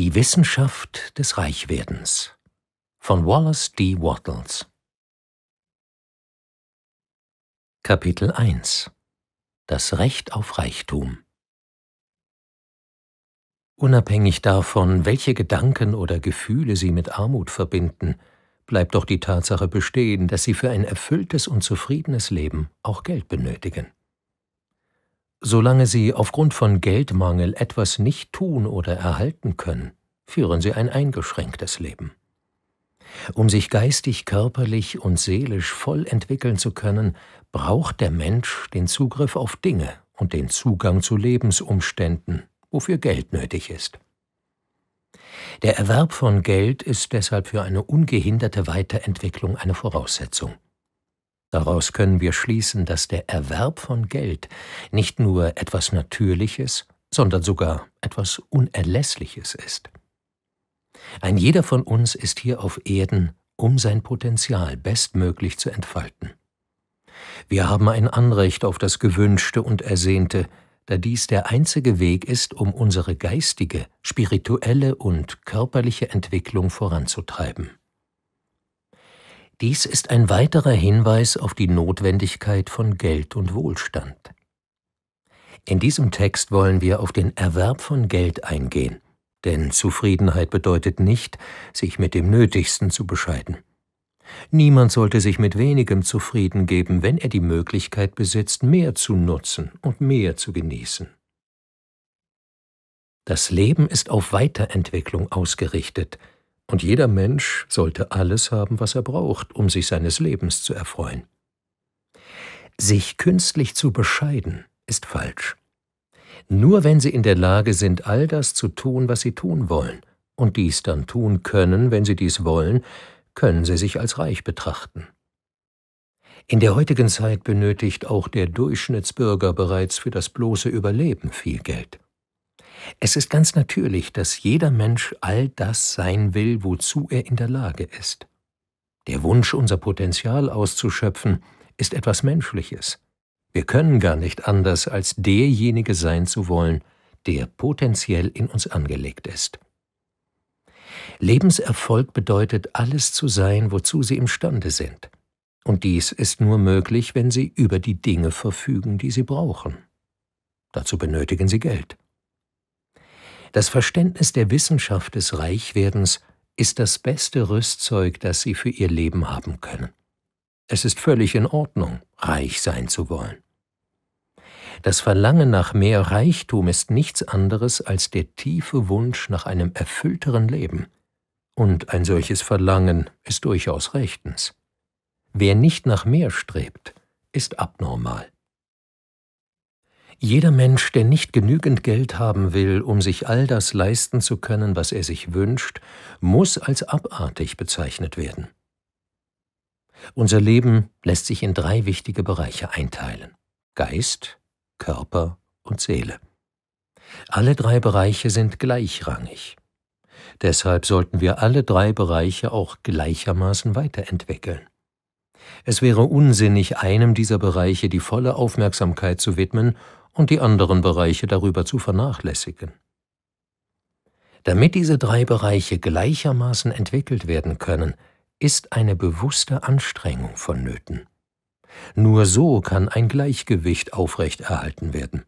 Die Wissenschaft des Reichwerdens von Wallace D. Wattles Kapitel 1 Das Recht auf Reichtum Unabhängig davon, welche Gedanken oder Gefühle Sie mit Armut verbinden, bleibt doch die Tatsache bestehen, dass Sie für ein erfülltes und zufriedenes Leben auch Geld benötigen. Solange Sie aufgrund von Geldmangel etwas nicht tun oder erhalten können, führen sie ein eingeschränktes Leben. Um sich geistig, körperlich und seelisch voll entwickeln zu können, braucht der Mensch den Zugriff auf Dinge und den Zugang zu Lebensumständen, wofür Geld nötig ist. Der Erwerb von Geld ist deshalb für eine ungehinderte Weiterentwicklung eine Voraussetzung. Daraus können wir schließen, dass der Erwerb von Geld nicht nur etwas Natürliches, sondern sogar etwas Unerlässliches ist. Ein jeder von uns ist hier auf Erden, um sein Potenzial bestmöglich zu entfalten. Wir haben ein Anrecht auf das Gewünschte und Ersehnte, da dies der einzige Weg ist, um unsere geistige, spirituelle und körperliche Entwicklung voranzutreiben. Dies ist ein weiterer Hinweis auf die Notwendigkeit von Geld und Wohlstand. In diesem Text wollen wir auf den Erwerb von Geld eingehen – denn Zufriedenheit bedeutet nicht, sich mit dem Nötigsten zu bescheiden. Niemand sollte sich mit wenigem zufrieden geben, wenn er die Möglichkeit besitzt, mehr zu nutzen und mehr zu genießen. Das Leben ist auf Weiterentwicklung ausgerichtet, und jeder Mensch sollte alles haben, was er braucht, um sich seines Lebens zu erfreuen. Sich künstlich zu bescheiden ist falsch nur wenn sie in der Lage sind, all das zu tun, was sie tun wollen, und dies dann tun können, wenn sie dies wollen, können sie sich als reich betrachten. In der heutigen Zeit benötigt auch der Durchschnittsbürger bereits für das bloße Überleben viel Geld. Es ist ganz natürlich, dass jeder Mensch all das sein will, wozu er in der Lage ist. Der Wunsch, unser Potenzial auszuschöpfen, ist etwas Menschliches. Wir können gar nicht anders, als derjenige sein zu wollen, der potenziell in uns angelegt ist. Lebenserfolg bedeutet, alles zu sein, wozu sie imstande sind. Und dies ist nur möglich, wenn sie über die Dinge verfügen, die sie brauchen. Dazu benötigen sie Geld. Das Verständnis der Wissenschaft des Reichwerdens ist das beste Rüstzeug, das sie für ihr Leben haben können. Es ist völlig in Ordnung, reich sein zu wollen. Das Verlangen nach mehr Reichtum ist nichts anderes als der tiefe Wunsch nach einem erfüllteren Leben. Und ein solches Verlangen ist durchaus rechtens. Wer nicht nach mehr strebt, ist abnormal. Jeder Mensch, der nicht genügend Geld haben will, um sich all das leisten zu können, was er sich wünscht, muss als abartig bezeichnet werden. Unser Leben lässt sich in drei wichtige Bereiche einteilen. Geist, Körper und Seele. Alle drei Bereiche sind gleichrangig. Deshalb sollten wir alle drei Bereiche auch gleichermaßen weiterentwickeln. Es wäre unsinnig, einem dieser Bereiche die volle Aufmerksamkeit zu widmen und die anderen Bereiche darüber zu vernachlässigen. Damit diese drei Bereiche gleichermaßen entwickelt werden können, ist eine bewusste Anstrengung vonnöten. Nur so kann ein Gleichgewicht aufrechterhalten werden.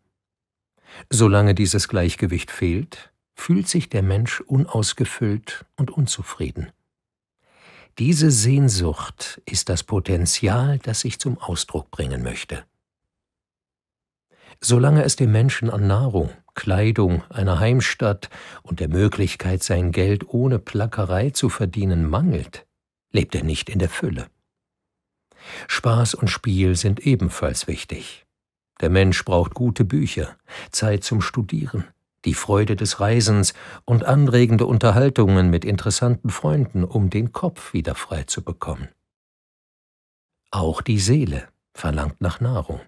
Solange dieses Gleichgewicht fehlt, fühlt sich der Mensch unausgefüllt und unzufrieden. Diese Sehnsucht ist das Potenzial, das ich zum Ausdruck bringen möchte. Solange es dem Menschen an Nahrung, Kleidung, einer Heimstatt und der Möglichkeit, sein Geld ohne Plackerei zu verdienen, mangelt, lebt er nicht in der Fülle. Spaß und Spiel sind ebenfalls wichtig. Der Mensch braucht gute Bücher, Zeit zum Studieren, die Freude des Reisens und anregende Unterhaltungen mit interessanten Freunden, um den Kopf wieder frei zu bekommen. Auch die Seele verlangt nach Nahrung.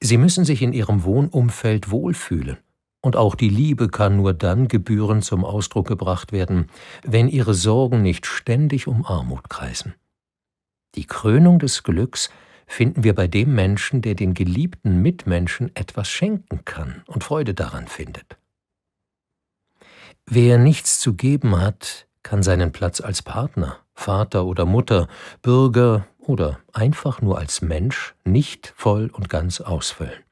Sie müssen sich in ihrem Wohnumfeld wohlfühlen und auch die Liebe kann nur dann gebührend zum Ausdruck gebracht werden, wenn ihre Sorgen nicht ständig um Armut kreisen. Die Krönung des Glücks finden wir bei dem Menschen, der den geliebten Mitmenschen etwas schenken kann und Freude daran findet. Wer nichts zu geben hat, kann seinen Platz als Partner, Vater oder Mutter, Bürger oder einfach nur als Mensch nicht voll und ganz ausfüllen.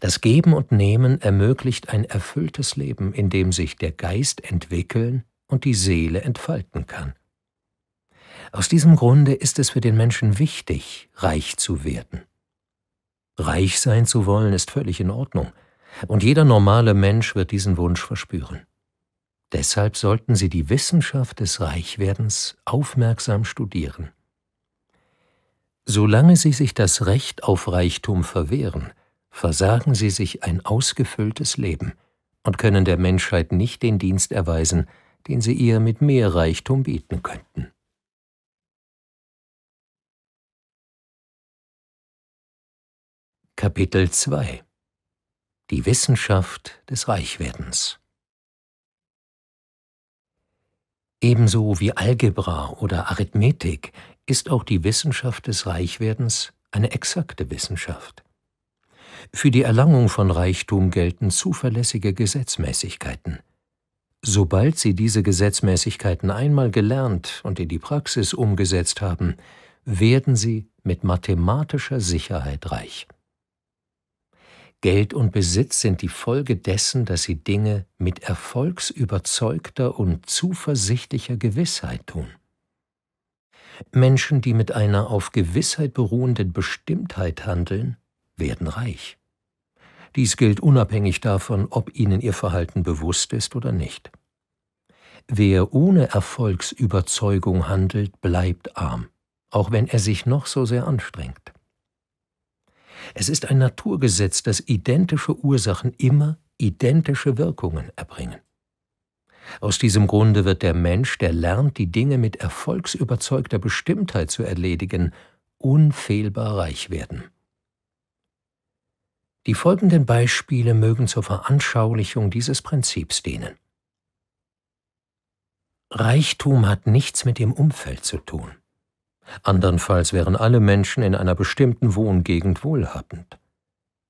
Das Geben und Nehmen ermöglicht ein erfülltes Leben, in dem sich der Geist entwickeln und die Seele entfalten kann. Aus diesem Grunde ist es für den Menschen wichtig, reich zu werden. Reich sein zu wollen ist völlig in Ordnung, und jeder normale Mensch wird diesen Wunsch verspüren. Deshalb sollten Sie die Wissenschaft des Reichwerdens aufmerksam studieren. Solange Sie sich das Recht auf Reichtum verwehren, versagen sie sich ein ausgefülltes Leben und können der Menschheit nicht den Dienst erweisen, den sie ihr mit mehr Reichtum bieten könnten. Kapitel 2 Die Wissenschaft des Reichwerdens Ebenso wie Algebra oder Arithmetik ist auch die Wissenschaft des Reichwerdens eine exakte Wissenschaft. Für die Erlangung von Reichtum gelten zuverlässige Gesetzmäßigkeiten. Sobald sie diese Gesetzmäßigkeiten einmal gelernt und in die Praxis umgesetzt haben, werden sie mit mathematischer Sicherheit reich. Geld und Besitz sind die Folge dessen, dass sie Dinge mit erfolgsüberzeugter und zuversichtlicher Gewissheit tun. Menschen, die mit einer auf Gewissheit beruhenden Bestimmtheit handeln, werden reich. Dies gilt unabhängig davon, ob ihnen ihr Verhalten bewusst ist oder nicht. Wer ohne Erfolgsüberzeugung handelt, bleibt arm, auch wenn er sich noch so sehr anstrengt. Es ist ein Naturgesetz, dass identische Ursachen immer identische Wirkungen erbringen. Aus diesem Grunde wird der Mensch, der lernt, die Dinge mit erfolgsüberzeugter Bestimmtheit zu erledigen, unfehlbar reich werden. Die folgenden Beispiele mögen zur Veranschaulichung dieses Prinzips dienen. Reichtum hat nichts mit dem Umfeld zu tun. Andernfalls wären alle Menschen in einer bestimmten Wohngegend wohlhabend.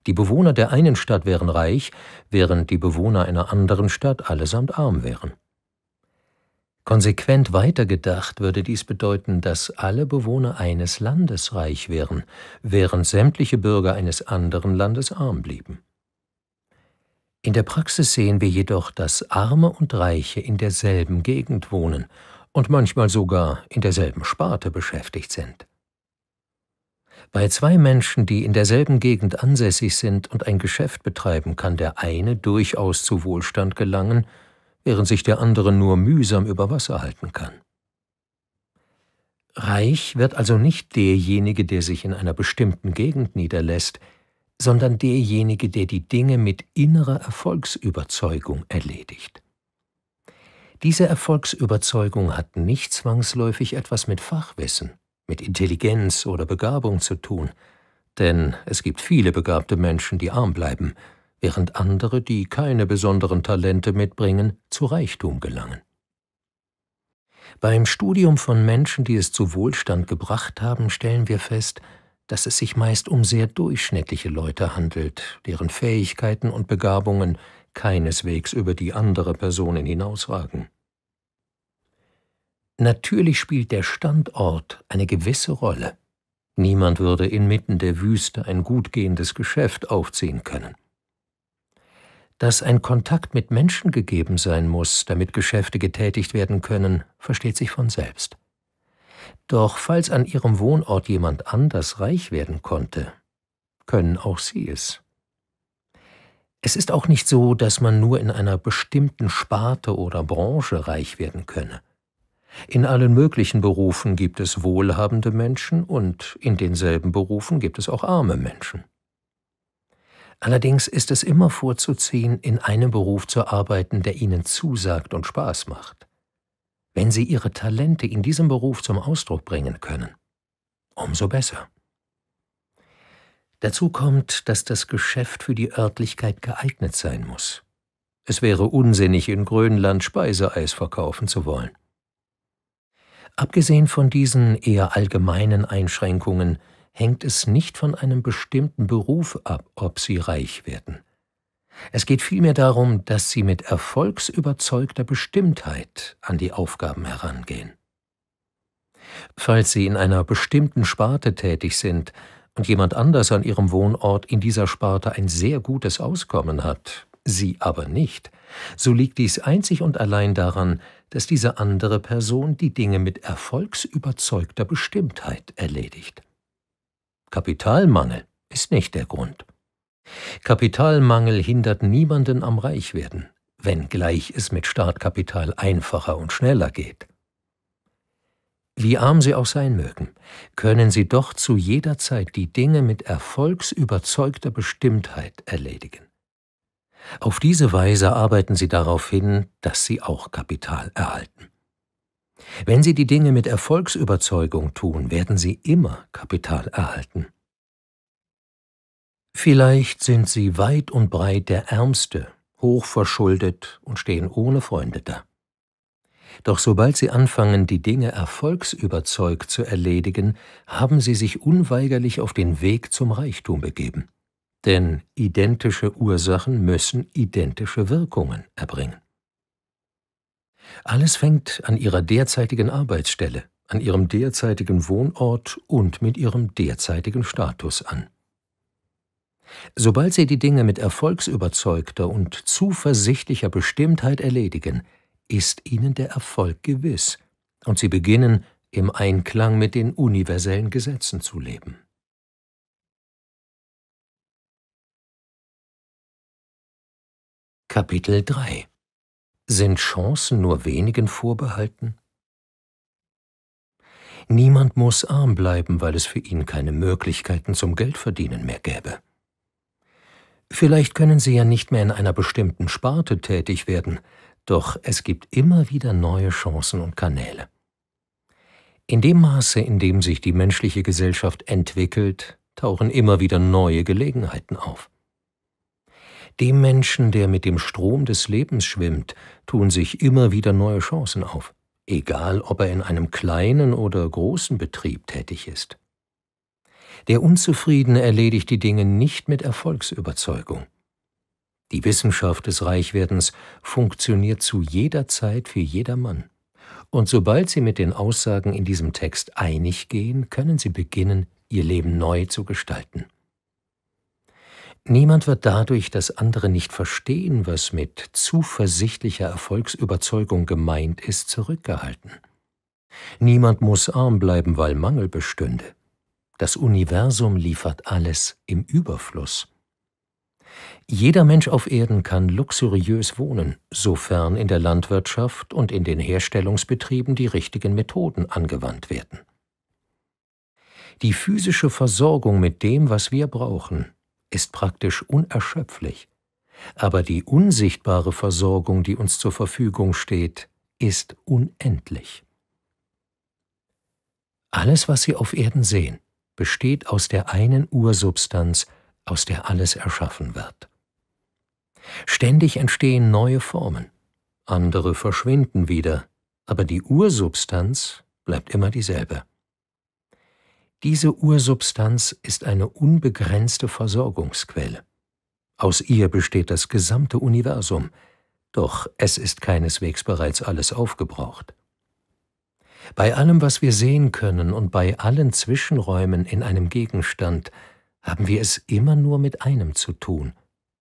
Die Bewohner der einen Stadt wären reich, während die Bewohner einer anderen Stadt allesamt arm wären. Konsequent weitergedacht würde dies bedeuten, dass alle Bewohner eines Landes reich wären, während sämtliche Bürger eines anderen Landes arm blieben. In der Praxis sehen wir jedoch, dass Arme und Reiche in derselben Gegend wohnen und manchmal sogar in derselben Sparte beschäftigt sind. Bei zwei Menschen, die in derselben Gegend ansässig sind und ein Geschäft betreiben, kann der eine durchaus zu Wohlstand gelangen während sich der andere nur mühsam über Wasser halten kann. Reich wird also nicht derjenige, der sich in einer bestimmten Gegend niederlässt, sondern derjenige, der die Dinge mit innerer Erfolgsüberzeugung erledigt. Diese Erfolgsüberzeugung hat nicht zwangsläufig etwas mit Fachwissen, mit Intelligenz oder Begabung zu tun, denn es gibt viele begabte Menschen, die arm bleiben während andere, die keine besonderen Talente mitbringen, zu Reichtum gelangen. Beim Studium von Menschen, die es zu Wohlstand gebracht haben, stellen wir fest, dass es sich meist um sehr durchschnittliche Leute handelt, deren Fähigkeiten und Begabungen keineswegs über die andere Personen hinausragen. Natürlich spielt der Standort eine gewisse Rolle. Niemand würde inmitten der Wüste ein gut gehendes Geschäft aufziehen können. Dass ein Kontakt mit Menschen gegeben sein muss, damit Geschäfte getätigt werden können, versteht sich von selbst. Doch falls an ihrem Wohnort jemand anders reich werden konnte, können auch sie es. Es ist auch nicht so, dass man nur in einer bestimmten Sparte oder Branche reich werden könne. In allen möglichen Berufen gibt es wohlhabende Menschen und in denselben Berufen gibt es auch arme Menschen. Allerdings ist es immer vorzuziehen, in einem Beruf zu arbeiten, der Ihnen zusagt und Spaß macht. Wenn Sie Ihre Talente in diesem Beruf zum Ausdruck bringen können, umso besser. Dazu kommt, dass das Geschäft für die Örtlichkeit geeignet sein muss. Es wäre unsinnig, in Grönland Speiseeis verkaufen zu wollen. Abgesehen von diesen eher allgemeinen Einschränkungen hängt es nicht von einem bestimmten Beruf ab, ob sie reich werden. Es geht vielmehr darum, dass sie mit erfolgsüberzeugter Bestimmtheit an die Aufgaben herangehen. Falls sie in einer bestimmten Sparte tätig sind und jemand anders an ihrem Wohnort in dieser Sparte ein sehr gutes Auskommen hat, sie aber nicht, so liegt dies einzig und allein daran, dass diese andere Person die Dinge mit erfolgsüberzeugter Bestimmtheit erledigt. Kapitalmangel ist nicht der Grund. Kapitalmangel hindert niemanden am Reichwerden, wenngleich es mit Startkapital einfacher und schneller geht. Wie arm sie auch sein mögen, können sie doch zu jeder Zeit die Dinge mit erfolgsüberzeugter Bestimmtheit erledigen. Auf diese Weise arbeiten sie darauf hin, dass sie auch Kapital erhalten. Wenn Sie die Dinge mit Erfolgsüberzeugung tun, werden Sie immer Kapital erhalten. Vielleicht sind Sie weit und breit der Ärmste, hochverschuldet und stehen ohne Freunde da. Doch sobald Sie anfangen, die Dinge erfolgsüberzeugt zu erledigen, haben Sie sich unweigerlich auf den Weg zum Reichtum begeben. Denn identische Ursachen müssen identische Wirkungen erbringen. Alles fängt an ihrer derzeitigen Arbeitsstelle, an ihrem derzeitigen Wohnort und mit ihrem derzeitigen Status an. Sobald sie die Dinge mit erfolgsüberzeugter und zuversichtlicher Bestimmtheit erledigen, ist ihnen der Erfolg gewiss, und sie beginnen, im Einklang mit den universellen Gesetzen zu leben. Kapitel 3 sind Chancen nur wenigen vorbehalten? Niemand muss arm bleiben, weil es für ihn keine Möglichkeiten zum Geldverdienen mehr gäbe. Vielleicht können sie ja nicht mehr in einer bestimmten Sparte tätig werden, doch es gibt immer wieder neue Chancen und Kanäle. In dem Maße, in dem sich die menschliche Gesellschaft entwickelt, tauchen immer wieder neue Gelegenheiten auf. Dem Menschen, der mit dem Strom des Lebens schwimmt, tun sich immer wieder neue Chancen auf, egal ob er in einem kleinen oder großen Betrieb tätig ist. Der Unzufriedene erledigt die Dinge nicht mit Erfolgsüberzeugung. Die Wissenschaft des Reichwerdens funktioniert zu jeder Zeit für jedermann. Und sobald Sie mit den Aussagen in diesem Text einig gehen, können Sie beginnen, Ihr Leben neu zu gestalten. Niemand wird dadurch, dass andere nicht verstehen, was mit zuversichtlicher Erfolgsüberzeugung gemeint ist, zurückgehalten. Niemand muss arm bleiben, weil Mangel bestünde. Das Universum liefert alles im Überfluss. Jeder Mensch auf Erden kann luxuriös wohnen, sofern in der Landwirtschaft und in den Herstellungsbetrieben die richtigen Methoden angewandt werden. Die physische Versorgung mit dem, was wir brauchen, ist praktisch unerschöpflich. Aber die unsichtbare Versorgung, die uns zur Verfügung steht, ist unendlich. Alles, was Sie auf Erden sehen, besteht aus der einen Ursubstanz, aus der alles erschaffen wird. Ständig entstehen neue Formen, andere verschwinden wieder, aber die Ursubstanz bleibt immer dieselbe. Diese Ursubstanz ist eine unbegrenzte Versorgungsquelle. Aus ihr besteht das gesamte Universum, doch es ist keineswegs bereits alles aufgebraucht. Bei allem, was wir sehen können und bei allen Zwischenräumen in einem Gegenstand, haben wir es immer nur mit einem zu tun,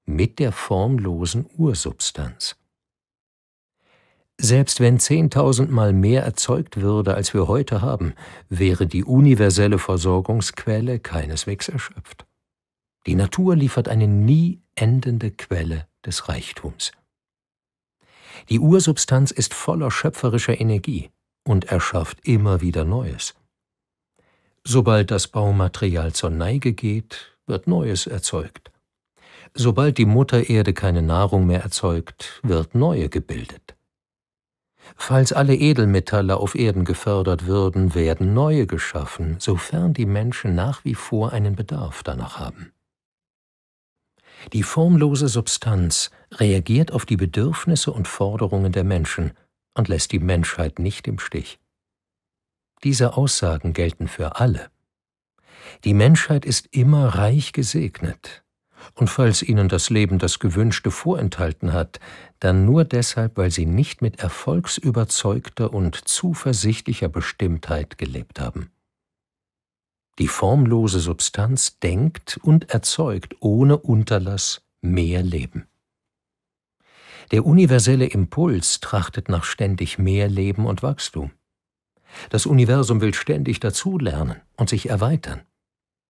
mit der formlosen Ursubstanz. Selbst wenn zehntausendmal mehr erzeugt würde, als wir heute haben, wäre die universelle Versorgungsquelle keineswegs erschöpft. Die Natur liefert eine nie endende Quelle des Reichtums. Die Ursubstanz ist voller schöpferischer Energie und erschafft immer wieder Neues. Sobald das Baumaterial zur Neige geht, wird Neues erzeugt. Sobald die Mutter Erde keine Nahrung mehr erzeugt, wird neue gebildet. Falls alle Edelmetalle auf Erden gefördert würden, werden neue geschaffen, sofern die Menschen nach wie vor einen Bedarf danach haben. Die formlose Substanz reagiert auf die Bedürfnisse und Forderungen der Menschen und lässt die Menschheit nicht im Stich. Diese Aussagen gelten für alle. Die Menschheit ist immer reich gesegnet, und falls Ihnen das Leben das Gewünschte vorenthalten hat, dann nur deshalb, weil Sie nicht mit erfolgsüberzeugter und zuversichtlicher Bestimmtheit gelebt haben. Die formlose Substanz denkt und erzeugt ohne Unterlass mehr Leben. Der universelle Impuls trachtet nach ständig mehr Leben und Wachstum. Das Universum will ständig dazulernen und sich erweitern.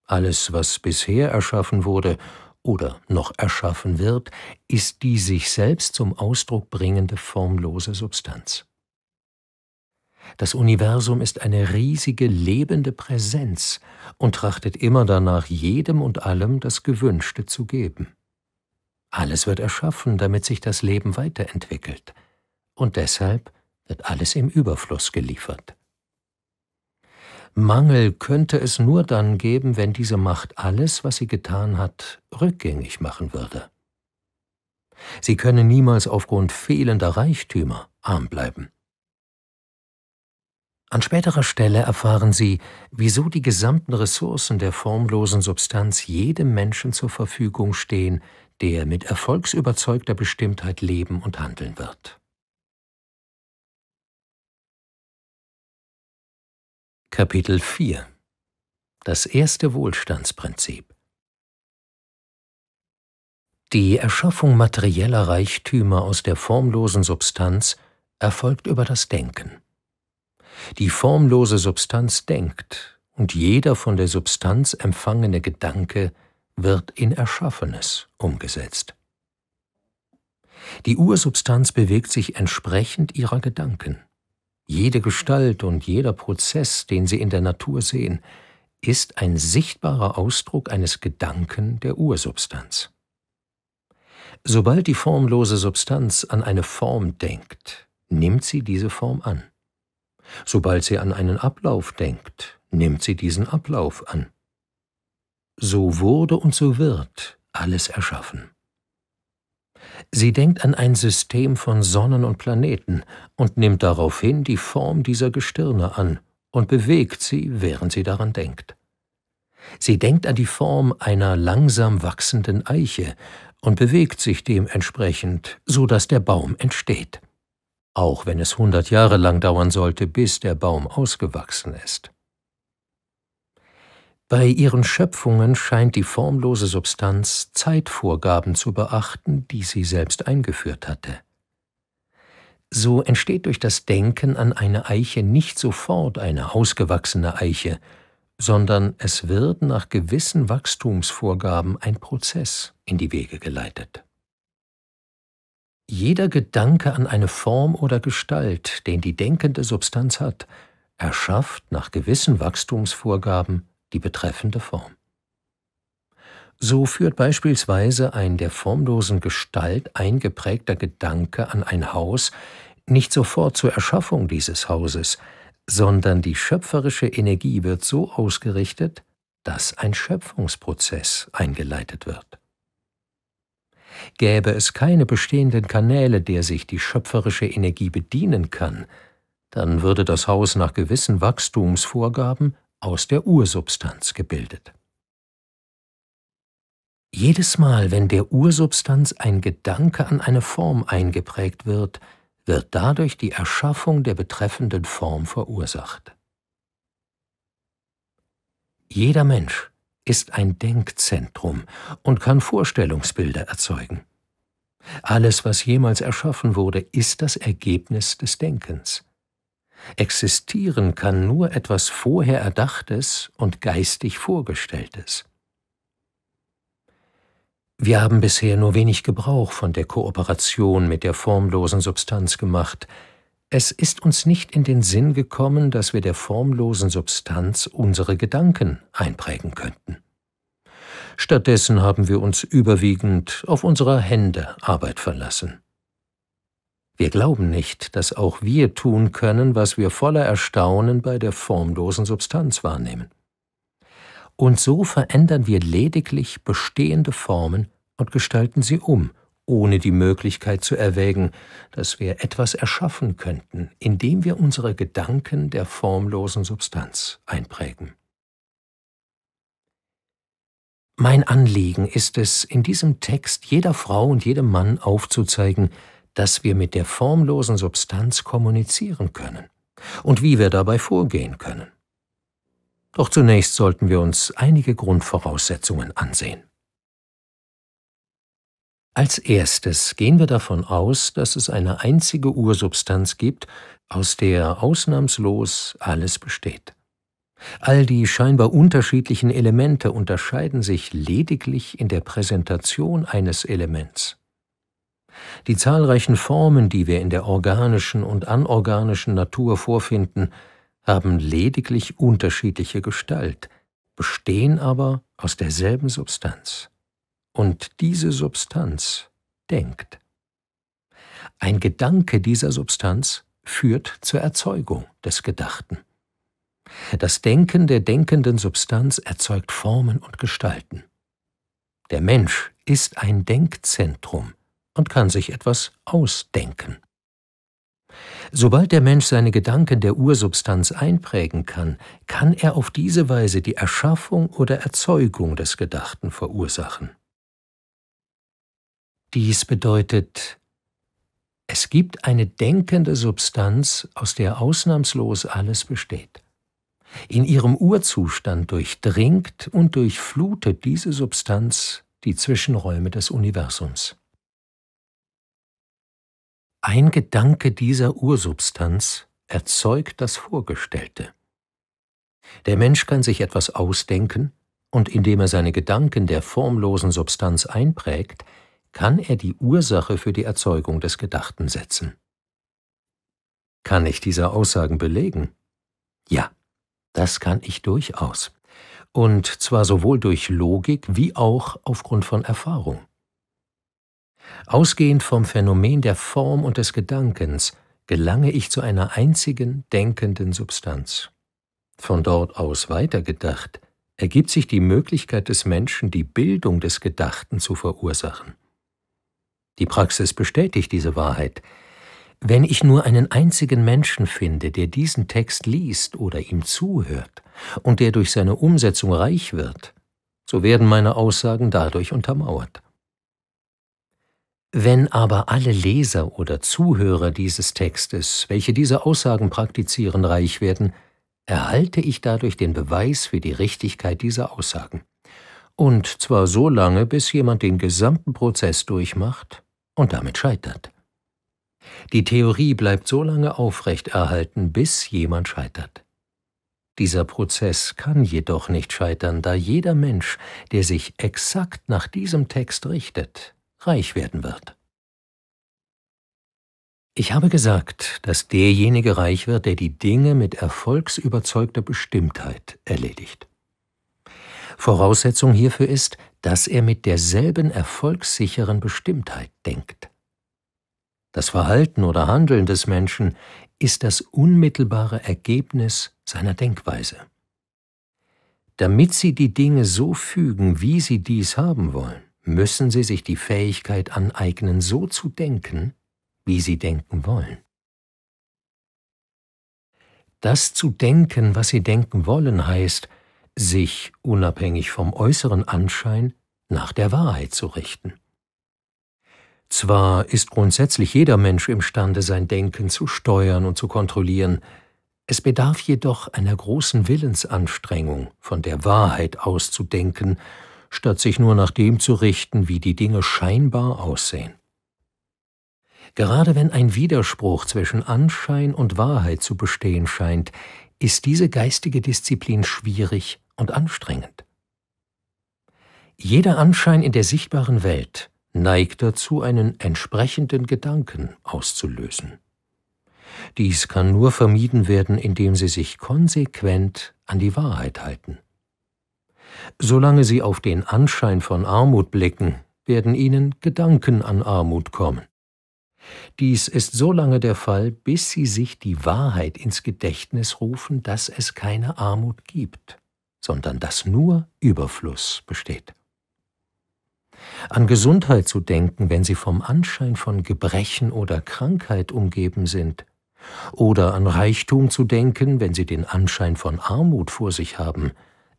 Alles, was bisher erschaffen wurde oder noch erschaffen wird, ist die sich selbst zum Ausdruck bringende formlose Substanz. Das Universum ist eine riesige lebende Präsenz und trachtet immer danach, jedem und allem das Gewünschte zu geben. Alles wird erschaffen, damit sich das Leben weiterentwickelt, und deshalb wird alles im Überfluss geliefert. Mangel könnte es nur dann geben, wenn diese Macht alles, was sie getan hat, rückgängig machen würde. Sie könne niemals aufgrund fehlender Reichtümer arm bleiben. An späterer Stelle erfahren Sie, wieso die gesamten Ressourcen der formlosen Substanz jedem Menschen zur Verfügung stehen, der mit erfolgsüberzeugter Bestimmtheit leben und handeln wird. Kapitel 4 Das erste Wohlstandsprinzip Die Erschaffung materieller Reichtümer aus der formlosen Substanz erfolgt über das Denken. Die formlose Substanz denkt, und jeder von der Substanz empfangene Gedanke wird in Erschaffenes umgesetzt. Die Ursubstanz bewegt sich entsprechend ihrer Gedanken. Jede Gestalt und jeder Prozess, den Sie in der Natur sehen, ist ein sichtbarer Ausdruck eines Gedanken der Ursubstanz. Sobald die formlose Substanz an eine Form denkt, nimmt sie diese Form an. Sobald sie an einen Ablauf denkt, nimmt sie diesen Ablauf an. So wurde und so wird alles erschaffen. Sie denkt an ein System von Sonnen und Planeten und nimmt daraufhin die Form dieser Gestirne an und bewegt sie, während sie daran denkt. Sie denkt an die Form einer langsam wachsenden Eiche und bewegt sich dementsprechend, so dass der Baum entsteht, auch wenn es hundert Jahre lang dauern sollte, bis der Baum ausgewachsen ist. Bei ihren Schöpfungen scheint die formlose Substanz Zeitvorgaben zu beachten, die sie selbst eingeführt hatte. So entsteht durch das Denken an eine Eiche nicht sofort eine ausgewachsene Eiche, sondern es wird nach gewissen Wachstumsvorgaben ein Prozess in die Wege geleitet. Jeder Gedanke an eine Form oder Gestalt, den die denkende Substanz hat, erschafft nach gewissen Wachstumsvorgaben die betreffende Form. So führt beispielsweise ein der formlosen Gestalt eingeprägter Gedanke an ein Haus nicht sofort zur Erschaffung dieses Hauses, sondern die schöpferische Energie wird so ausgerichtet, dass ein Schöpfungsprozess eingeleitet wird. Gäbe es keine bestehenden Kanäle, der sich die schöpferische Energie bedienen kann, dann würde das Haus nach gewissen Wachstumsvorgaben aus der Ursubstanz gebildet. Jedes Mal, wenn der Ursubstanz ein Gedanke an eine Form eingeprägt wird, wird dadurch die Erschaffung der betreffenden Form verursacht. Jeder Mensch ist ein Denkzentrum und kann Vorstellungsbilder erzeugen. Alles, was jemals erschaffen wurde, ist das Ergebnis des Denkens. Existieren kann nur etwas vorher Erdachtes und geistig Vorgestelltes. Wir haben bisher nur wenig Gebrauch von der Kooperation mit der formlosen Substanz gemacht. Es ist uns nicht in den Sinn gekommen, dass wir der formlosen Substanz unsere Gedanken einprägen könnten. Stattdessen haben wir uns überwiegend auf unserer Hände Arbeit verlassen. Wir glauben nicht, dass auch wir tun können, was wir voller Erstaunen bei der formlosen Substanz wahrnehmen. Und so verändern wir lediglich bestehende Formen und gestalten sie um, ohne die Möglichkeit zu erwägen, dass wir etwas erschaffen könnten, indem wir unsere Gedanken der formlosen Substanz einprägen. Mein Anliegen ist es, in diesem Text jeder Frau und jedem Mann aufzuzeigen, dass wir mit der formlosen Substanz kommunizieren können und wie wir dabei vorgehen können. Doch zunächst sollten wir uns einige Grundvoraussetzungen ansehen. Als erstes gehen wir davon aus, dass es eine einzige Ursubstanz gibt, aus der ausnahmslos alles besteht. All die scheinbar unterschiedlichen Elemente unterscheiden sich lediglich in der Präsentation eines Elements. Die zahlreichen Formen, die wir in der organischen und anorganischen Natur vorfinden, haben lediglich unterschiedliche Gestalt, bestehen aber aus derselben Substanz. Und diese Substanz denkt. Ein Gedanke dieser Substanz führt zur Erzeugung des Gedachten. Das Denken der denkenden Substanz erzeugt Formen und Gestalten. Der Mensch ist ein Denkzentrum, und kann sich etwas ausdenken. Sobald der Mensch seine Gedanken der Ursubstanz einprägen kann, kann er auf diese Weise die Erschaffung oder Erzeugung des Gedachten verursachen. Dies bedeutet, es gibt eine denkende Substanz, aus der ausnahmslos alles besteht. In ihrem Urzustand durchdringt und durchflutet diese Substanz die Zwischenräume des Universums. Ein Gedanke dieser Ursubstanz erzeugt das Vorgestellte. Der Mensch kann sich etwas ausdenken, und indem er seine Gedanken der formlosen Substanz einprägt, kann er die Ursache für die Erzeugung des Gedachten setzen. Kann ich diese Aussagen belegen? Ja, das kann ich durchaus. Und zwar sowohl durch Logik wie auch aufgrund von Erfahrung. Ausgehend vom Phänomen der Form und des Gedankens gelange ich zu einer einzigen denkenden Substanz. Von dort aus weitergedacht, ergibt sich die Möglichkeit des Menschen, die Bildung des Gedachten zu verursachen. Die Praxis bestätigt diese Wahrheit. Wenn ich nur einen einzigen Menschen finde, der diesen Text liest oder ihm zuhört und der durch seine Umsetzung reich wird, so werden meine Aussagen dadurch untermauert. Wenn aber alle Leser oder Zuhörer dieses Textes, welche diese Aussagen praktizieren, reich werden, erhalte ich dadurch den Beweis für die Richtigkeit dieser Aussagen. Und zwar so lange, bis jemand den gesamten Prozess durchmacht und damit scheitert. Die Theorie bleibt so lange aufrechterhalten, bis jemand scheitert. Dieser Prozess kann jedoch nicht scheitern, da jeder Mensch, der sich exakt nach diesem Text richtet, reich werden wird. Ich habe gesagt, dass derjenige reich wird, der die Dinge mit erfolgsüberzeugter Bestimmtheit erledigt. Voraussetzung hierfür ist, dass er mit derselben erfolgssicheren Bestimmtheit denkt. Das Verhalten oder Handeln des Menschen ist das unmittelbare Ergebnis seiner Denkweise. Damit sie die Dinge so fügen, wie sie dies haben wollen, müssen sie sich die Fähigkeit aneignen, so zu denken, wie sie denken wollen. Das zu denken, was sie denken wollen, heißt, sich unabhängig vom äußeren Anschein nach der Wahrheit zu richten. Zwar ist grundsätzlich jeder Mensch imstande, sein Denken zu steuern und zu kontrollieren, es bedarf jedoch einer großen Willensanstrengung, von der Wahrheit auszudenken statt sich nur nach dem zu richten, wie die Dinge scheinbar aussehen. Gerade wenn ein Widerspruch zwischen Anschein und Wahrheit zu bestehen scheint, ist diese geistige Disziplin schwierig und anstrengend. Jeder Anschein in der sichtbaren Welt neigt dazu, einen entsprechenden Gedanken auszulösen. Dies kann nur vermieden werden, indem sie sich konsequent an die Wahrheit halten. Solange sie auf den Anschein von Armut blicken, werden ihnen Gedanken an Armut kommen. Dies ist so lange der Fall, bis sie sich die Wahrheit ins Gedächtnis rufen, dass es keine Armut gibt, sondern dass nur Überfluss besteht. An Gesundheit zu denken, wenn sie vom Anschein von Gebrechen oder Krankheit umgeben sind, oder an Reichtum zu denken, wenn sie den Anschein von Armut vor sich haben,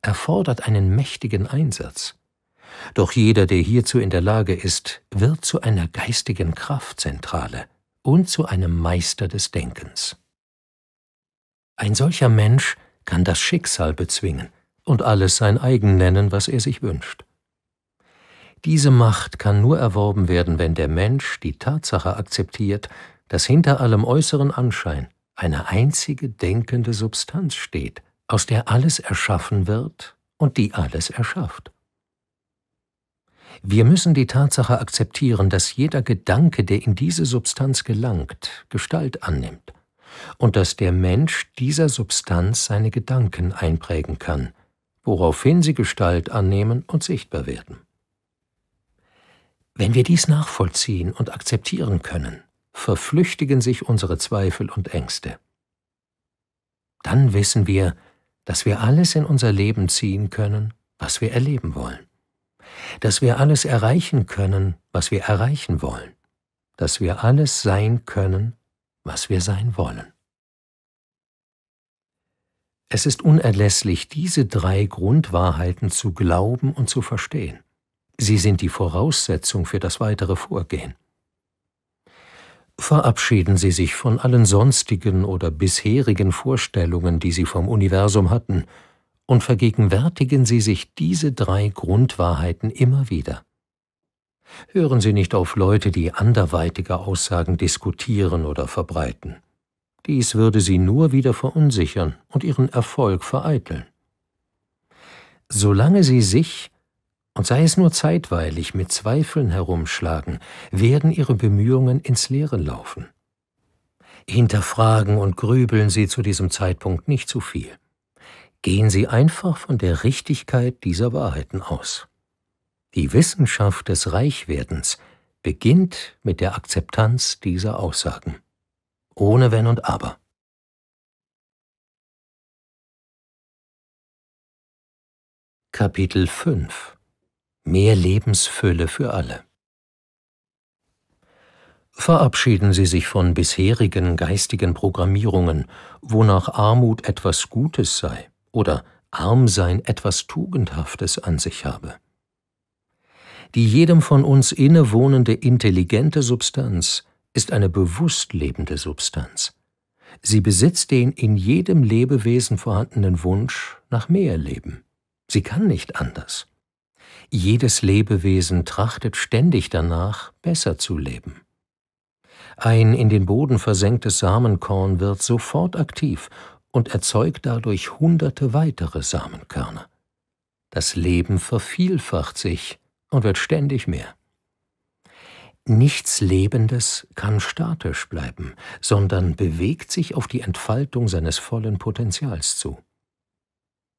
erfordert einen mächtigen Einsatz. Doch jeder, der hierzu in der Lage ist, wird zu einer geistigen Kraftzentrale und zu einem Meister des Denkens. Ein solcher Mensch kann das Schicksal bezwingen und alles sein eigen nennen, was er sich wünscht. Diese Macht kann nur erworben werden, wenn der Mensch die Tatsache akzeptiert, dass hinter allem äußeren Anschein eine einzige denkende Substanz steht, aus der alles erschaffen wird und die alles erschafft. Wir müssen die Tatsache akzeptieren, dass jeder Gedanke, der in diese Substanz gelangt, Gestalt annimmt und dass der Mensch dieser Substanz seine Gedanken einprägen kann, woraufhin sie Gestalt annehmen und sichtbar werden. Wenn wir dies nachvollziehen und akzeptieren können, verflüchtigen sich unsere Zweifel und Ängste. Dann wissen wir, dass wir alles in unser Leben ziehen können, was wir erleben wollen, dass wir alles erreichen können, was wir erreichen wollen, dass wir alles sein können, was wir sein wollen. Es ist unerlässlich, diese drei Grundwahrheiten zu glauben und zu verstehen. Sie sind die Voraussetzung für das weitere Vorgehen verabschieden sie sich von allen sonstigen oder bisherigen Vorstellungen, die sie vom Universum hatten, und vergegenwärtigen sie sich diese drei Grundwahrheiten immer wieder. Hören Sie nicht auf Leute, die anderweitige Aussagen diskutieren oder verbreiten. Dies würde Sie nur wieder verunsichern und Ihren Erfolg vereiteln. Solange Sie sich und sei es nur zeitweilig mit Zweifeln herumschlagen, werden ihre Bemühungen ins Leere laufen. Hinterfragen und grübeln Sie zu diesem Zeitpunkt nicht zu viel. Gehen Sie einfach von der Richtigkeit dieser Wahrheiten aus. Die Wissenschaft des Reichwerdens beginnt mit der Akzeptanz dieser Aussagen. Ohne Wenn und Aber. Kapitel 5 mehr Lebensfülle für alle. Verabschieden Sie sich von bisherigen geistigen Programmierungen, wonach Armut etwas Gutes sei oder Armsein etwas Tugendhaftes an sich habe. Die jedem von uns innewohnende intelligente Substanz ist eine bewusst lebende Substanz. Sie besitzt den in jedem Lebewesen vorhandenen Wunsch nach mehr Leben. Sie kann nicht anders. Jedes Lebewesen trachtet ständig danach, besser zu leben. Ein in den Boden versenktes Samenkorn wird sofort aktiv und erzeugt dadurch hunderte weitere Samenkörner. Das Leben vervielfacht sich und wird ständig mehr. Nichts Lebendes kann statisch bleiben, sondern bewegt sich auf die Entfaltung seines vollen Potenzials zu.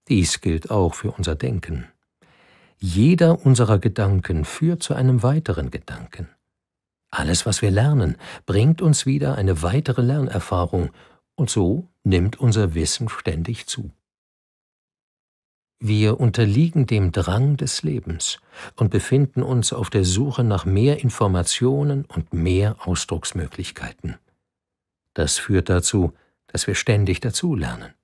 Dies gilt auch für unser Denken. Jeder unserer Gedanken führt zu einem weiteren Gedanken. Alles, was wir lernen, bringt uns wieder eine weitere Lernerfahrung und so nimmt unser Wissen ständig zu. Wir unterliegen dem Drang des Lebens und befinden uns auf der Suche nach mehr Informationen und mehr Ausdrucksmöglichkeiten. Das führt dazu, dass wir ständig dazulernen.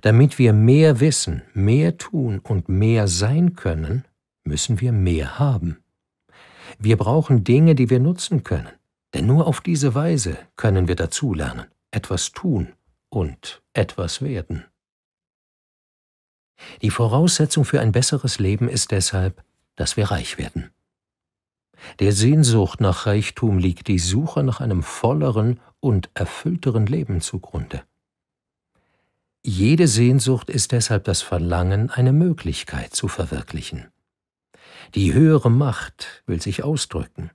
Damit wir mehr wissen, mehr tun und mehr sein können, müssen wir mehr haben. Wir brauchen Dinge, die wir nutzen können, denn nur auf diese Weise können wir dazulernen, etwas tun und etwas werden. Die Voraussetzung für ein besseres Leben ist deshalb, dass wir reich werden. Der Sehnsucht nach Reichtum liegt die Suche nach einem volleren und erfüllteren Leben zugrunde. Jede Sehnsucht ist deshalb das Verlangen, eine Möglichkeit zu verwirklichen. Die höhere Macht will sich ausdrücken.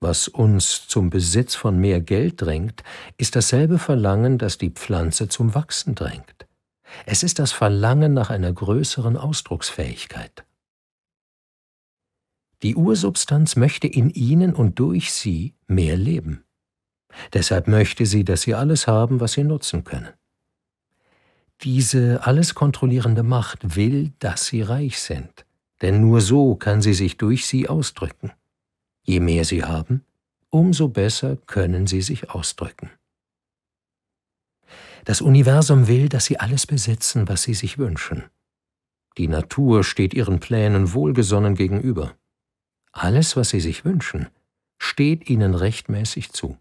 Was uns zum Besitz von mehr Geld drängt, ist dasselbe Verlangen, das die Pflanze zum Wachsen drängt. Es ist das Verlangen nach einer größeren Ausdrucksfähigkeit. Die Ursubstanz möchte in ihnen und durch sie mehr leben. Deshalb möchte sie, dass sie alles haben, was sie nutzen können. Diese alles kontrollierende Macht will, dass sie reich sind, denn nur so kann sie sich durch sie ausdrücken. Je mehr sie haben, umso besser können sie sich ausdrücken. Das Universum will, dass sie alles besitzen, was sie sich wünschen. Die Natur steht ihren Plänen wohlgesonnen gegenüber. Alles, was sie sich wünschen, steht ihnen rechtmäßig zu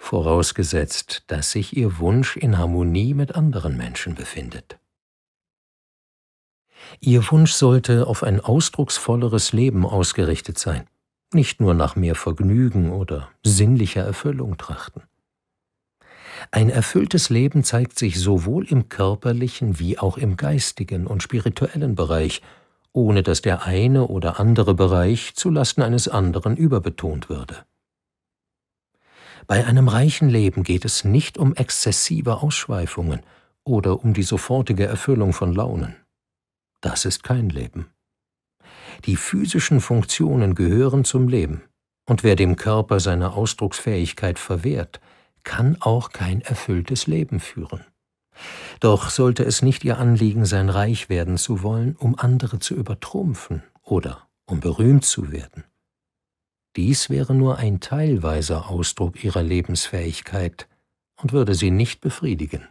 vorausgesetzt, dass sich ihr Wunsch in Harmonie mit anderen Menschen befindet. Ihr Wunsch sollte auf ein ausdrucksvolleres Leben ausgerichtet sein, nicht nur nach mehr Vergnügen oder sinnlicher Erfüllung trachten. Ein erfülltes Leben zeigt sich sowohl im körperlichen wie auch im geistigen und spirituellen Bereich, ohne dass der eine oder andere Bereich zulasten eines anderen überbetont würde. Bei einem reichen Leben geht es nicht um exzessive Ausschweifungen oder um die sofortige Erfüllung von Launen. Das ist kein Leben. Die physischen Funktionen gehören zum Leben, und wer dem Körper seine Ausdrucksfähigkeit verwehrt, kann auch kein erfülltes Leben führen. Doch sollte es nicht ihr Anliegen sein, reich werden zu wollen, um andere zu übertrumpfen oder um berühmt zu werden. Dies wäre nur ein teilweiser Ausdruck ihrer Lebensfähigkeit und würde sie nicht befriedigen.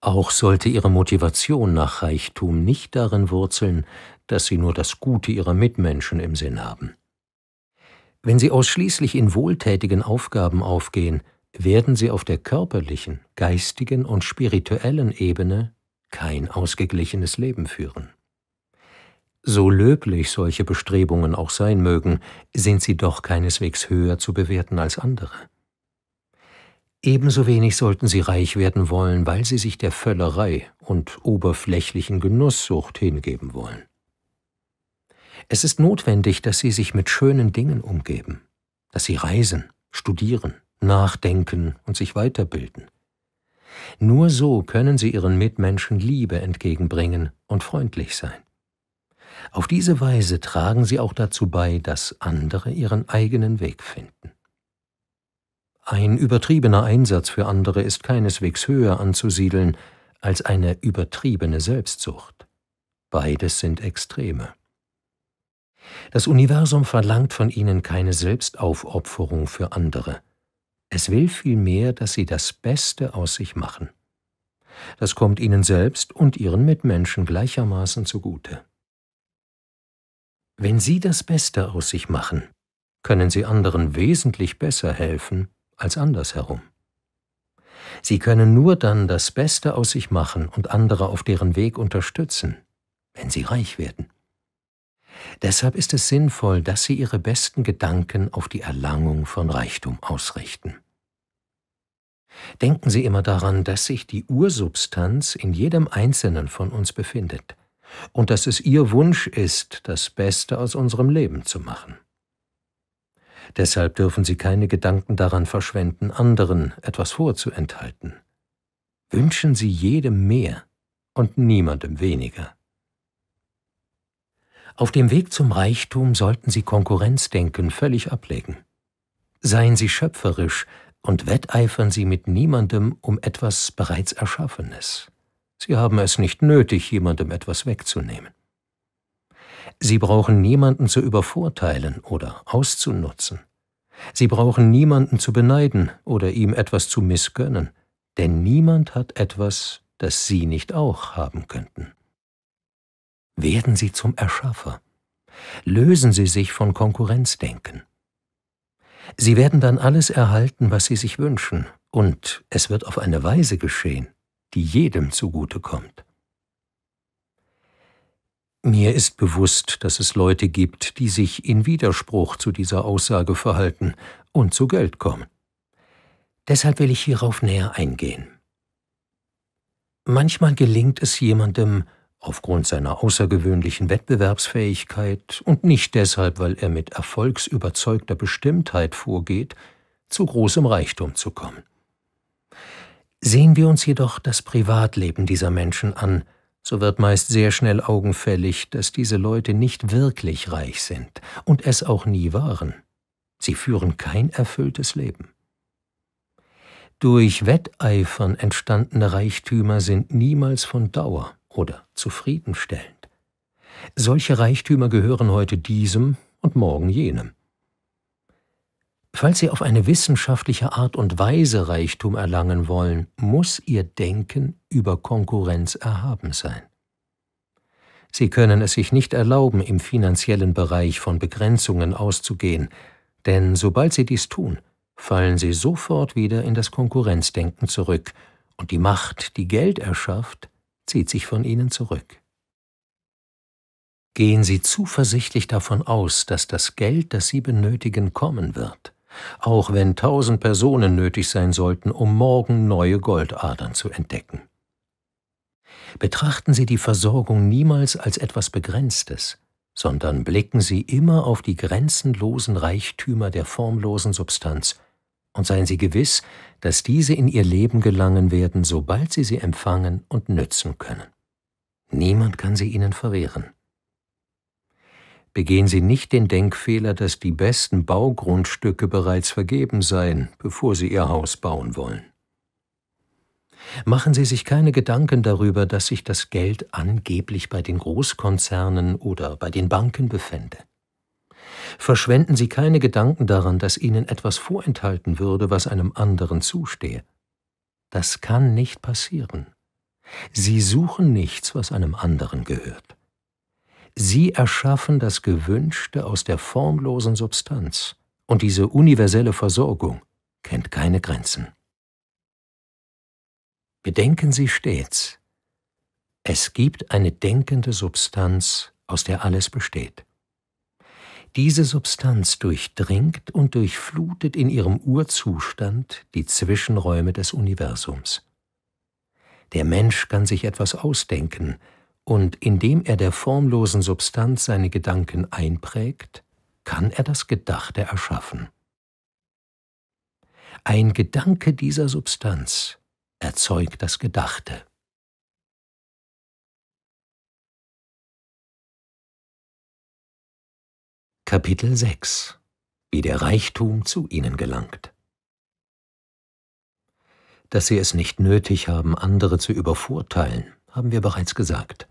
Auch sollte ihre Motivation nach Reichtum nicht darin wurzeln, dass sie nur das Gute ihrer Mitmenschen im Sinn haben. Wenn sie ausschließlich in wohltätigen Aufgaben aufgehen, werden sie auf der körperlichen, geistigen und spirituellen Ebene kein ausgeglichenes Leben führen. So löblich solche Bestrebungen auch sein mögen, sind sie doch keineswegs höher zu bewerten als andere. Ebenso wenig sollten sie reich werden wollen, weil sie sich der Völlerei und oberflächlichen Genusssucht hingeben wollen. Es ist notwendig, dass sie sich mit schönen Dingen umgeben, dass sie reisen, studieren, nachdenken und sich weiterbilden. Nur so können sie ihren Mitmenschen Liebe entgegenbringen und freundlich sein. Auf diese Weise tragen sie auch dazu bei, dass andere ihren eigenen Weg finden. Ein übertriebener Einsatz für andere ist keineswegs höher anzusiedeln als eine übertriebene Selbstsucht. Beides sind Extreme. Das Universum verlangt von ihnen keine Selbstaufopferung für andere. Es will vielmehr, dass sie das Beste aus sich machen. Das kommt ihnen selbst und ihren Mitmenschen gleichermaßen zugute. Wenn Sie das Beste aus sich machen, können Sie anderen wesentlich besser helfen als andersherum. Sie können nur dann das Beste aus sich machen und andere auf deren Weg unterstützen, wenn sie reich werden. Deshalb ist es sinnvoll, dass Sie Ihre besten Gedanken auf die Erlangung von Reichtum ausrichten. Denken Sie immer daran, dass sich die Ursubstanz in jedem Einzelnen von uns befindet und dass es ihr Wunsch ist, das Beste aus unserem Leben zu machen. Deshalb dürfen Sie keine Gedanken daran verschwenden, anderen etwas vorzuenthalten. Wünschen Sie jedem mehr und niemandem weniger. Auf dem Weg zum Reichtum sollten Sie Konkurrenzdenken völlig ablegen. Seien Sie schöpferisch und wetteifern Sie mit niemandem um etwas bereits Erschaffenes. Sie haben es nicht nötig, jemandem etwas wegzunehmen. Sie brauchen niemanden zu übervorteilen oder auszunutzen. Sie brauchen niemanden zu beneiden oder ihm etwas zu missgönnen, denn niemand hat etwas, das Sie nicht auch haben könnten. Werden Sie zum Erschaffer. Lösen Sie sich von Konkurrenzdenken. Sie werden dann alles erhalten, was Sie sich wünschen, und es wird auf eine Weise geschehen, die jedem zugute kommt. Mir ist bewusst, dass es Leute gibt, die sich in Widerspruch zu dieser Aussage verhalten und zu Geld kommen. Deshalb will ich hierauf näher eingehen. Manchmal gelingt es jemandem, aufgrund seiner außergewöhnlichen Wettbewerbsfähigkeit und nicht deshalb, weil er mit erfolgsüberzeugter Bestimmtheit vorgeht, zu großem Reichtum zu kommen. Sehen wir uns jedoch das Privatleben dieser Menschen an, so wird meist sehr schnell augenfällig, dass diese Leute nicht wirklich reich sind und es auch nie waren. Sie führen kein erfülltes Leben. Durch Wetteifern entstandene Reichtümer sind niemals von Dauer oder zufriedenstellend. Solche Reichtümer gehören heute diesem und morgen jenem. Falls Sie auf eine wissenschaftliche Art und Weise Reichtum erlangen wollen, muss Ihr Denken über Konkurrenz erhaben sein. Sie können es sich nicht erlauben, im finanziellen Bereich von Begrenzungen auszugehen, denn sobald Sie dies tun, fallen Sie sofort wieder in das Konkurrenzdenken zurück, und die Macht, die Geld erschafft, zieht sich von Ihnen zurück. Gehen Sie zuversichtlich davon aus, dass das Geld, das Sie benötigen, kommen wird auch wenn tausend Personen nötig sein sollten, um morgen neue Goldadern zu entdecken. Betrachten Sie die Versorgung niemals als etwas Begrenztes, sondern blicken Sie immer auf die grenzenlosen Reichtümer der formlosen Substanz, und seien Sie gewiss, dass diese in Ihr Leben gelangen werden, sobald Sie sie empfangen und nützen können. Niemand kann sie Ihnen verwehren begehen Sie nicht den Denkfehler, dass die besten Baugrundstücke bereits vergeben seien, bevor Sie Ihr Haus bauen wollen. Machen Sie sich keine Gedanken darüber, dass sich das Geld angeblich bei den Großkonzernen oder bei den Banken befände. Verschwenden Sie keine Gedanken daran, dass Ihnen etwas vorenthalten würde, was einem anderen zustehe. Das kann nicht passieren. Sie suchen nichts, was einem anderen gehört. Sie erschaffen das Gewünschte aus der formlosen Substanz. Und diese universelle Versorgung kennt keine Grenzen. Bedenken Sie stets, es gibt eine denkende Substanz, aus der alles besteht. Diese Substanz durchdringt und durchflutet in ihrem Urzustand die Zwischenräume des Universums. Der Mensch kann sich etwas ausdenken, und indem er der formlosen Substanz seine Gedanken einprägt, kann er das Gedachte erschaffen. Ein Gedanke dieser Substanz erzeugt das Gedachte. Kapitel 6 Wie der Reichtum zu ihnen gelangt Dass sie es nicht nötig haben, andere zu übervorteilen, haben wir bereits gesagt.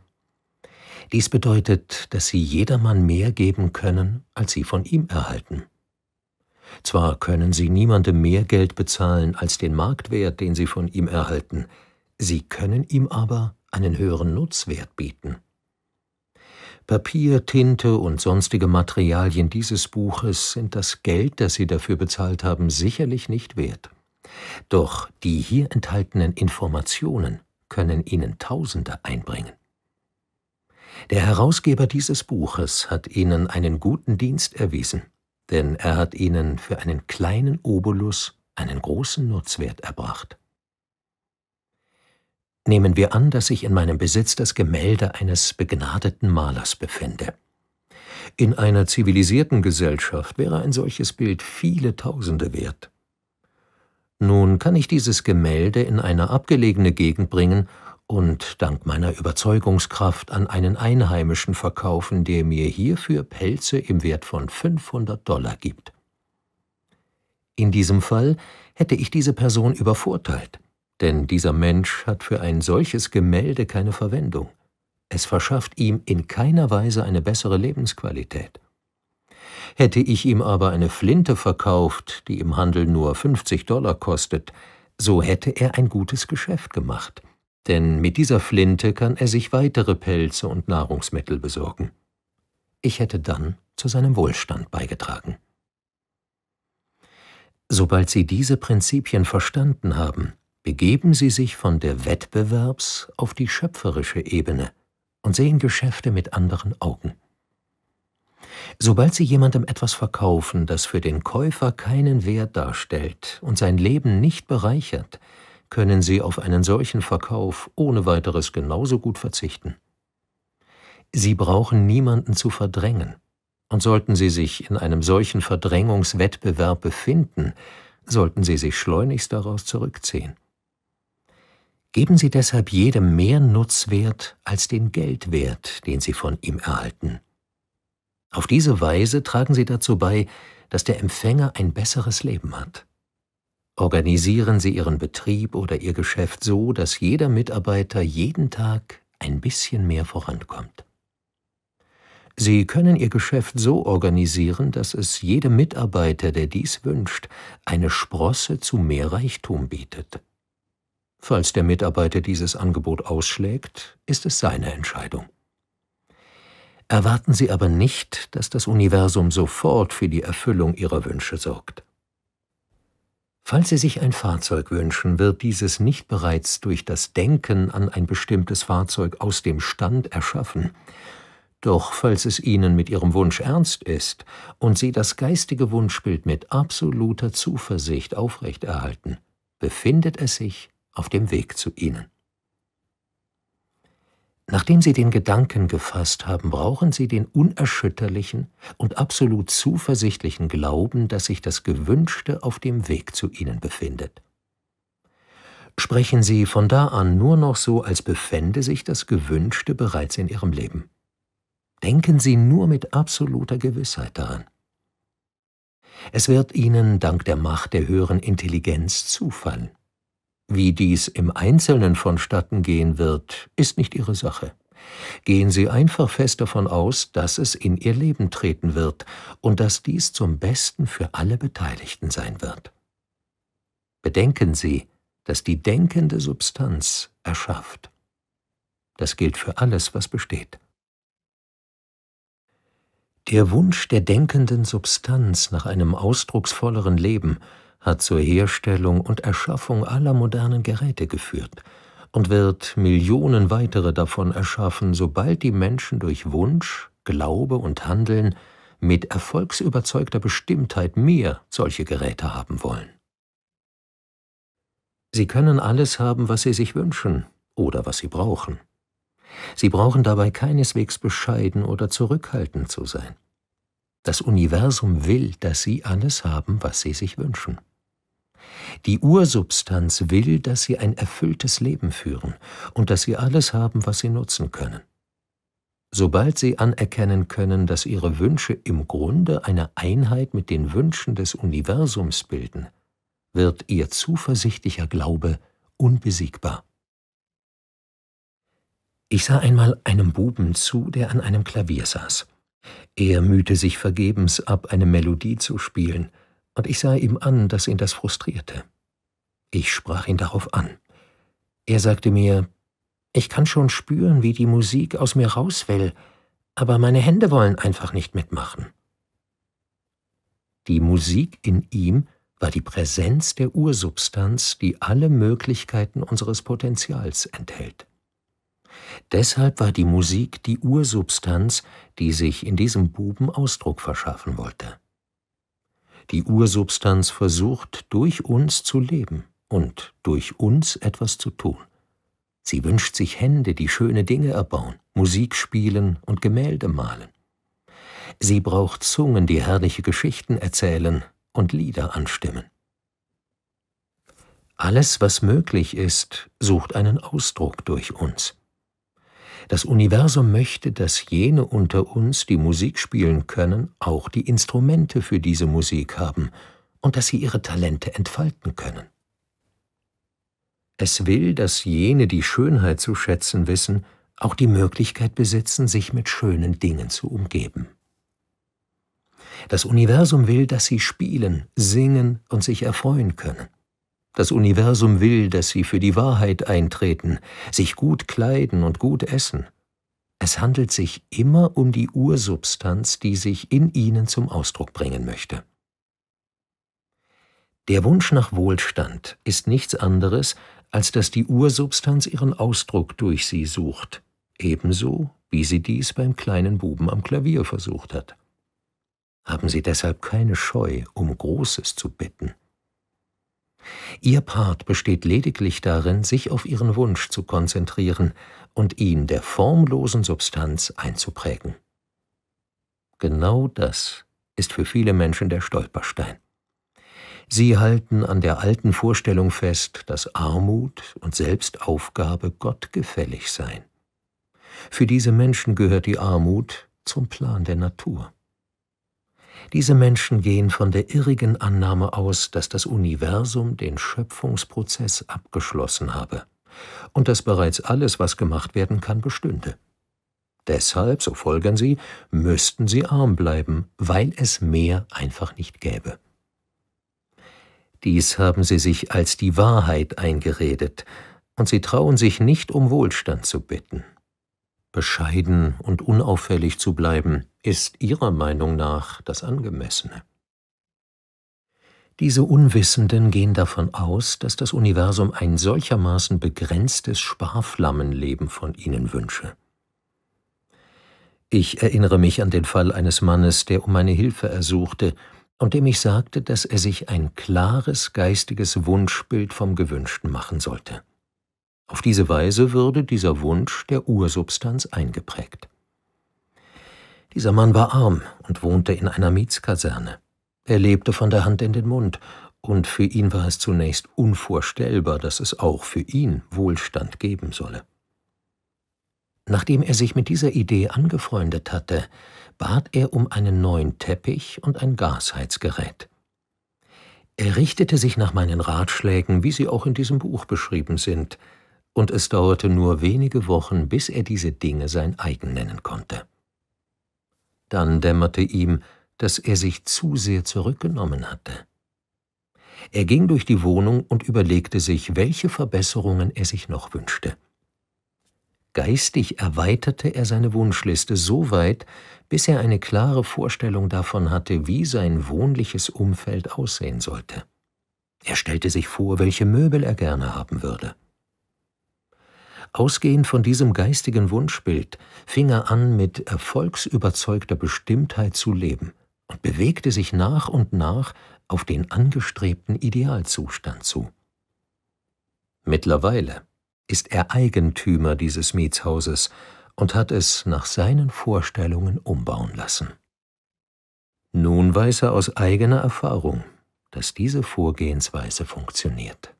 Dies bedeutet, dass sie jedermann mehr geben können, als sie von ihm erhalten. Zwar können sie niemandem mehr Geld bezahlen als den Marktwert, den sie von ihm erhalten, sie können ihm aber einen höheren Nutzwert bieten. Papier, Tinte und sonstige Materialien dieses Buches sind das Geld, das Sie dafür bezahlt haben, sicherlich nicht wert. Doch die hier enthaltenen Informationen können Ihnen Tausende einbringen. Der Herausgeber dieses Buches hat Ihnen einen guten Dienst erwiesen, denn er hat Ihnen für einen kleinen Obolus einen großen Nutzwert erbracht. Nehmen wir an, dass sich in meinem Besitz das Gemälde eines begnadeten Malers befände. In einer zivilisierten Gesellschaft wäre ein solches Bild viele Tausende wert. Nun kann ich dieses Gemälde in eine abgelegene Gegend bringen und dank meiner Überzeugungskraft an einen Einheimischen verkaufen, der mir hierfür Pelze im Wert von 500 Dollar gibt. In diesem Fall hätte ich diese Person übervorteilt, denn dieser Mensch hat für ein solches Gemälde keine Verwendung. Es verschafft ihm in keiner Weise eine bessere Lebensqualität. Hätte ich ihm aber eine Flinte verkauft, die im Handel nur 50 Dollar kostet, so hätte er ein gutes Geschäft gemacht – denn mit dieser Flinte kann er sich weitere Pelze und Nahrungsmittel besorgen. Ich hätte dann zu seinem Wohlstand beigetragen. Sobald Sie diese Prinzipien verstanden haben, begeben Sie sich von der Wettbewerbs auf die schöpferische Ebene und sehen Geschäfte mit anderen Augen. Sobald Sie jemandem etwas verkaufen, das für den Käufer keinen Wert darstellt und sein Leben nicht bereichert, können sie auf einen solchen Verkauf ohne weiteres genauso gut verzichten. Sie brauchen niemanden zu verdrängen, und sollten sie sich in einem solchen Verdrängungswettbewerb befinden, sollten sie sich schleunigst daraus zurückziehen. Geben Sie deshalb jedem mehr Nutzwert als den Geldwert, den Sie von ihm erhalten. Auf diese Weise tragen Sie dazu bei, dass der Empfänger ein besseres Leben hat organisieren Sie Ihren Betrieb oder Ihr Geschäft so, dass jeder Mitarbeiter jeden Tag ein bisschen mehr vorankommt. Sie können Ihr Geschäft so organisieren, dass es jedem Mitarbeiter, der dies wünscht, eine Sprosse zu mehr Reichtum bietet. Falls der Mitarbeiter dieses Angebot ausschlägt, ist es seine Entscheidung. Erwarten Sie aber nicht, dass das Universum sofort für die Erfüllung Ihrer Wünsche sorgt. Falls Sie sich ein Fahrzeug wünschen, wird dieses nicht bereits durch das Denken an ein bestimmtes Fahrzeug aus dem Stand erschaffen. Doch falls es Ihnen mit Ihrem Wunsch ernst ist und Sie das geistige Wunschbild mit absoluter Zuversicht aufrechterhalten, befindet es sich auf dem Weg zu Ihnen. Nachdem Sie den Gedanken gefasst haben, brauchen Sie den unerschütterlichen und absolut zuversichtlichen Glauben, dass sich das Gewünschte auf dem Weg zu Ihnen befindet. Sprechen Sie von da an nur noch so, als befände sich das Gewünschte bereits in Ihrem Leben. Denken Sie nur mit absoluter Gewissheit daran. Es wird Ihnen dank der Macht der höheren Intelligenz zufallen. Wie dies im Einzelnen vonstatten gehen wird, ist nicht Ihre Sache. Gehen Sie einfach fest davon aus, dass es in Ihr Leben treten wird und dass dies zum Besten für alle Beteiligten sein wird. Bedenken Sie, dass die denkende Substanz erschafft. Das gilt für alles, was besteht. Der Wunsch der denkenden Substanz nach einem ausdrucksvolleren Leben hat zur Herstellung und Erschaffung aller modernen Geräte geführt und wird Millionen weitere davon erschaffen, sobald die Menschen durch Wunsch, Glaube und Handeln mit erfolgsüberzeugter Bestimmtheit mehr solche Geräte haben wollen. Sie können alles haben, was sie sich wünschen oder was sie brauchen. Sie brauchen dabei keineswegs bescheiden oder zurückhaltend zu sein. Das Universum will, dass sie alles haben, was sie sich wünschen. Die Ursubstanz will, dass sie ein erfülltes Leben führen und dass sie alles haben, was sie nutzen können. Sobald sie anerkennen können, dass ihre Wünsche im Grunde eine Einheit mit den Wünschen des Universums bilden, wird ihr zuversichtlicher Glaube unbesiegbar. Ich sah einmal einem Buben zu, der an einem Klavier saß. Er mühte sich vergebens ab, eine Melodie zu spielen – und ich sah ihm an, dass ihn das frustrierte. Ich sprach ihn darauf an. Er sagte mir, ich kann schon spüren, wie die Musik aus mir raus will, aber meine Hände wollen einfach nicht mitmachen. Die Musik in ihm war die Präsenz der Ursubstanz, die alle Möglichkeiten unseres Potenzials enthält. Deshalb war die Musik die Ursubstanz, die sich in diesem Buben Ausdruck verschaffen wollte. Die Ursubstanz versucht, durch uns zu leben und durch uns etwas zu tun. Sie wünscht sich Hände, die schöne Dinge erbauen, Musik spielen und Gemälde malen. Sie braucht Zungen, die herrliche Geschichten erzählen und Lieder anstimmen. Alles, was möglich ist, sucht einen Ausdruck durch uns. Das Universum möchte, dass jene unter uns, die Musik spielen können, auch die Instrumente für diese Musik haben und dass sie ihre Talente entfalten können. Es will, dass jene, die Schönheit zu schätzen wissen, auch die Möglichkeit besitzen, sich mit schönen Dingen zu umgeben. Das Universum will, dass sie spielen, singen und sich erfreuen können. Das Universum will, dass sie für die Wahrheit eintreten, sich gut kleiden und gut essen. Es handelt sich immer um die Ursubstanz, die sich in ihnen zum Ausdruck bringen möchte. Der Wunsch nach Wohlstand ist nichts anderes, als dass die Ursubstanz ihren Ausdruck durch sie sucht, ebenso wie sie dies beim kleinen Buben am Klavier versucht hat. Haben Sie deshalb keine Scheu, um Großes zu bitten. Ihr Part besteht lediglich darin, sich auf ihren Wunsch zu konzentrieren und ihn der formlosen Substanz einzuprägen. Genau das ist für viele Menschen der Stolperstein. Sie halten an der alten Vorstellung fest, dass Armut und Selbstaufgabe gottgefällig seien. Für diese Menschen gehört die Armut zum Plan der Natur. Diese Menschen gehen von der irrigen Annahme aus, dass das Universum den Schöpfungsprozess abgeschlossen habe und dass bereits alles, was gemacht werden kann, bestünde. Deshalb, so folgern sie, müssten sie arm bleiben, weil es mehr einfach nicht gäbe. Dies haben sie sich als die Wahrheit eingeredet, und sie trauen sich nicht um Wohlstand zu bitten bescheiden und unauffällig zu bleiben, ist Ihrer Meinung nach das Angemessene. Diese Unwissenden gehen davon aus, dass das Universum ein solchermaßen begrenztes Sparflammenleben von ihnen wünsche. Ich erinnere mich an den Fall eines Mannes, der um meine Hilfe ersuchte und dem ich sagte, dass er sich ein klares geistiges Wunschbild vom Gewünschten machen sollte. Auf diese Weise würde dieser Wunsch der Ursubstanz eingeprägt. Dieser Mann war arm und wohnte in einer Mietskaserne. Er lebte von der Hand in den Mund, und für ihn war es zunächst unvorstellbar, dass es auch für ihn Wohlstand geben solle. Nachdem er sich mit dieser Idee angefreundet hatte, bat er um einen neuen Teppich und ein Gasheizgerät. Er richtete sich nach meinen Ratschlägen, wie sie auch in diesem Buch beschrieben sind, und es dauerte nur wenige Wochen, bis er diese Dinge sein eigen nennen konnte. Dann dämmerte ihm, dass er sich zu sehr zurückgenommen hatte. Er ging durch die Wohnung und überlegte sich, welche Verbesserungen er sich noch wünschte. Geistig erweiterte er seine Wunschliste so weit, bis er eine klare Vorstellung davon hatte, wie sein wohnliches Umfeld aussehen sollte. Er stellte sich vor, welche Möbel er gerne haben würde. Ausgehend von diesem geistigen Wunschbild fing er an, mit erfolgsüberzeugter Bestimmtheit zu leben und bewegte sich nach und nach auf den angestrebten Idealzustand zu. Mittlerweile ist er Eigentümer dieses Mietshauses und hat es nach seinen Vorstellungen umbauen lassen. Nun weiß er aus eigener Erfahrung, dass diese Vorgehensweise funktioniert.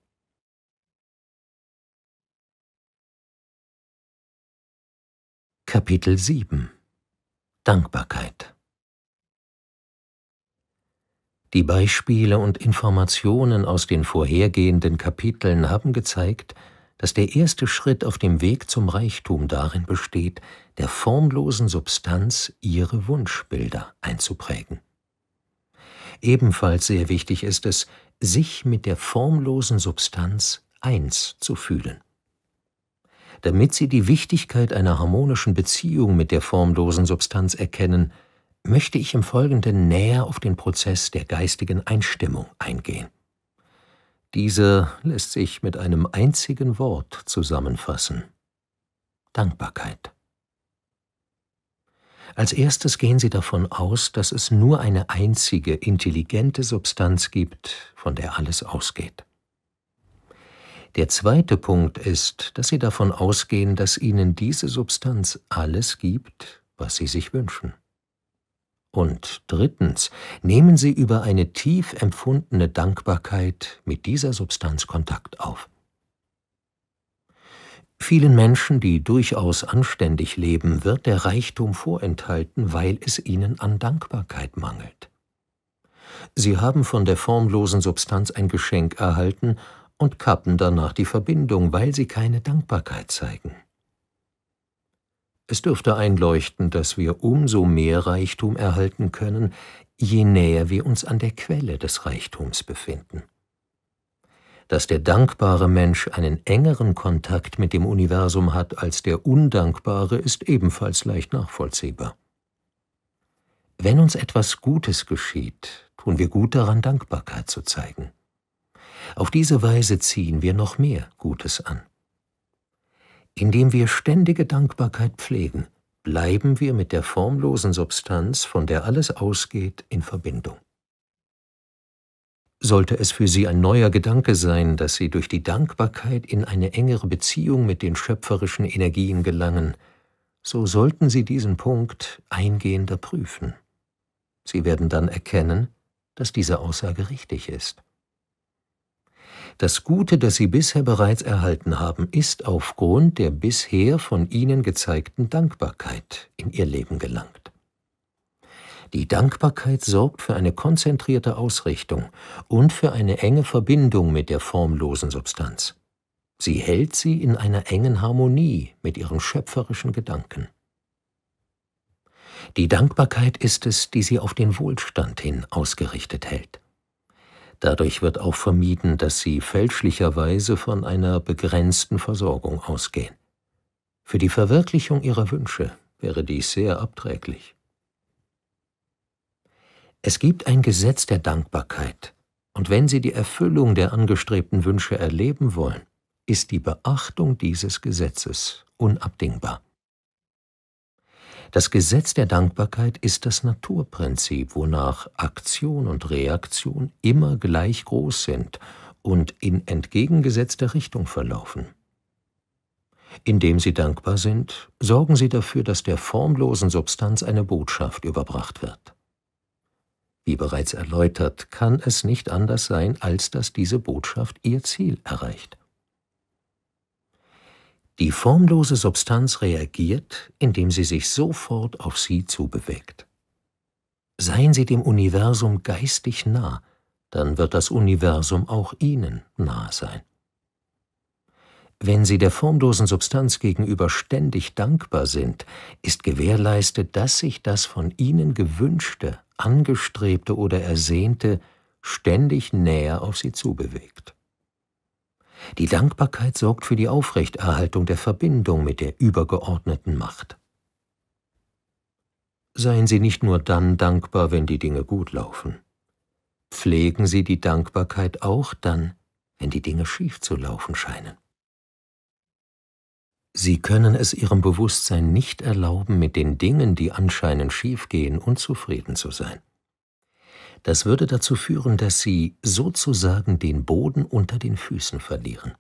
Kapitel 7 Dankbarkeit Die Beispiele und Informationen aus den vorhergehenden Kapiteln haben gezeigt, dass der erste Schritt auf dem Weg zum Reichtum darin besteht, der formlosen Substanz ihre Wunschbilder einzuprägen. Ebenfalls sehr wichtig ist es, sich mit der formlosen Substanz eins zu fühlen. Damit sie die Wichtigkeit einer harmonischen Beziehung mit der formlosen Substanz erkennen, möchte ich im Folgenden näher auf den Prozess der geistigen Einstimmung eingehen. Dieser lässt sich mit einem einzigen Wort zusammenfassen. Dankbarkeit. Als erstes gehen sie davon aus, dass es nur eine einzige intelligente Substanz gibt, von der alles ausgeht. Der zweite Punkt ist, dass Sie davon ausgehen, dass Ihnen diese Substanz alles gibt, was Sie sich wünschen. Und drittens, nehmen Sie über eine tief empfundene Dankbarkeit mit dieser Substanz Kontakt auf. Vielen Menschen, die durchaus anständig leben, wird der Reichtum vorenthalten, weil es ihnen an Dankbarkeit mangelt. Sie haben von der formlosen Substanz ein Geschenk erhalten und kappen danach die Verbindung, weil sie keine Dankbarkeit zeigen. Es dürfte einleuchten, dass wir umso mehr Reichtum erhalten können, je näher wir uns an der Quelle des Reichtums befinden. Dass der dankbare Mensch einen engeren Kontakt mit dem Universum hat als der undankbare, ist ebenfalls leicht nachvollziehbar. Wenn uns etwas Gutes geschieht, tun wir gut daran, Dankbarkeit zu zeigen. Auf diese Weise ziehen wir noch mehr Gutes an. Indem wir ständige Dankbarkeit pflegen, bleiben wir mit der formlosen Substanz, von der alles ausgeht, in Verbindung. Sollte es für Sie ein neuer Gedanke sein, dass Sie durch die Dankbarkeit in eine engere Beziehung mit den schöpferischen Energien gelangen, so sollten Sie diesen Punkt eingehender prüfen. Sie werden dann erkennen, dass diese Aussage richtig ist. Das Gute, das Sie bisher bereits erhalten haben, ist aufgrund der bisher von Ihnen gezeigten Dankbarkeit in Ihr Leben gelangt. Die Dankbarkeit sorgt für eine konzentrierte Ausrichtung und für eine enge Verbindung mit der formlosen Substanz. Sie hält sie in einer engen Harmonie mit ihren schöpferischen Gedanken. Die Dankbarkeit ist es, die sie auf den Wohlstand hin ausgerichtet hält. Dadurch wird auch vermieden, dass sie fälschlicherweise von einer begrenzten Versorgung ausgehen. Für die Verwirklichung ihrer Wünsche wäre dies sehr abträglich. Es gibt ein Gesetz der Dankbarkeit, und wenn Sie die Erfüllung der angestrebten Wünsche erleben wollen, ist die Beachtung dieses Gesetzes unabdingbar. Das Gesetz der Dankbarkeit ist das Naturprinzip, wonach Aktion und Reaktion immer gleich groß sind und in entgegengesetzter Richtung verlaufen. Indem Sie dankbar sind, sorgen Sie dafür, dass der formlosen Substanz eine Botschaft überbracht wird. Wie bereits erläutert, kann es nicht anders sein, als dass diese Botschaft ihr Ziel erreicht. Die formlose Substanz reagiert, indem sie sich sofort auf Sie zubewegt. Seien Sie dem Universum geistig nah, dann wird das Universum auch Ihnen nah sein. Wenn Sie der formlosen Substanz gegenüber ständig dankbar sind, ist gewährleistet, dass sich das von Ihnen gewünschte, angestrebte oder ersehnte ständig näher auf Sie zubewegt. Die Dankbarkeit sorgt für die Aufrechterhaltung der Verbindung mit der übergeordneten Macht. Seien Sie nicht nur dann dankbar, wenn die Dinge gut laufen. Pflegen Sie die Dankbarkeit auch dann, wenn die Dinge schief zu laufen scheinen. Sie können es Ihrem Bewusstsein nicht erlauben, mit den Dingen, die anscheinend schiefgehen, unzufrieden zu sein. Das würde dazu führen, dass sie sozusagen den Boden unter den Füßen verlieren.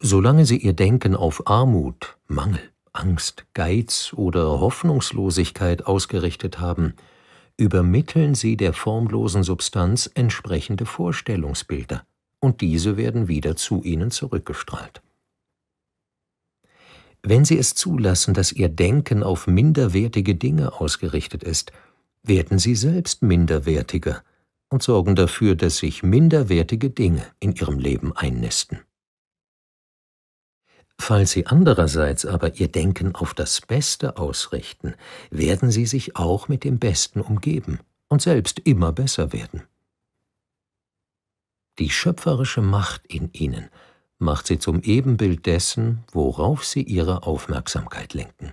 Solange sie ihr Denken auf Armut, Mangel, Angst, Geiz oder Hoffnungslosigkeit ausgerichtet haben, übermitteln sie der formlosen Substanz entsprechende Vorstellungsbilder, und diese werden wieder zu ihnen zurückgestrahlt. Wenn sie es zulassen, dass ihr Denken auf minderwertige Dinge ausgerichtet ist, werden sie selbst minderwertiger und sorgen dafür, dass sich minderwertige Dinge in ihrem Leben einnisten. Falls sie andererseits aber ihr Denken auf das Beste ausrichten, werden sie sich auch mit dem Besten umgeben und selbst immer besser werden. Die schöpferische Macht in ihnen macht sie zum Ebenbild dessen, worauf sie ihre Aufmerksamkeit lenken.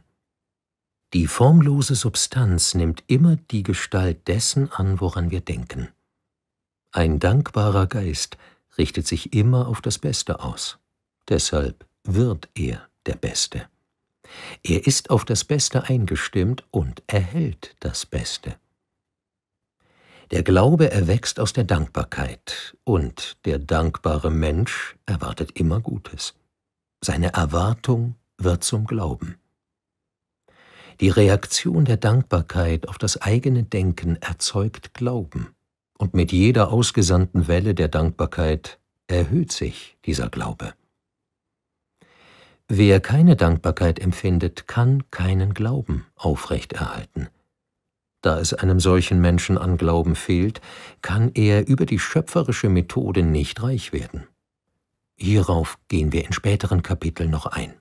Die formlose Substanz nimmt immer die Gestalt dessen an, woran wir denken. Ein dankbarer Geist richtet sich immer auf das Beste aus. Deshalb wird er der Beste. Er ist auf das Beste eingestimmt und erhält das Beste. Der Glaube erwächst aus der Dankbarkeit, und der dankbare Mensch erwartet immer Gutes. Seine Erwartung wird zum Glauben. Die Reaktion der Dankbarkeit auf das eigene Denken erzeugt Glauben. Und mit jeder ausgesandten Welle der Dankbarkeit erhöht sich dieser Glaube. Wer keine Dankbarkeit empfindet, kann keinen Glauben aufrechterhalten. Da es einem solchen Menschen an Glauben fehlt, kann er über die schöpferische Methode nicht reich werden. Hierauf gehen wir in späteren Kapiteln noch ein.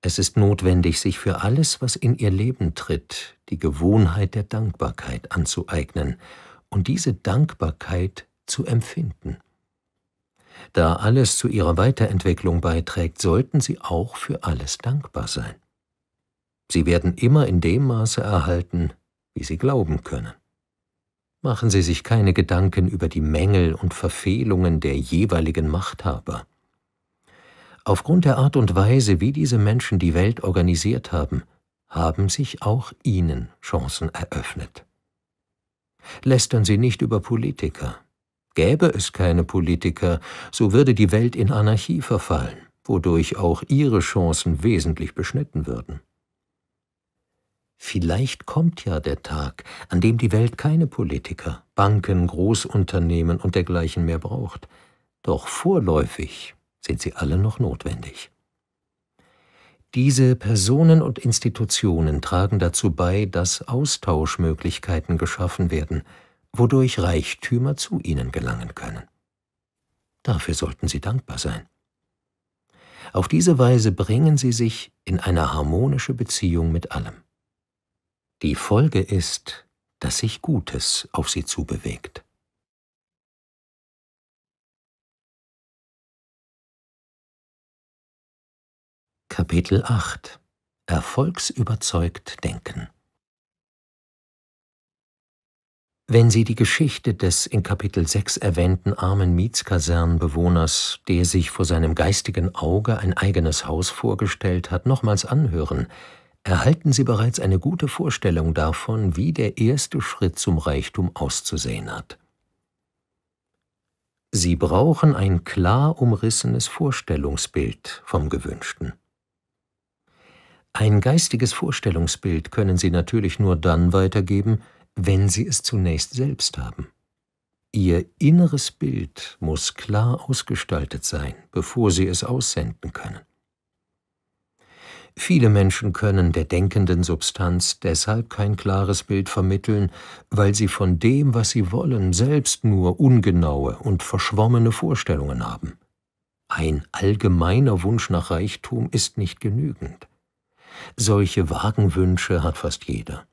Es ist notwendig, sich für alles, was in ihr Leben tritt, die Gewohnheit der Dankbarkeit anzueignen und diese Dankbarkeit zu empfinden. Da alles zu ihrer Weiterentwicklung beiträgt, sollten sie auch für alles dankbar sein. Sie werden immer in dem Maße erhalten, wie sie glauben können. Machen Sie sich keine Gedanken über die Mängel und Verfehlungen der jeweiligen Machthaber. Aufgrund der Art und Weise, wie diese Menschen die Welt organisiert haben, haben sich auch ihnen Chancen eröffnet. Lästern Sie nicht über Politiker. Gäbe es keine Politiker, so würde die Welt in Anarchie verfallen, wodurch auch Ihre Chancen wesentlich beschnitten würden. Vielleicht kommt ja der Tag, an dem die Welt keine Politiker, Banken, Großunternehmen und dergleichen mehr braucht. Doch vorläufig sind sie alle noch notwendig. Diese Personen und Institutionen tragen dazu bei, dass Austauschmöglichkeiten geschaffen werden, wodurch Reichtümer zu ihnen gelangen können. Dafür sollten sie dankbar sein. Auf diese Weise bringen sie sich in eine harmonische Beziehung mit allem. Die Folge ist, dass sich Gutes auf sie zubewegt. Kapitel 8 Erfolgsüberzeugt denken Wenn Sie die Geschichte des in Kapitel 6 erwähnten armen Mietskasernenbewohners, der sich vor seinem geistigen Auge ein eigenes Haus vorgestellt hat, nochmals anhören, erhalten Sie bereits eine gute Vorstellung davon, wie der erste Schritt zum Reichtum auszusehen hat. Sie brauchen ein klar umrissenes Vorstellungsbild vom Gewünschten. Ein geistiges Vorstellungsbild können sie natürlich nur dann weitergeben, wenn sie es zunächst selbst haben. Ihr inneres Bild muss klar ausgestaltet sein, bevor sie es aussenden können. Viele Menschen können der denkenden Substanz deshalb kein klares Bild vermitteln, weil sie von dem, was sie wollen, selbst nur ungenaue und verschwommene Vorstellungen haben. Ein allgemeiner Wunsch nach Reichtum ist nicht genügend. Solche Wagenwünsche hat fast jeder.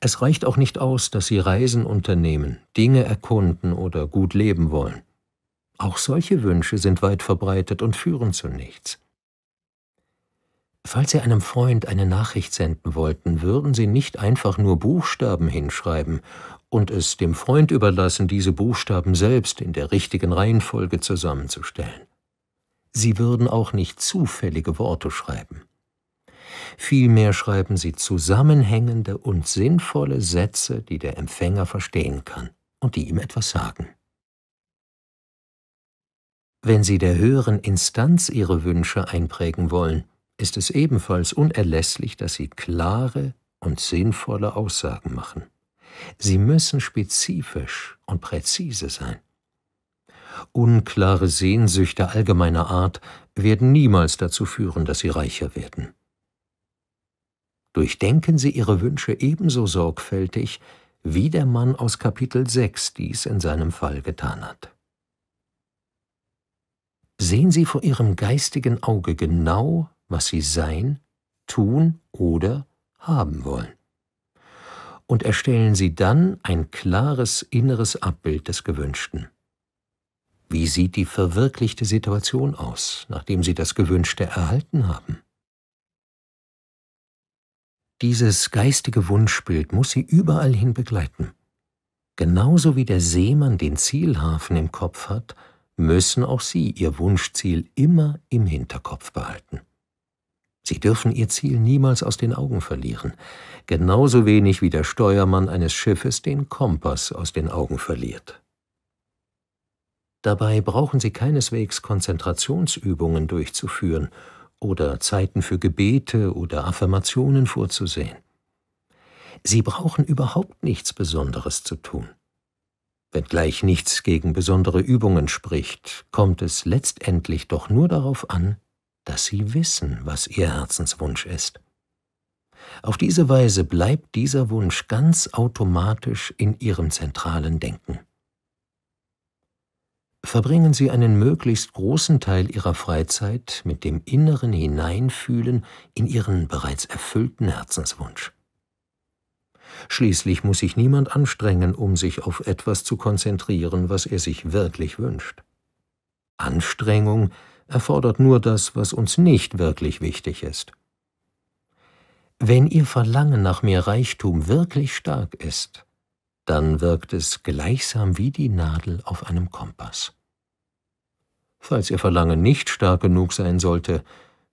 Es reicht auch nicht aus, dass sie Reisen unternehmen, Dinge erkunden oder gut leben wollen. Auch solche Wünsche sind weit verbreitet und führen zu nichts. Falls Sie einem Freund eine Nachricht senden wollten, würden Sie nicht einfach nur Buchstaben hinschreiben und es dem Freund überlassen, diese Buchstaben selbst in der richtigen Reihenfolge zusammenzustellen. Sie würden auch nicht zufällige Worte schreiben. Vielmehr schreiben sie zusammenhängende und sinnvolle Sätze, die der Empfänger verstehen kann und die ihm etwas sagen. Wenn Sie der höheren Instanz Ihre Wünsche einprägen wollen, ist es ebenfalls unerlässlich, dass Sie klare und sinnvolle Aussagen machen. Sie müssen spezifisch und präzise sein. Unklare Sehnsüchte allgemeiner Art werden niemals dazu führen, dass sie reicher werden durchdenken Sie Ihre Wünsche ebenso sorgfältig, wie der Mann aus Kapitel 6 dies in seinem Fall getan hat. Sehen Sie vor Ihrem geistigen Auge genau, was Sie sein, tun oder haben wollen. Und erstellen Sie dann ein klares inneres Abbild des Gewünschten. Wie sieht die verwirklichte Situation aus, nachdem Sie das Gewünschte erhalten haben? dieses geistige Wunschbild muss sie überall hin begleiten. Genauso wie der Seemann den Zielhafen im Kopf hat, müssen auch Sie Ihr Wunschziel immer im Hinterkopf behalten. Sie dürfen Ihr Ziel niemals aus den Augen verlieren, genauso wenig wie der Steuermann eines Schiffes den Kompass aus den Augen verliert. Dabei brauchen Sie keineswegs Konzentrationsübungen durchzuführen oder Zeiten für Gebete oder Affirmationen vorzusehen. Sie brauchen überhaupt nichts Besonderes zu tun. Wenngleich nichts gegen besondere Übungen spricht, kommt es letztendlich doch nur darauf an, dass Sie wissen, was Ihr Herzenswunsch ist. Auf diese Weise bleibt dieser Wunsch ganz automatisch in Ihrem zentralen Denken verbringen sie einen möglichst großen Teil ihrer Freizeit mit dem inneren Hineinfühlen in ihren bereits erfüllten Herzenswunsch. Schließlich muss sich niemand anstrengen, um sich auf etwas zu konzentrieren, was er sich wirklich wünscht. Anstrengung erfordert nur das, was uns nicht wirklich wichtig ist. Wenn Ihr Verlangen nach mehr Reichtum wirklich stark ist, dann wirkt es gleichsam wie die Nadel auf einem Kompass. Falls Ihr Verlangen nicht stark genug sein sollte,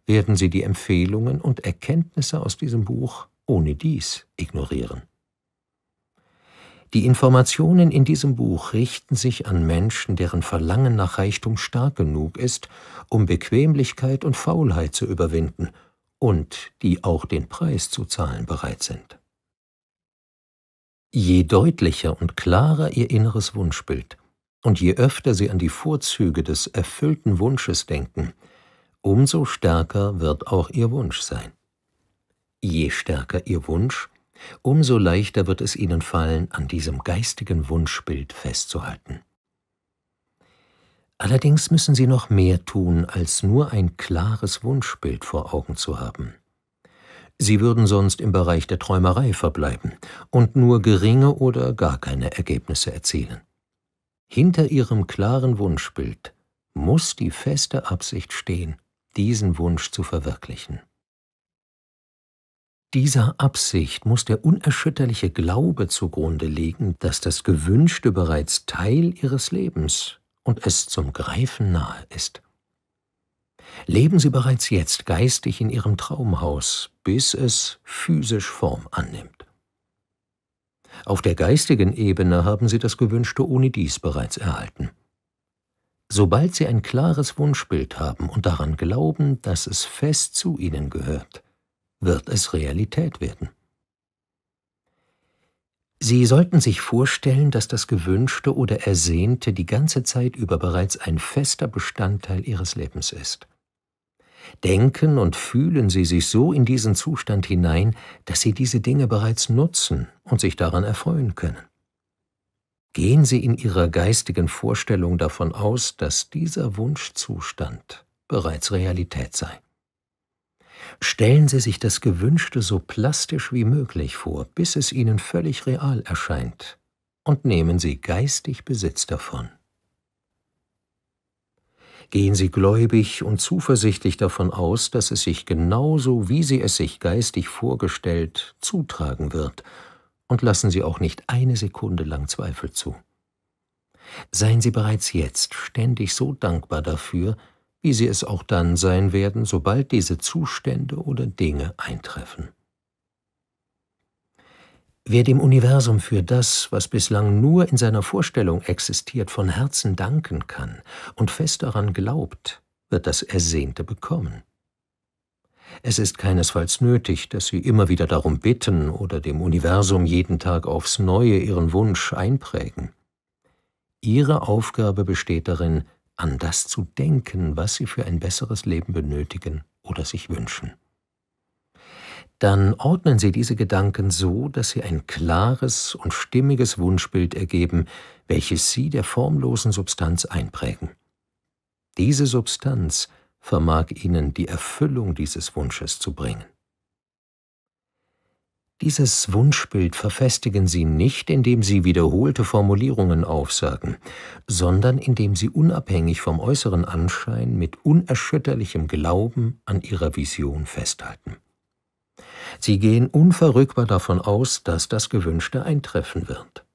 werden Sie die Empfehlungen und Erkenntnisse aus diesem Buch ohne dies ignorieren. Die Informationen in diesem Buch richten sich an Menschen, deren Verlangen nach Reichtum stark genug ist, um Bequemlichkeit und Faulheit zu überwinden und die auch den Preis zu zahlen bereit sind. Je deutlicher und klarer ihr inneres Wunschbild und je öfter sie an die Vorzüge des erfüllten Wunsches denken, umso stärker wird auch ihr Wunsch sein. Je stärker ihr Wunsch, umso leichter wird es ihnen fallen, an diesem geistigen Wunschbild festzuhalten. Allerdings müssen sie noch mehr tun, als nur ein klares Wunschbild vor Augen zu haben. Sie würden sonst im Bereich der Träumerei verbleiben und nur geringe oder gar keine Ergebnisse erzielen. Hinter ihrem klaren Wunschbild muss die feste Absicht stehen, diesen Wunsch zu verwirklichen. Dieser Absicht muss der unerschütterliche Glaube zugrunde liegen, dass das Gewünschte bereits Teil ihres Lebens und es zum Greifen nahe ist leben sie bereits jetzt geistig in ihrem Traumhaus, bis es physisch Form annimmt. Auf der geistigen Ebene haben sie das Gewünschte ohnedies bereits erhalten. Sobald sie ein klares Wunschbild haben und daran glauben, dass es fest zu ihnen gehört, wird es Realität werden. Sie sollten sich vorstellen, dass das Gewünschte oder Ersehnte die ganze Zeit über bereits ein fester Bestandteil Ihres Lebens ist. Denken und fühlen sie sich so in diesen Zustand hinein, dass sie diese Dinge bereits nutzen und sich daran erfreuen können. Gehen sie in ihrer geistigen Vorstellung davon aus, dass dieser Wunschzustand bereits Realität sei. Stellen Sie sich das Gewünschte so plastisch wie möglich vor, bis es Ihnen völlig real erscheint, und nehmen Sie geistig Besitz davon gehen sie gläubig und zuversichtlich davon aus, dass es sich genauso, wie sie es sich geistig vorgestellt, zutragen wird, und lassen sie auch nicht eine Sekunde lang Zweifel zu. Seien Sie bereits jetzt ständig so dankbar dafür, wie Sie es auch dann sein werden, sobald diese Zustände oder Dinge eintreffen. Wer dem Universum für das, was bislang nur in seiner Vorstellung existiert, von Herzen danken kann und fest daran glaubt, wird das Ersehnte bekommen. Es ist keinesfalls nötig, dass Sie immer wieder darum bitten oder dem Universum jeden Tag aufs neue Ihren Wunsch einprägen. Ihre Aufgabe besteht darin, an das zu denken, was Sie für ein besseres Leben benötigen oder sich wünschen dann ordnen Sie diese Gedanken so, dass sie ein klares und stimmiges Wunschbild ergeben, welches Sie der formlosen Substanz einprägen. Diese Substanz vermag Ihnen die Erfüllung dieses Wunsches zu bringen. Dieses Wunschbild verfestigen Sie nicht, indem Sie wiederholte Formulierungen aufsagen, sondern indem Sie unabhängig vom äußeren Anschein mit unerschütterlichem Glauben an Ihrer Vision festhalten. Sie gehen unverrückbar davon aus, dass das Gewünschte eintreffen wird.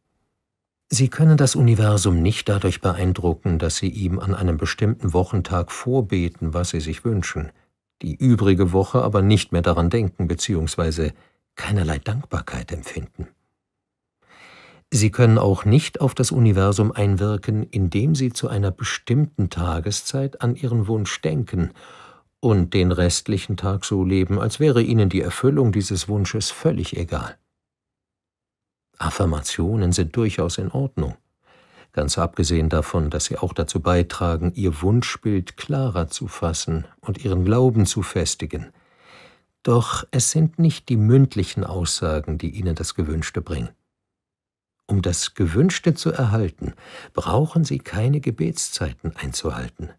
Sie können das Universum nicht dadurch beeindrucken, dass Sie ihm an einem bestimmten Wochentag vorbeten, was Sie sich wünschen, die übrige Woche aber nicht mehr daran denken bzw. keinerlei Dankbarkeit empfinden. Sie können auch nicht auf das Universum einwirken, indem Sie zu einer bestimmten Tageszeit an Ihren Wunsch denken und den restlichen Tag so leben, als wäre ihnen die Erfüllung dieses Wunsches völlig egal. Affirmationen sind durchaus in Ordnung, ganz abgesehen davon, dass sie auch dazu beitragen, ihr Wunschbild klarer zu fassen und ihren Glauben zu festigen. Doch es sind nicht die mündlichen Aussagen, die ihnen das Gewünschte bringen. Um das Gewünschte zu erhalten, brauchen sie keine Gebetszeiten einzuhalten.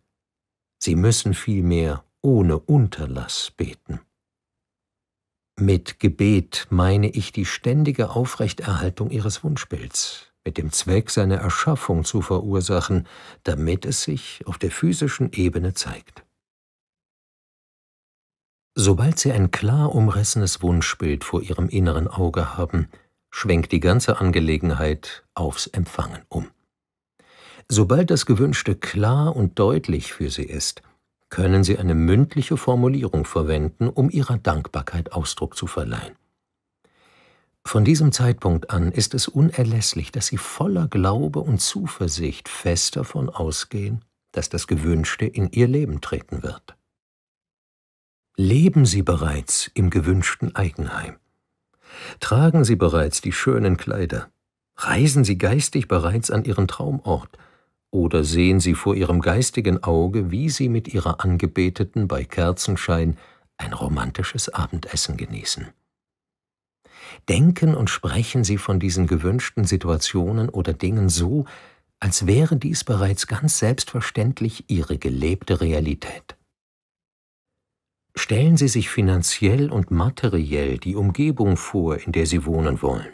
Sie müssen vielmehr ohne Unterlass beten. Mit Gebet meine ich die ständige Aufrechterhaltung ihres Wunschbilds, mit dem Zweck, seine Erschaffung zu verursachen, damit es sich auf der physischen Ebene zeigt. Sobald Sie ein klar umrissenes Wunschbild vor Ihrem inneren Auge haben, schwenkt die ganze Angelegenheit aufs Empfangen um. Sobald das Gewünschte klar und deutlich für Sie ist, können sie eine mündliche Formulierung verwenden, um ihrer Dankbarkeit Ausdruck zu verleihen. Von diesem Zeitpunkt an ist es unerlässlich, dass sie voller Glaube und Zuversicht fest davon ausgehen, dass das Gewünschte in ihr Leben treten wird. Leben Sie bereits im gewünschten Eigenheim. Tragen Sie bereits die schönen Kleider. Reisen Sie geistig bereits an Ihren Traumort oder sehen sie vor ihrem geistigen Auge, wie sie mit ihrer Angebeteten bei Kerzenschein ein romantisches Abendessen genießen. Denken und sprechen sie von diesen gewünschten Situationen oder Dingen so, als wäre dies bereits ganz selbstverständlich ihre gelebte Realität. Stellen Sie sich finanziell und materiell die Umgebung vor, in der Sie wohnen wollen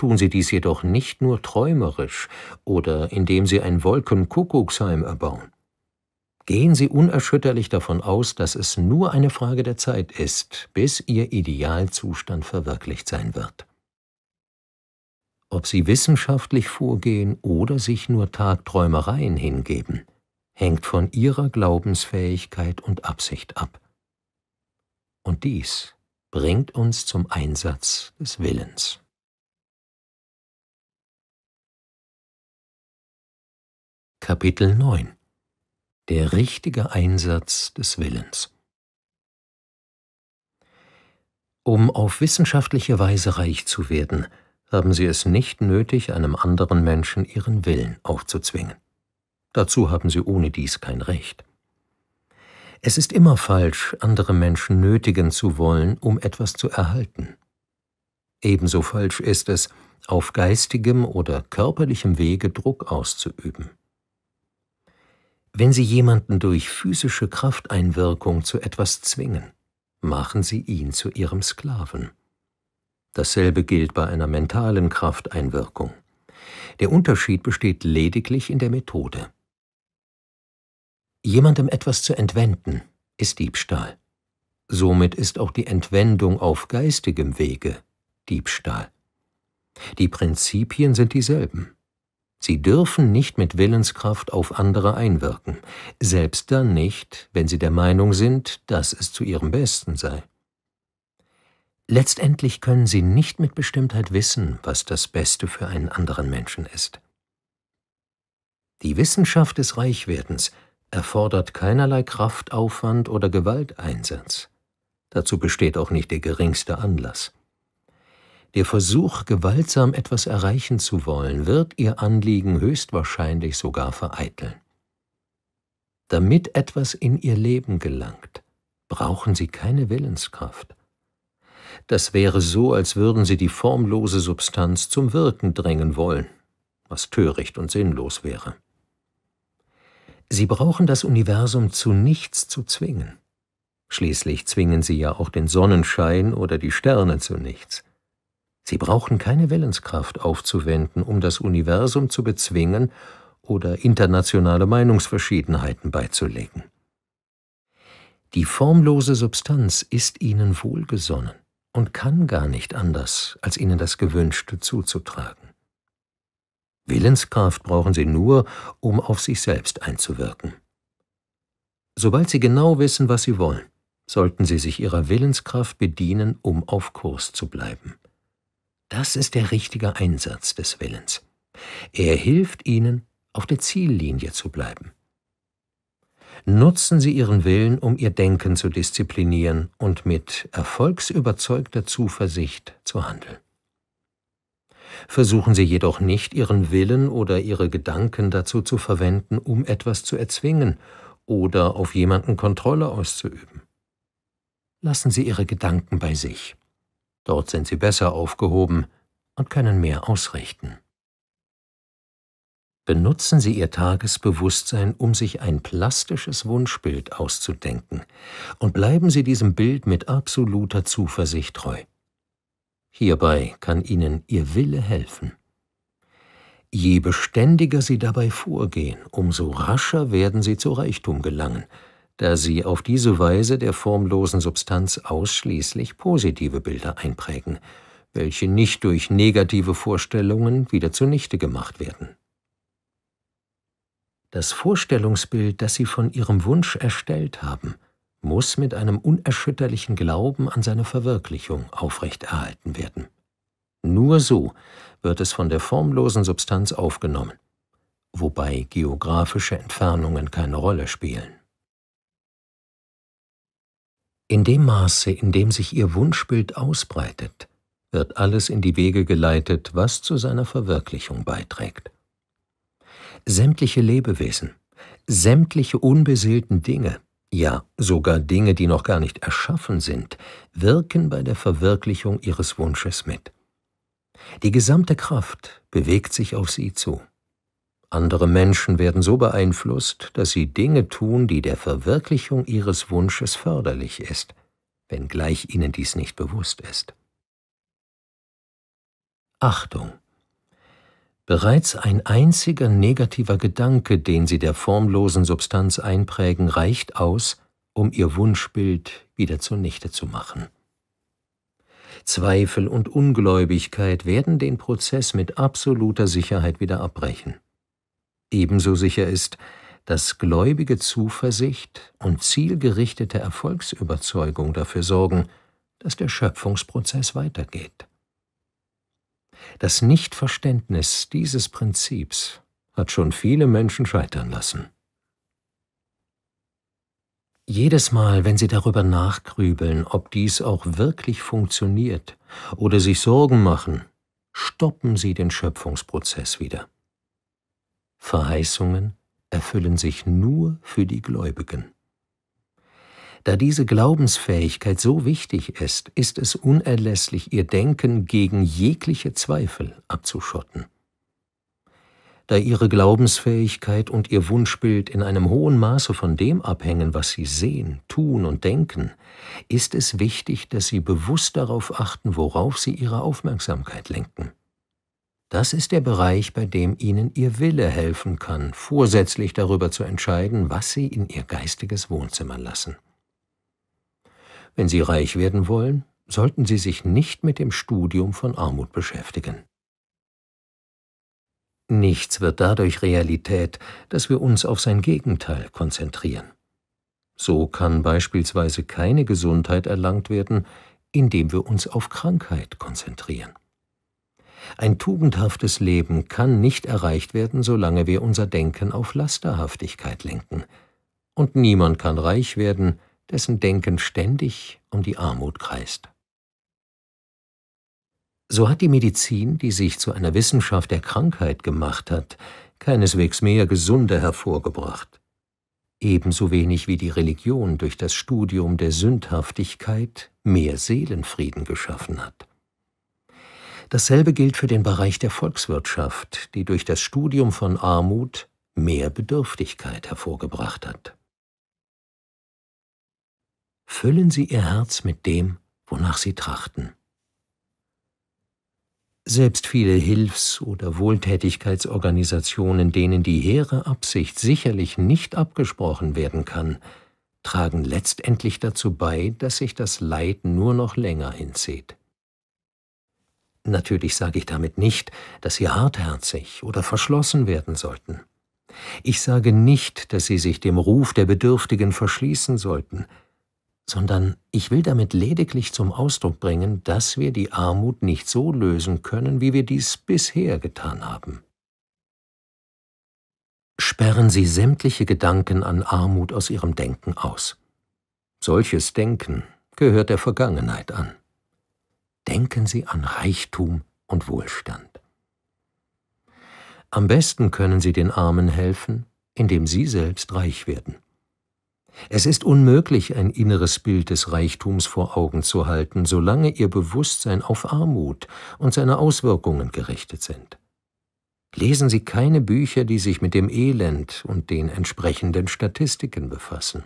tun sie dies jedoch nicht nur träumerisch oder indem sie ein Wolkenkuckucksheim erbauen. Gehen Sie unerschütterlich davon aus, dass es nur eine Frage der Zeit ist, bis Ihr Idealzustand verwirklicht sein wird. Ob Sie wissenschaftlich vorgehen oder sich nur Tagträumereien hingeben, hängt von Ihrer Glaubensfähigkeit und Absicht ab. Und dies bringt uns zum Einsatz des Willens. Kapitel 9 Der richtige Einsatz des Willens Um auf wissenschaftliche Weise reich zu werden, haben sie es nicht nötig, einem anderen Menschen ihren Willen aufzuzwingen. Dazu haben sie ohne dies kein Recht. Es ist immer falsch, andere Menschen nötigen zu wollen, um etwas zu erhalten. Ebenso falsch ist es, auf geistigem oder körperlichem Wege Druck auszuüben. Wenn Sie jemanden durch physische Krafteinwirkung zu etwas zwingen, machen Sie ihn zu Ihrem Sklaven. Dasselbe gilt bei einer mentalen Krafteinwirkung. Der Unterschied besteht lediglich in der Methode. Jemandem etwas zu entwenden ist Diebstahl. Somit ist auch die Entwendung auf geistigem Wege Diebstahl. Die Prinzipien sind dieselben. Sie dürfen nicht mit Willenskraft auf andere einwirken, selbst dann nicht, wenn sie der Meinung sind, dass es zu ihrem Besten sei. Letztendlich können sie nicht mit Bestimmtheit wissen, was das Beste für einen anderen Menschen ist. Die Wissenschaft des Reichwerdens erfordert keinerlei Kraftaufwand oder Gewalteinsatz. Dazu besteht auch nicht der geringste Anlass. Der Versuch, gewaltsam etwas erreichen zu wollen, wird ihr Anliegen höchstwahrscheinlich sogar vereiteln. Damit etwas in ihr Leben gelangt, brauchen sie keine Willenskraft. Das wäre so, als würden sie die formlose Substanz zum Wirken drängen wollen, was töricht und sinnlos wäre. Sie brauchen das Universum zu nichts zu zwingen. Schließlich zwingen sie ja auch den Sonnenschein oder die Sterne zu nichts. Sie brauchen keine Willenskraft aufzuwenden, um das Universum zu bezwingen oder internationale Meinungsverschiedenheiten beizulegen. Die formlose Substanz ist ihnen wohlgesonnen und kann gar nicht anders, als ihnen das Gewünschte zuzutragen. Willenskraft brauchen sie nur, um auf sich selbst einzuwirken. Sobald sie genau wissen, was sie wollen, sollten sie sich ihrer Willenskraft bedienen, um auf Kurs zu bleiben. Das ist der richtige Einsatz des Willens. Er hilft ihnen, auf der Ziellinie zu bleiben. Nutzen Sie Ihren Willen, um Ihr Denken zu disziplinieren und mit erfolgsüberzeugter Zuversicht zu handeln. Versuchen Sie jedoch nicht, Ihren Willen oder Ihre Gedanken dazu zu verwenden, um etwas zu erzwingen oder auf jemanden Kontrolle auszuüben. Lassen Sie Ihre Gedanken bei sich. Dort sind sie besser aufgehoben und können mehr ausrichten. Benutzen Sie Ihr Tagesbewusstsein, um sich ein plastisches Wunschbild auszudenken, und bleiben Sie diesem Bild mit absoluter Zuversicht treu. Hierbei kann Ihnen Ihr Wille helfen. Je beständiger Sie dabei vorgehen, umso rascher werden Sie zu Reichtum gelangen, da sie auf diese Weise der formlosen Substanz ausschließlich positive Bilder einprägen, welche nicht durch negative Vorstellungen wieder zunichte gemacht werden. Das Vorstellungsbild, das Sie von Ihrem Wunsch erstellt haben, muss mit einem unerschütterlichen Glauben an seine Verwirklichung aufrechterhalten werden. Nur so wird es von der formlosen Substanz aufgenommen, wobei geografische Entfernungen keine Rolle spielen. In dem Maße, in dem sich ihr Wunschbild ausbreitet, wird alles in die Wege geleitet, was zu seiner Verwirklichung beiträgt. Sämtliche Lebewesen, sämtliche unbeseelten Dinge, ja sogar Dinge, die noch gar nicht erschaffen sind, wirken bei der Verwirklichung ihres Wunsches mit. Die gesamte Kraft bewegt sich auf sie zu. Andere Menschen werden so beeinflusst, dass sie Dinge tun, die der Verwirklichung ihres Wunsches förderlich ist, wenngleich ihnen dies nicht bewusst ist. Achtung! Bereits ein einziger negativer Gedanke, den Sie der formlosen Substanz einprägen, reicht aus, um Ihr Wunschbild wieder zunichte zu machen. Zweifel und Ungläubigkeit werden den Prozess mit absoluter Sicherheit wieder abbrechen ebenso sicher ist, dass gläubige Zuversicht und zielgerichtete Erfolgsüberzeugung dafür sorgen, dass der Schöpfungsprozess weitergeht. Das Nichtverständnis dieses Prinzips hat schon viele Menschen scheitern lassen. Jedes Mal, wenn Sie darüber nachgrübeln, ob dies auch wirklich funktioniert oder sich Sorgen machen, stoppen Sie den Schöpfungsprozess wieder. Verheißungen erfüllen sich nur für die Gläubigen. Da diese Glaubensfähigkeit so wichtig ist, ist es unerlässlich, ihr Denken gegen jegliche Zweifel abzuschotten. Da ihre Glaubensfähigkeit und ihr Wunschbild in einem hohen Maße von dem abhängen, was sie sehen, tun und denken, ist es wichtig, dass sie bewusst darauf achten, worauf sie ihre Aufmerksamkeit lenken. Das ist der Bereich, bei dem Ihnen Ihr Wille helfen kann, vorsätzlich darüber zu entscheiden, was Sie in Ihr geistiges Wohnzimmer lassen. Wenn Sie reich werden wollen, sollten Sie sich nicht mit dem Studium von Armut beschäftigen. Nichts wird dadurch Realität, dass wir uns auf sein Gegenteil konzentrieren. So kann beispielsweise keine Gesundheit erlangt werden, indem wir uns auf Krankheit konzentrieren. Ein tugendhaftes Leben kann nicht erreicht werden, solange wir unser Denken auf Lasterhaftigkeit lenken. Und niemand kann reich werden, dessen Denken ständig um die Armut kreist. So hat die Medizin, die sich zu einer Wissenschaft der Krankheit gemacht hat, keineswegs mehr Gesunde hervorgebracht. Ebenso wenig wie die Religion durch das Studium der Sündhaftigkeit mehr Seelenfrieden geschaffen hat. Dasselbe gilt für den Bereich der Volkswirtschaft, die durch das Studium von Armut mehr Bedürftigkeit hervorgebracht hat. Füllen Sie Ihr Herz mit dem, wonach Sie trachten. Selbst viele Hilfs- oder Wohltätigkeitsorganisationen, denen die hehre Absicht sicherlich nicht abgesprochen werden kann, tragen letztendlich dazu bei, dass sich das Leid nur noch länger entzieht. Natürlich sage ich damit nicht, dass Sie hartherzig oder verschlossen werden sollten. Ich sage nicht, dass Sie sich dem Ruf der Bedürftigen verschließen sollten, sondern ich will damit lediglich zum Ausdruck bringen, dass wir die Armut nicht so lösen können, wie wir dies bisher getan haben. Sperren Sie sämtliche Gedanken an Armut aus Ihrem Denken aus. Solches Denken gehört der Vergangenheit an denken Sie an Reichtum und Wohlstand. Am besten können Sie den Armen helfen, indem Sie selbst reich werden. Es ist unmöglich, ein inneres Bild des Reichtums vor Augen zu halten, solange Ihr Bewusstsein auf Armut und seine Auswirkungen gerichtet sind. Lesen Sie keine Bücher, die sich mit dem Elend und den entsprechenden Statistiken befassen.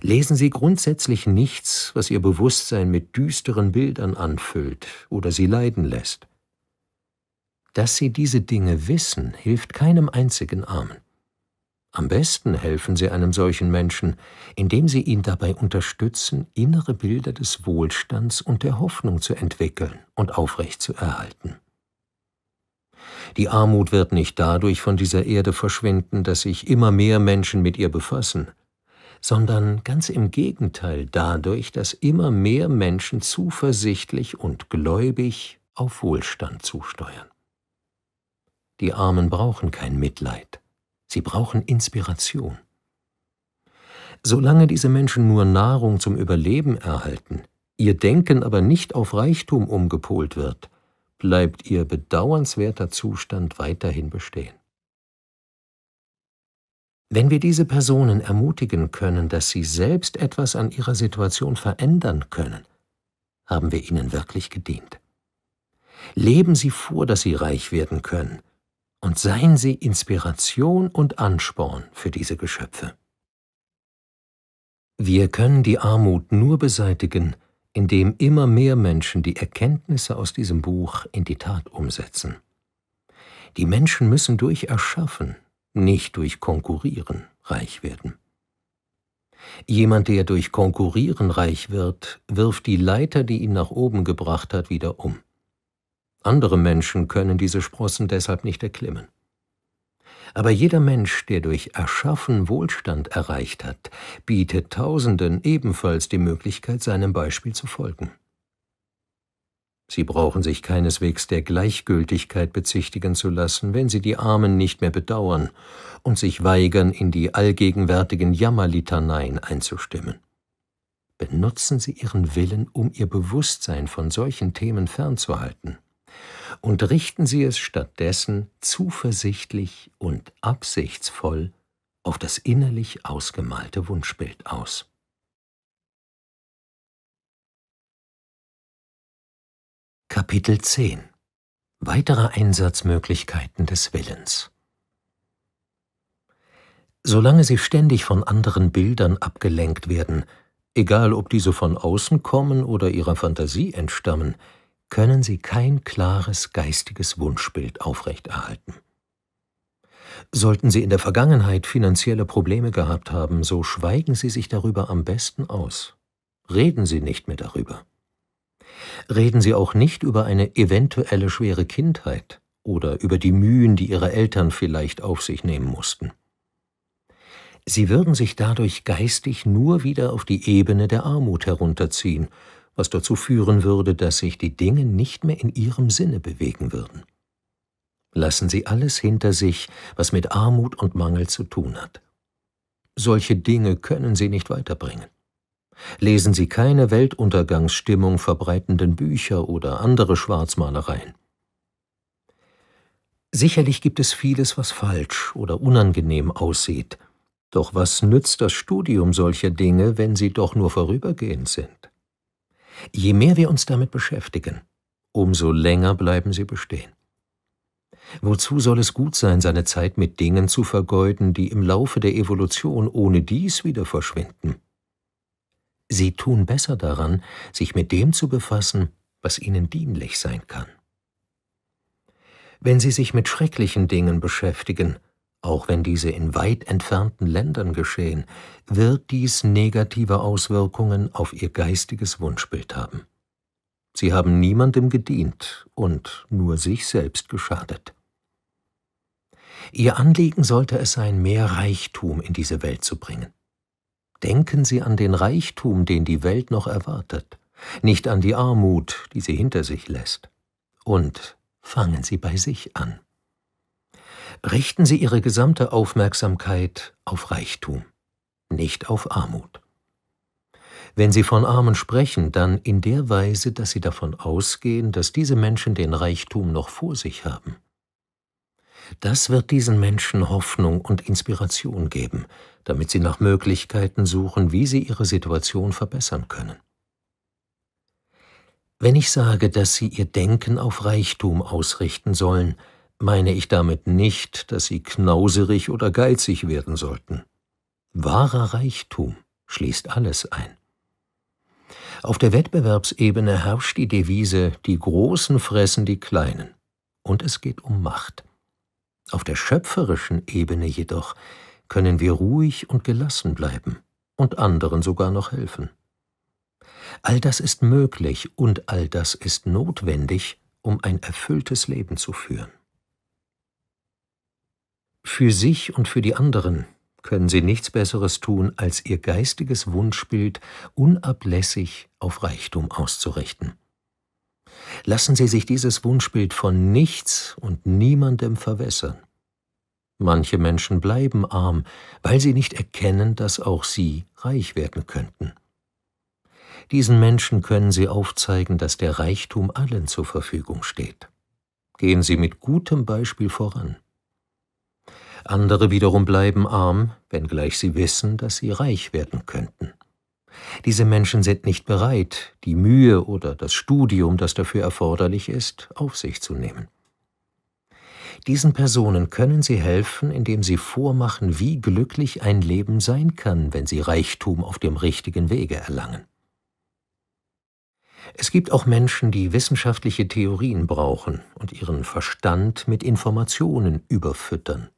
Lesen Sie grundsätzlich nichts, was Ihr Bewusstsein mit düsteren Bildern anfüllt oder Sie leiden lässt. Dass Sie diese Dinge wissen, hilft keinem einzigen Armen. Am besten helfen Sie einem solchen Menschen, indem Sie ihn dabei unterstützen, innere Bilder des Wohlstands und der Hoffnung zu entwickeln und aufrechtzuerhalten. Die Armut wird nicht dadurch von dieser Erde verschwinden, dass sich immer mehr Menschen mit ihr befassen, sondern ganz im Gegenteil dadurch, dass immer mehr Menschen zuversichtlich und gläubig auf Wohlstand zusteuern. Die Armen brauchen kein Mitleid, sie brauchen Inspiration. Solange diese Menschen nur Nahrung zum Überleben erhalten, ihr Denken aber nicht auf Reichtum umgepolt wird, bleibt ihr bedauernswerter Zustand weiterhin bestehen. Wenn wir diese Personen ermutigen können, dass sie selbst etwas an ihrer Situation verändern können, haben wir ihnen wirklich gedient. Leben Sie vor, dass Sie reich werden können, und seien Sie Inspiration und Ansporn für diese Geschöpfe. Wir können die Armut nur beseitigen, indem immer mehr Menschen die Erkenntnisse aus diesem Buch in die Tat umsetzen. Die Menschen müssen durch Erschaffen nicht durch Konkurrieren reich werden. Jemand, der durch Konkurrieren reich wird, wirft die Leiter, die ihn nach oben gebracht hat, wieder um. Andere Menschen können diese Sprossen deshalb nicht erklimmen. Aber jeder Mensch, der durch Erschaffen Wohlstand erreicht hat, bietet Tausenden ebenfalls die Möglichkeit, seinem Beispiel zu folgen. Sie brauchen sich keineswegs der Gleichgültigkeit bezichtigen zu lassen, wenn Sie die Armen nicht mehr bedauern und sich weigern, in die allgegenwärtigen Jammerlitaneien einzustimmen. Benutzen Sie Ihren Willen, um Ihr Bewusstsein von solchen Themen fernzuhalten und richten Sie es stattdessen zuversichtlich und absichtsvoll auf das innerlich ausgemalte Wunschbild aus. Kapitel 10 Weitere Einsatzmöglichkeiten des Willens Solange sie ständig von anderen Bildern abgelenkt werden, egal ob diese von außen kommen oder ihrer Fantasie entstammen, können sie kein klares geistiges Wunschbild aufrechterhalten. Sollten sie in der Vergangenheit finanzielle Probleme gehabt haben, so schweigen sie sich darüber am besten aus. Reden sie nicht mehr darüber. Reden Sie auch nicht über eine eventuelle schwere Kindheit oder über die Mühen, die Ihre Eltern vielleicht auf sich nehmen mussten. Sie würden sich dadurch geistig nur wieder auf die Ebene der Armut herunterziehen, was dazu führen würde, dass sich die Dinge nicht mehr in Ihrem Sinne bewegen würden. Lassen Sie alles hinter sich, was mit Armut und Mangel zu tun hat. Solche Dinge können Sie nicht weiterbringen. Lesen Sie keine Weltuntergangsstimmung verbreitenden Bücher oder andere Schwarzmalereien. Sicherlich gibt es vieles, was falsch oder unangenehm aussieht. Doch was nützt das Studium solcher Dinge, wenn sie doch nur vorübergehend sind? Je mehr wir uns damit beschäftigen, umso länger bleiben sie bestehen. Wozu soll es gut sein, seine Zeit mit Dingen zu vergeuden, die im Laufe der Evolution ohne dies wieder verschwinden? Sie tun besser daran, sich mit dem zu befassen, was ihnen dienlich sein kann. Wenn sie sich mit schrecklichen Dingen beschäftigen, auch wenn diese in weit entfernten Ländern geschehen, wird dies negative Auswirkungen auf ihr geistiges Wunschbild haben. Sie haben niemandem gedient und nur sich selbst geschadet. Ihr Anliegen sollte es sein, mehr Reichtum in diese Welt zu bringen. Denken Sie an den Reichtum, den die Welt noch erwartet, nicht an die Armut, die sie hinter sich lässt. Und fangen Sie bei sich an. Richten Sie Ihre gesamte Aufmerksamkeit auf Reichtum, nicht auf Armut. Wenn Sie von Armen sprechen, dann in der Weise, dass Sie davon ausgehen, dass diese Menschen den Reichtum noch vor sich haben. Das wird diesen Menschen Hoffnung und Inspiration geben, damit sie nach Möglichkeiten suchen, wie sie ihre Situation verbessern können. Wenn ich sage, dass sie ihr Denken auf Reichtum ausrichten sollen, meine ich damit nicht, dass sie knauserig oder geizig werden sollten. Wahrer Reichtum schließt alles ein. Auf der Wettbewerbsebene herrscht die Devise Die Großen fressen die Kleinen, und es geht um Macht. Auf der schöpferischen Ebene jedoch können wir ruhig und gelassen bleiben und anderen sogar noch helfen. All das ist möglich und all das ist notwendig, um ein erfülltes Leben zu führen. Für sich und für die anderen können sie nichts Besseres tun, als ihr geistiges Wunschbild unablässig auf Reichtum auszurichten. Lassen Sie sich dieses Wunschbild von nichts und niemandem verwässern. Manche Menschen bleiben arm, weil sie nicht erkennen, dass auch sie reich werden könnten. Diesen Menschen können sie aufzeigen, dass der Reichtum allen zur Verfügung steht. Gehen sie mit gutem Beispiel voran. Andere wiederum bleiben arm, wenngleich sie wissen, dass sie reich werden könnten. Diese Menschen sind nicht bereit, die Mühe oder das Studium, das dafür erforderlich ist, auf sich zu nehmen. Diesen Personen können Sie helfen, indem Sie vormachen, wie glücklich ein Leben sein kann, wenn Sie Reichtum auf dem richtigen Wege erlangen. Es gibt auch Menschen, die wissenschaftliche Theorien brauchen und ihren Verstand mit Informationen überfüttern.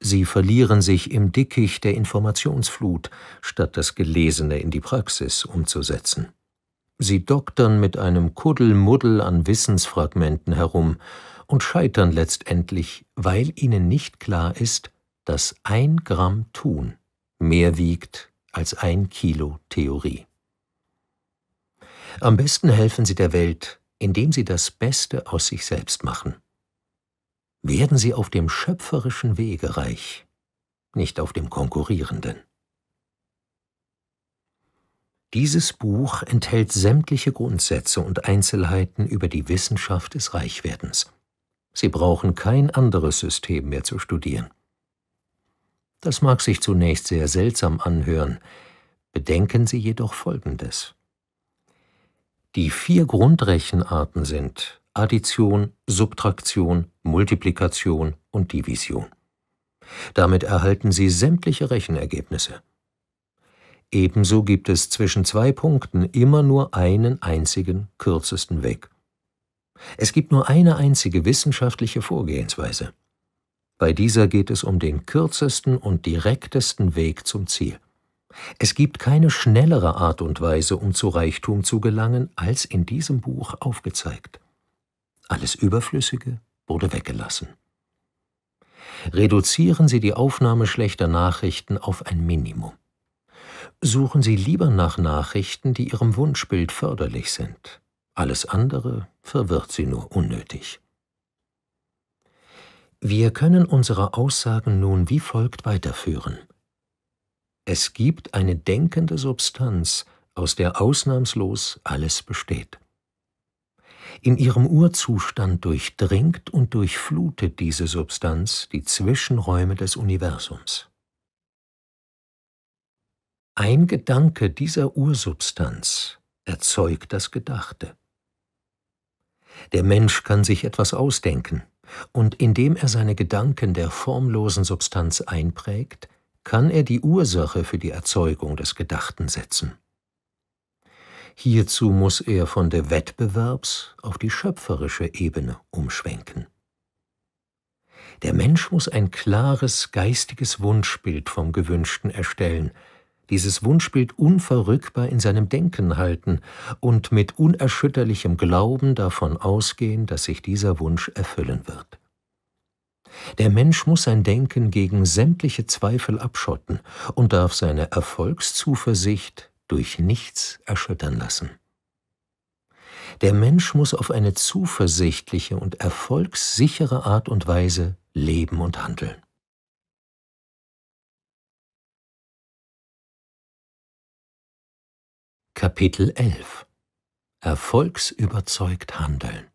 Sie verlieren sich im Dickicht der Informationsflut, statt das Gelesene in die Praxis umzusetzen. Sie doktern mit einem Kuddelmuddel an Wissensfragmenten herum und scheitern letztendlich, weil ihnen nicht klar ist, dass ein Gramm Tun mehr wiegt als ein Kilo Theorie. Am besten helfen Sie der Welt, indem Sie das Beste aus sich selbst machen. Werden Sie auf dem schöpferischen Wege reich, nicht auf dem konkurrierenden. Dieses Buch enthält sämtliche Grundsätze und Einzelheiten über die Wissenschaft des Reichwerdens. Sie brauchen kein anderes System mehr zu studieren. Das mag sich zunächst sehr seltsam anhören, bedenken Sie jedoch Folgendes. Die vier Grundrechenarten sind Addition, Subtraktion, Multiplikation und Division. Damit erhalten Sie sämtliche Rechenergebnisse. Ebenso gibt es zwischen zwei Punkten immer nur einen einzigen kürzesten Weg. Es gibt nur eine einzige wissenschaftliche Vorgehensweise. Bei dieser geht es um den kürzesten und direktesten Weg zum Ziel. Es gibt keine schnellere Art und Weise, um zu Reichtum zu gelangen, als in diesem Buch aufgezeigt. Alles Überflüssige wurde weggelassen. Reduzieren Sie die Aufnahme schlechter Nachrichten auf ein Minimum. Suchen Sie lieber nach Nachrichten, die Ihrem Wunschbild förderlich sind. Alles andere verwirrt sie nur unnötig. Wir können unsere Aussagen nun wie folgt weiterführen. Es gibt eine denkende Substanz, aus der ausnahmslos alles besteht. In ihrem Urzustand durchdringt und durchflutet diese Substanz die Zwischenräume des Universums. Ein Gedanke dieser Ursubstanz erzeugt das Gedachte. Der Mensch kann sich etwas ausdenken, und indem er seine Gedanken der formlosen Substanz einprägt, kann er die Ursache für die Erzeugung des Gedachten setzen. Hierzu muss er von der Wettbewerbs auf die schöpferische Ebene umschwenken. Der Mensch muss ein klares geistiges Wunschbild vom Gewünschten erstellen, dieses Wunschbild unverrückbar in seinem Denken halten und mit unerschütterlichem Glauben davon ausgehen, dass sich dieser Wunsch erfüllen wird. Der Mensch muss sein Denken gegen sämtliche Zweifel abschotten und darf seine Erfolgszuversicht durch nichts erschüttern lassen. Der Mensch muss auf eine zuversichtliche und erfolgssichere Art und Weise leben und handeln. Kapitel 11 Erfolgsüberzeugt handeln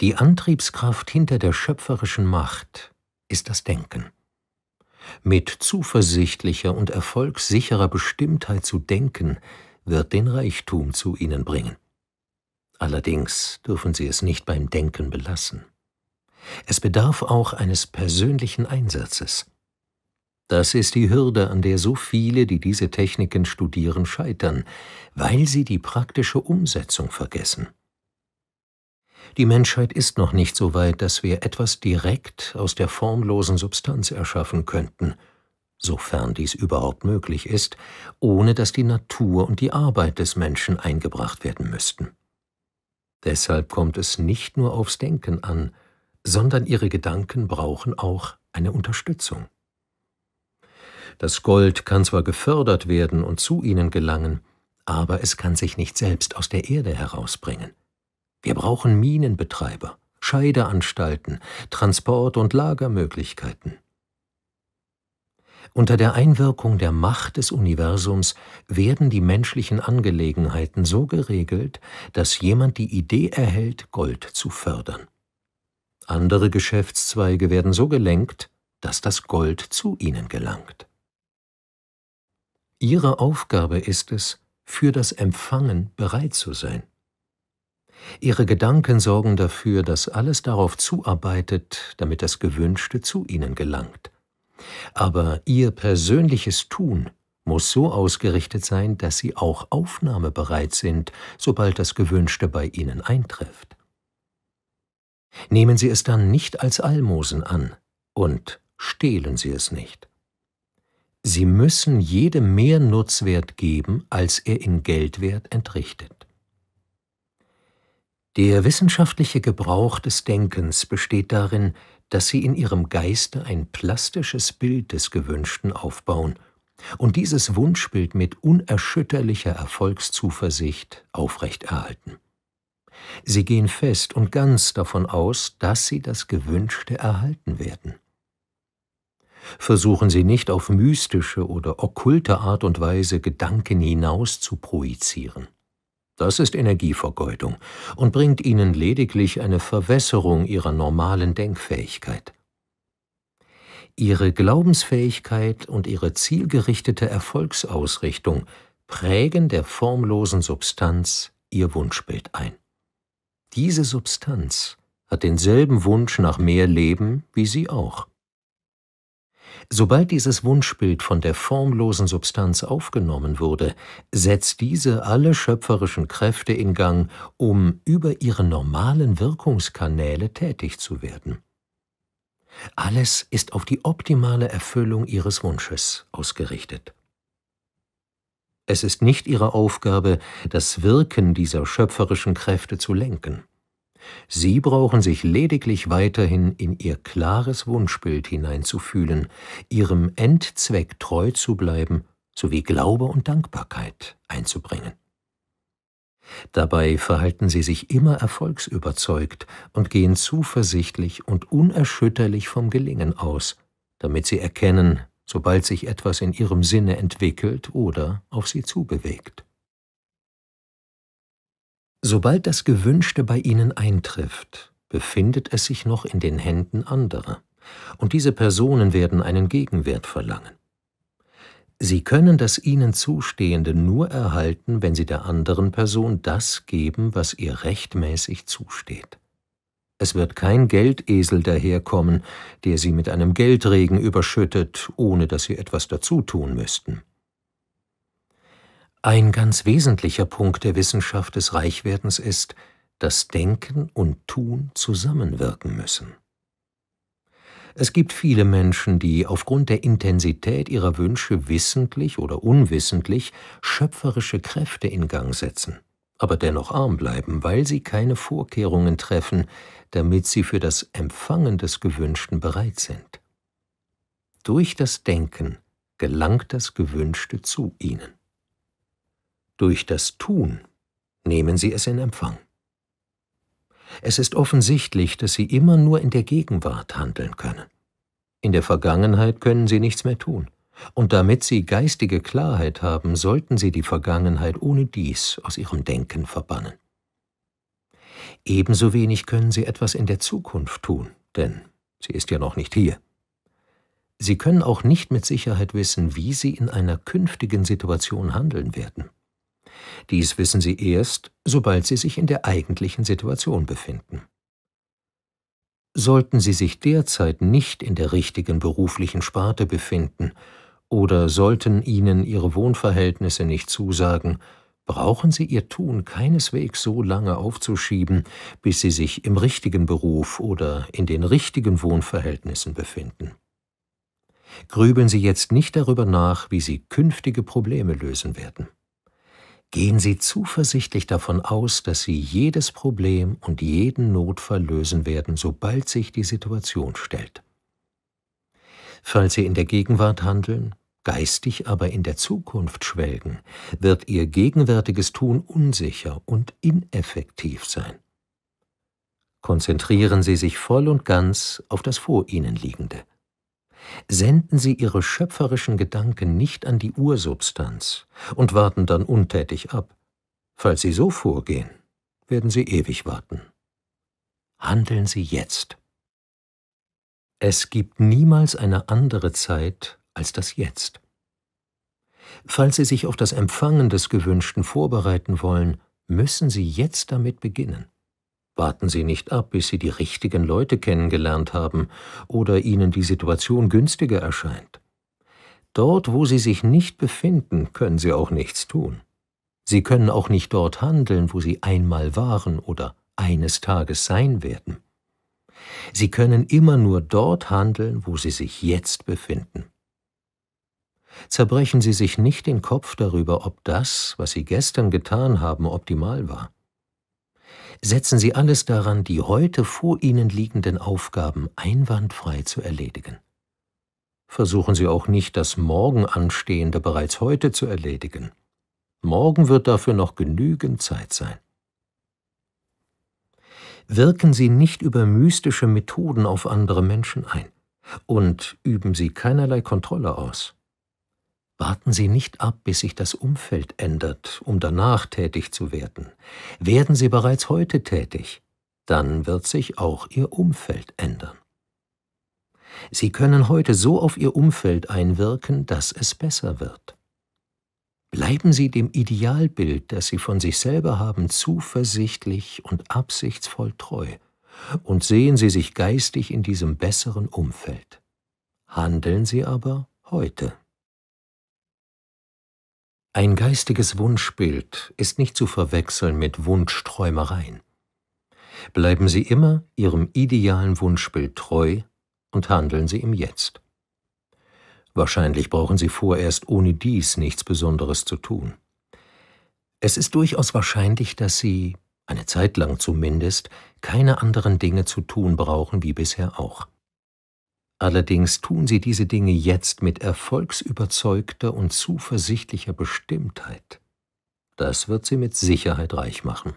Die Antriebskraft hinter der schöpferischen Macht ist das Denken. Mit zuversichtlicher und erfolgssicherer Bestimmtheit zu denken, wird den Reichtum zu ihnen bringen. Allerdings dürfen sie es nicht beim Denken belassen. Es bedarf auch eines persönlichen Einsatzes. Das ist die Hürde, an der so viele, die diese Techniken studieren, scheitern, weil sie die praktische Umsetzung vergessen. Die Menschheit ist noch nicht so weit, dass wir etwas direkt aus der formlosen Substanz erschaffen könnten, sofern dies überhaupt möglich ist, ohne dass die Natur und die Arbeit des Menschen eingebracht werden müssten. Deshalb kommt es nicht nur aufs Denken an, sondern ihre Gedanken brauchen auch eine Unterstützung. Das Gold kann zwar gefördert werden und zu ihnen gelangen, aber es kann sich nicht selbst aus der Erde herausbringen. Wir brauchen Minenbetreiber, Scheideanstalten, Transport- und Lagermöglichkeiten. Unter der Einwirkung der Macht des Universums werden die menschlichen Angelegenheiten so geregelt, dass jemand die Idee erhält, Gold zu fördern. Andere Geschäftszweige werden so gelenkt, dass das Gold zu ihnen gelangt. Ihre Aufgabe ist es, für das Empfangen bereit zu sein. Ihre Gedanken sorgen dafür, dass alles darauf zuarbeitet, damit das Gewünschte zu Ihnen gelangt. Aber Ihr persönliches Tun muss so ausgerichtet sein, dass Sie auch aufnahmebereit sind, sobald das Gewünschte bei Ihnen eintrifft. Nehmen Sie es dann nicht als Almosen an und stehlen Sie es nicht. Sie müssen jedem mehr Nutzwert geben, als er in Geldwert entrichtet. Der wissenschaftliche Gebrauch des Denkens besteht darin, dass sie in ihrem Geiste ein plastisches Bild des Gewünschten aufbauen und dieses Wunschbild mit unerschütterlicher Erfolgszuversicht aufrechterhalten. Sie gehen fest und ganz davon aus, dass sie das Gewünschte erhalten werden. Versuchen Sie nicht auf mystische oder okkulte Art und Weise Gedanken hinaus zu projizieren. Das ist Energievergeudung und bringt Ihnen lediglich eine Verwässerung Ihrer normalen Denkfähigkeit. Ihre Glaubensfähigkeit und Ihre zielgerichtete Erfolgsausrichtung prägen der formlosen Substanz Ihr Wunschbild ein. Diese Substanz hat denselben Wunsch nach mehr Leben wie Sie auch. Sobald dieses Wunschbild von der formlosen Substanz aufgenommen wurde, setzt diese alle schöpferischen Kräfte in Gang, um über ihre normalen Wirkungskanäle tätig zu werden. Alles ist auf die optimale Erfüllung ihres Wunsches ausgerichtet. Es ist nicht ihre Aufgabe, das Wirken dieser schöpferischen Kräfte zu lenken. Sie brauchen sich lediglich weiterhin in ihr klares Wunschbild hineinzufühlen, ihrem Endzweck treu zu bleiben sowie Glaube und Dankbarkeit einzubringen. Dabei verhalten sie sich immer erfolgsüberzeugt und gehen zuversichtlich und unerschütterlich vom Gelingen aus, damit sie erkennen, sobald sich etwas in ihrem Sinne entwickelt oder auf sie zubewegt. Sobald das Gewünschte bei ihnen eintrifft, befindet es sich noch in den Händen anderer, und diese Personen werden einen Gegenwert verlangen. Sie können das ihnen Zustehende nur erhalten, wenn sie der anderen Person das geben, was ihr rechtmäßig zusteht. Es wird kein Geldesel daherkommen, der sie mit einem Geldregen überschüttet, ohne dass sie etwas dazu tun müssten. Ein ganz wesentlicher Punkt der Wissenschaft des Reichwerdens ist, dass Denken und Tun zusammenwirken müssen. Es gibt viele Menschen, die aufgrund der Intensität ihrer Wünsche wissentlich oder unwissentlich schöpferische Kräfte in Gang setzen, aber dennoch arm bleiben, weil sie keine Vorkehrungen treffen, damit sie für das Empfangen des Gewünschten bereit sind. Durch das Denken gelangt das Gewünschte zu ihnen. Durch das Tun nehmen sie es in Empfang. Es ist offensichtlich, dass sie immer nur in der Gegenwart handeln können. In der Vergangenheit können sie nichts mehr tun. Und damit sie geistige Klarheit haben, sollten sie die Vergangenheit ohne dies aus ihrem Denken verbannen. Ebenso wenig können sie etwas in der Zukunft tun, denn sie ist ja noch nicht hier. Sie können auch nicht mit Sicherheit wissen, wie sie in einer künftigen Situation handeln werden. Dies wissen sie erst, sobald sie sich in der eigentlichen Situation befinden. Sollten sie sich derzeit nicht in der richtigen beruflichen Sparte befinden oder sollten ihnen ihre Wohnverhältnisse nicht zusagen, brauchen sie ihr Tun keineswegs so lange aufzuschieben, bis sie sich im richtigen Beruf oder in den richtigen Wohnverhältnissen befinden. Grübeln Sie jetzt nicht darüber nach, wie Sie künftige Probleme lösen werden gehen Sie zuversichtlich davon aus, dass Sie jedes Problem und jeden Notfall lösen werden, sobald sich die Situation stellt. Falls Sie in der Gegenwart handeln, geistig aber in der Zukunft schwelgen, wird Ihr gegenwärtiges Tun unsicher und ineffektiv sein. Konzentrieren Sie sich voll und ganz auf das vor Ihnen Liegende senden sie ihre schöpferischen Gedanken nicht an die Ursubstanz und warten dann untätig ab. Falls sie so vorgehen, werden sie ewig warten. Handeln sie jetzt. Es gibt niemals eine andere Zeit als das Jetzt. Falls Sie sich auf das Empfangen des Gewünschten vorbereiten wollen, müssen Sie jetzt damit beginnen. Warten Sie nicht ab, bis Sie die richtigen Leute kennengelernt haben oder Ihnen die Situation günstiger erscheint. Dort, wo Sie sich nicht befinden, können Sie auch nichts tun. Sie können auch nicht dort handeln, wo Sie einmal waren oder eines Tages sein werden. Sie können immer nur dort handeln, wo Sie sich jetzt befinden. Zerbrechen Sie sich nicht den Kopf darüber, ob das, was Sie gestern getan haben, optimal war setzen Sie alles daran, die heute vor Ihnen liegenden Aufgaben einwandfrei zu erledigen. Versuchen Sie auch nicht, das Morgen anstehende bereits heute zu erledigen. Morgen wird dafür noch genügend Zeit sein. Wirken Sie nicht über mystische Methoden auf andere Menschen ein und üben Sie keinerlei Kontrolle aus. Warten Sie nicht ab, bis sich das Umfeld ändert, um danach tätig zu werden. Werden Sie bereits heute tätig, dann wird sich auch Ihr Umfeld ändern. Sie können heute so auf Ihr Umfeld einwirken, dass es besser wird. Bleiben Sie dem Idealbild, das Sie von sich selber haben, zuversichtlich und absichtsvoll treu und sehen Sie sich geistig in diesem besseren Umfeld. Handeln Sie aber heute. Ein geistiges Wunschbild ist nicht zu verwechseln mit Wunschträumereien. Bleiben Sie immer Ihrem idealen Wunschbild treu und handeln Sie im Jetzt. Wahrscheinlich brauchen Sie vorerst ohne dies nichts Besonderes zu tun. Es ist durchaus wahrscheinlich, dass Sie, eine Zeit lang zumindest, keine anderen Dinge zu tun brauchen wie bisher auch. Allerdings tun sie diese Dinge jetzt mit erfolgsüberzeugter und zuversichtlicher Bestimmtheit. Das wird sie mit Sicherheit reich machen.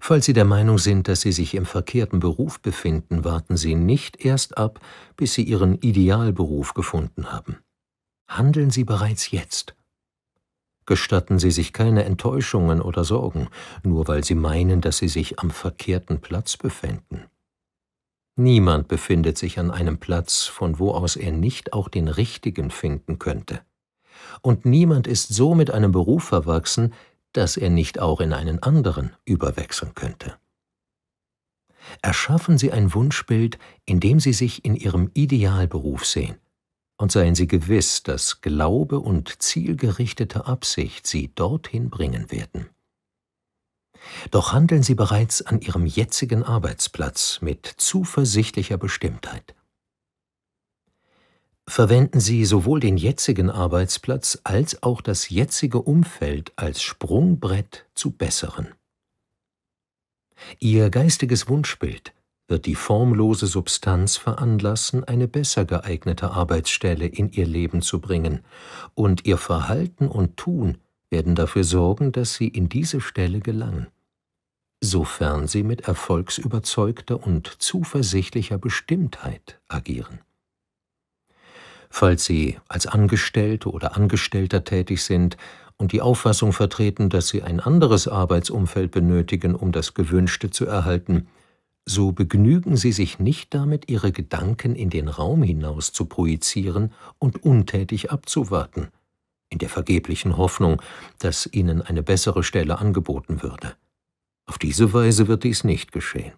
Falls Sie der Meinung sind, dass Sie sich im verkehrten Beruf befinden, warten Sie nicht erst ab, bis Sie Ihren Idealberuf gefunden haben. Handeln Sie bereits jetzt. Gestatten Sie sich keine Enttäuschungen oder Sorgen, nur weil Sie meinen, dass Sie sich am verkehrten Platz befinden. Niemand befindet sich an einem Platz, von wo aus er nicht auch den richtigen finden könnte. Und niemand ist so mit einem Beruf verwachsen, dass er nicht auch in einen anderen überwechseln könnte. Erschaffen Sie ein Wunschbild, in dem Sie sich in Ihrem Idealberuf sehen, und seien Sie gewiss, dass Glaube und zielgerichtete Absicht Sie dorthin bringen werden. Doch handeln sie bereits an ihrem jetzigen Arbeitsplatz mit zuversichtlicher Bestimmtheit. Verwenden Sie sowohl den jetzigen Arbeitsplatz als auch das jetzige Umfeld als Sprungbrett zu besseren. Ihr geistiges Wunschbild wird die formlose Substanz veranlassen, eine besser geeignete Arbeitsstelle in Ihr Leben zu bringen und Ihr Verhalten und Tun werden dafür sorgen, dass sie in diese Stelle gelangen, sofern sie mit erfolgsüberzeugter und zuversichtlicher Bestimmtheit agieren. Falls Sie als Angestellte oder Angestellter tätig sind und die Auffassung vertreten, dass Sie ein anderes Arbeitsumfeld benötigen, um das Gewünschte zu erhalten, so begnügen Sie sich nicht damit, Ihre Gedanken in den Raum hinaus zu projizieren und untätig abzuwarten, in der vergeblichen Hoffnung, dass ihnen eine bessere Stelle angeboten würde. Auf diese Weise wird dies nicht geschehen.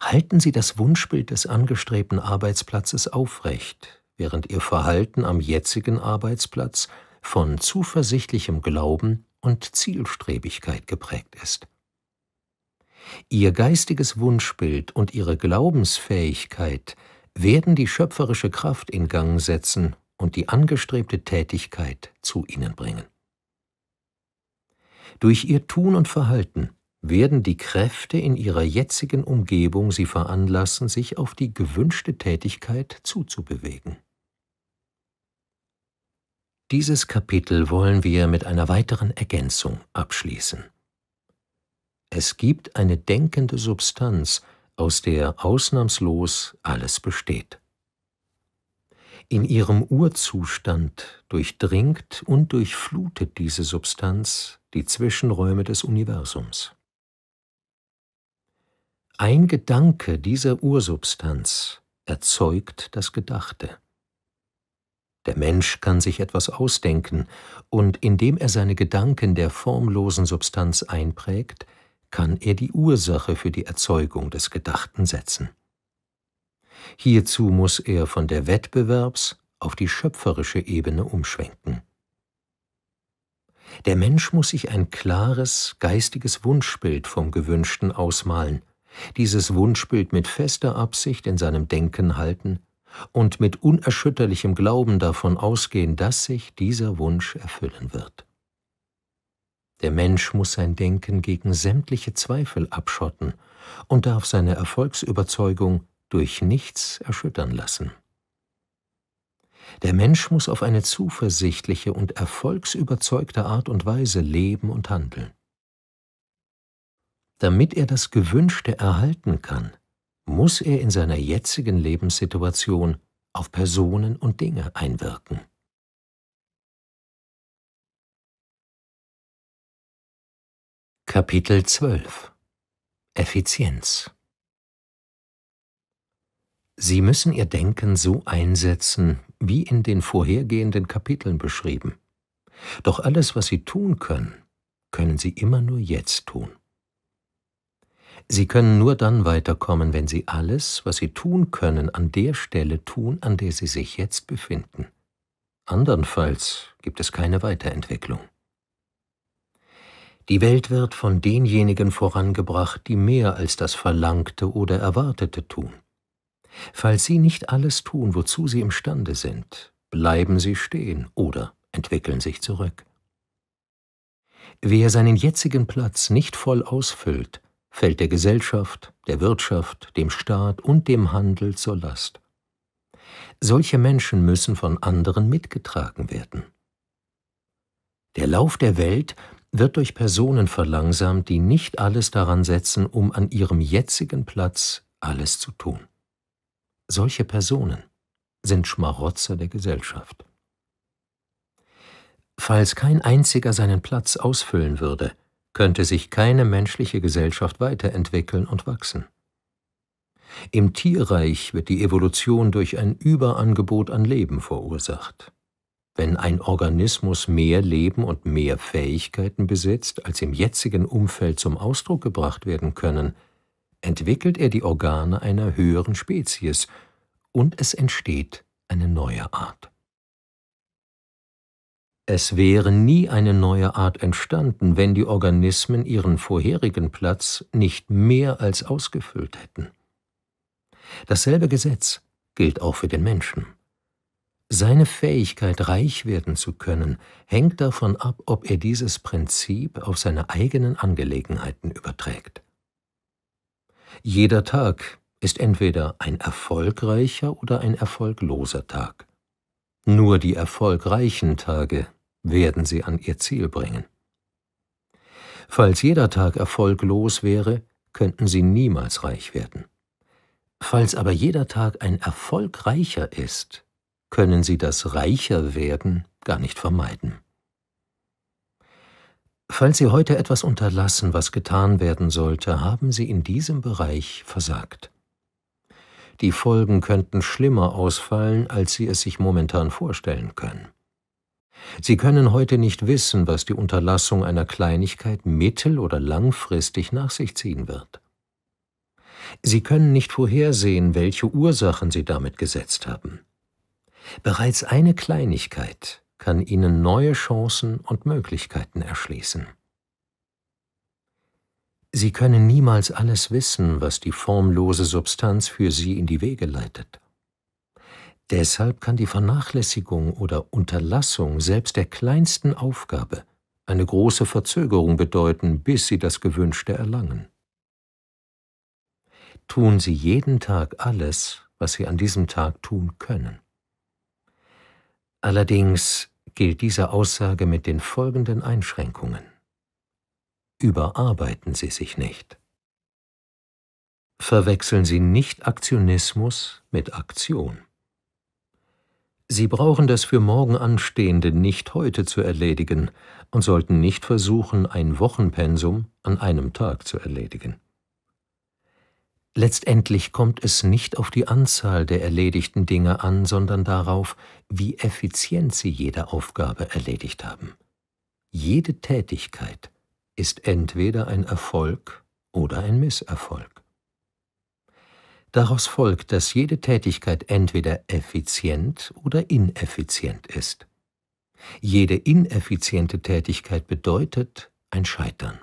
Halten Sie das Wunschbild des angestrebten Arbeitsplatzes aufrecht, während Ihr Verhalten am jetzigen Arbeitsplatz von zuversichtlichem Glauben und Zielstrebigkeit geprägt ist. Ihr geistiges Wunschbild und Ihre Glaubensfähigkeit werden die schöpferische Kraft in Gang setzen, und die angestrebte Tätigkeit zu ihnen bringen. Durch ihr Tun und Verhalten werden die Kräfte in ihrer jetzigen Umgebung sie veranlassen, sich auf die gewünschte Tätigkeit zuzubewegen. Dieses Kapitel wollen wir mit einer weiteren Ergänzung abschließen. Es gibt eine denkende Substanz, aus der ausnahmslos alles besteht. In ihrem Urzustand durchdringt und durchflutet diese Substanz die Zwischenräume des Universums. Ein Gedanke dieser Ursubstanz erzeugt das Gedachte. Der Mensch kann sich etwas ausdenken, und indem er seine Gedanken der formlosen Substanz einprägt, kann er die Ursache für die Erzeugung des Gedachten setzen. Hierzu muss er von der Wettbewerbs- auf die schöpferische Ebene umschwenken. Der Mensch muss sich ein klares, geistiges Wunschbild vom Gewünschten ausmalen, dieses Wunschbild mit fester Absicht in seinem Denken halten und mit unerschütterlichem Glauben davon ausgehen, dass sich dieser Wunsch erfüllen wird. Der Mensch muss sein Denken gegen sämtliche Zweifel abschotten und darf seine Erfolgsüberzeugung durch nichts erschüttern lassen. Der Mensch muss auf eine zuversichtliche und erfolgsüberzeugte Art und Weise leben und handeln. Damit er das Gewünschte erhalten kann, muss er in seiner jetzigen Lebenssituation auf Personen und Dinge einwirken. Kapitel 12 Effizienz Sie müssen Ihr Denken so einsetzen, wie in den vorhergehenden Kapiteln beschrieben. Doch alles, was Sie tun können, können Sie immer nur jetzt tun. Sie können nur dann weiterkommen, wenn Sie alles, was Sie tun können, an der Stelle tun, an der Sie sich jetzt befinden. Andernfalls gibt es keine Weiterentwicklung. Die Welt wird von denjenigen vorangebracht, die mehr als das Verlangte oder Erwartete tun. Falls Sie nicht alles tun, wozu Sie imstande sind, bleiben Sie stehen oder entwickeln sich zurück. Wer seinen jetzigen Platz nicht voll ausfüllt, fällt der Gesellschaft, der Wirtschaft, dem Staat und dem Handel zur Last. Solche Menschen müssen von anderen mitgetragen werden. Der Lauf der Welt wird durch Personen verlangsamt, die nicht alles daran setzen, um an ihrem jetzigen Platz alles zu tun. Solche Personen sind Schmarotzer der Gesellschaft. Falls kein einziger seinen Platz ausfüllen würde, könnte sich keine menschliche Gesellschaft weiterentwickeln und wachsen. Im Tierreich wird die Evolution durch ein Überangebot an Leben verursacht. Wenn ein Organismus mehr Leben und mehr Fähigkeiten besitzt, als im jetzigen Umfeld zum Ausdruck gebracht werden können, entwickelt er die Organe einer höheren Spezies und es entsteht eine neue Art. Es wäre nie eine neue Art entstanden, wenn die Organismen ihren vorherigen Platz nicht mehr als ausgefüllt hätten. Dasselbe Gesetz gilt auch für den Menschen. Seine Fähigkeit, reich werden zu können, hängt davon ab, ob er dieses Prinzip auf seine eigenen Angelegenheiten überträgt. Jeder Tag ist entweder ein erfolgreicher oder ein erfolgloser Tag. Nur die erfolgreichen Tage werden sie an ihr Ziel bringen. Falls jeder Tag erfolglos wäre, könnten sie niemals reich werden. Falls aber jeder Tag ein erfolgreicher ist, können sie das Reicherwerden gar nicht vermeiden. Falls Sie heute etwas unterlassen, was getan werden sollte, haben Sie in diesem Bereich versagt. Die Folgen könnten schlimmer ausfallen, als Sie es sich momentan vorstellen können. Sie können heute nicht wissen, was die Unterlassung einer Kleinigkeit mittel- oder langfristig nach sich ziehen wird. Sie können nicht vorhersehen, welche Ursachen Sie damit gesetzt haben. Bereits eine Kleinigkeit kann ihnen neue Chancen und Möglichkeiten erschließen. Sie können niemals alles wissen, was die formlose Substanz für sie in die Wege leitet. Deshalb kann die Vernachlässigung oder Unterlassung selbst der kleinsten Aufgabe eine große Verzögerung bedeuten, bis sie das Gewünschte erlangen. Tun Sie jeden Tag alles, was Sie an diesem Tag tun können. Allerdings gilt diese Aussage mit den folgenden Einschränkungen. Überarbeiten Sie sich nicht. Verwechseln Sie nicht Aktionismus mit Aktion. Sie brauchen das für morgen Anstehende nicht heute zu erledigen und sollten nicht versuchen, ein Wochenpensum an einem Tag zu erledigen. Letztendlich kommt es nicht auf die Anzahl der erledigten Dinge an, sondern darauf, wie effizient sie jede Aufgabe erledigt haben. Jede Tätigkeit ist entweder ein Erfolg oder ein Misserfolg. Daraus folgt, dass jede Tätigkeit entweder effizient oder ineffizient ist. Jede ineffiziente Tätigkeit bedeutet ein Scheitern.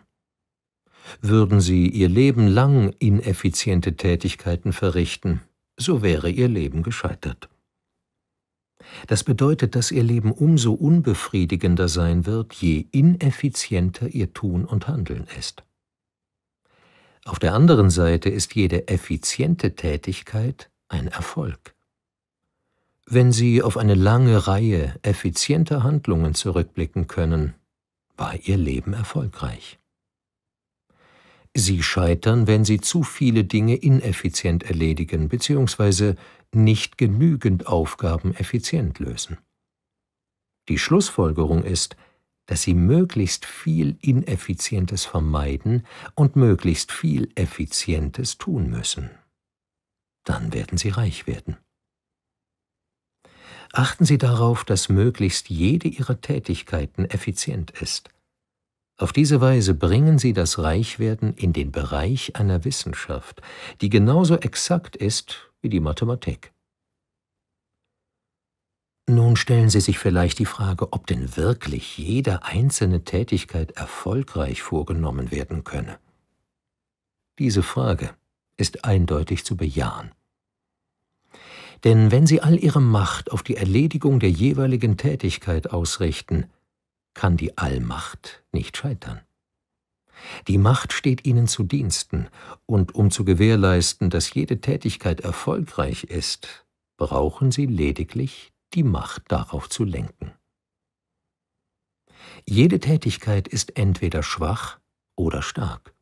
Würden sie ihr Leben lang ineffiziente Tätigkeiten verrichten, so wäre ihr Leben gescheitert. Das bedeutet, dass ihr Leben umso unbefriedigender sein wird, je ineffizienter ihr Tun und Handeln ist. Auf der anderen Seite ist jede effiziente Tätigkeit ein Erfolg. Wenn Sie auf eine lange Reihe effizienter Handlungen zurückblicken können, war Ihr Leben erfolgreich. Sie scheitern, wenn sie zu viele Dinge ineffizient erledigen bzw. nicht genügend Aufgaben effizient lösen. Die Schlussfolgerung ist, dass sie möglichst viel Ineffizientes vermeiden und möglichst viel Effizientes tun müssen. Dann werden sie reich werden. Achten Sie darauf, dass möglichst jede Ihrer Tätigkeiten effizient ist. Auf diese Weise bringen sie das Reichwerden in den Bereich einer Wissenschaft, die genauso exakt ist wie die Mathematik. Nun stellen Sie sich vielleicht die Frage, ob denn wirklich jede einzelne Tätigkeit erfolgreich vorgenommen werden könne. Diese Frage ist eindeutig zu bejahen. Denn wenn Sie all Ihre Macht auf die Erledigung der jeweiligen Tätigkeit ausrichten, kann die Allmacht nicht scheitern. Die Macht steht ihnen zu Diensten, und um zu gewährleisten, dass jede Tätigkeit erfolgreich ist, brauchen sie lediglich die Macht darauf zu lenken. Jede Tätigkeit ist entweder schwach oder stark.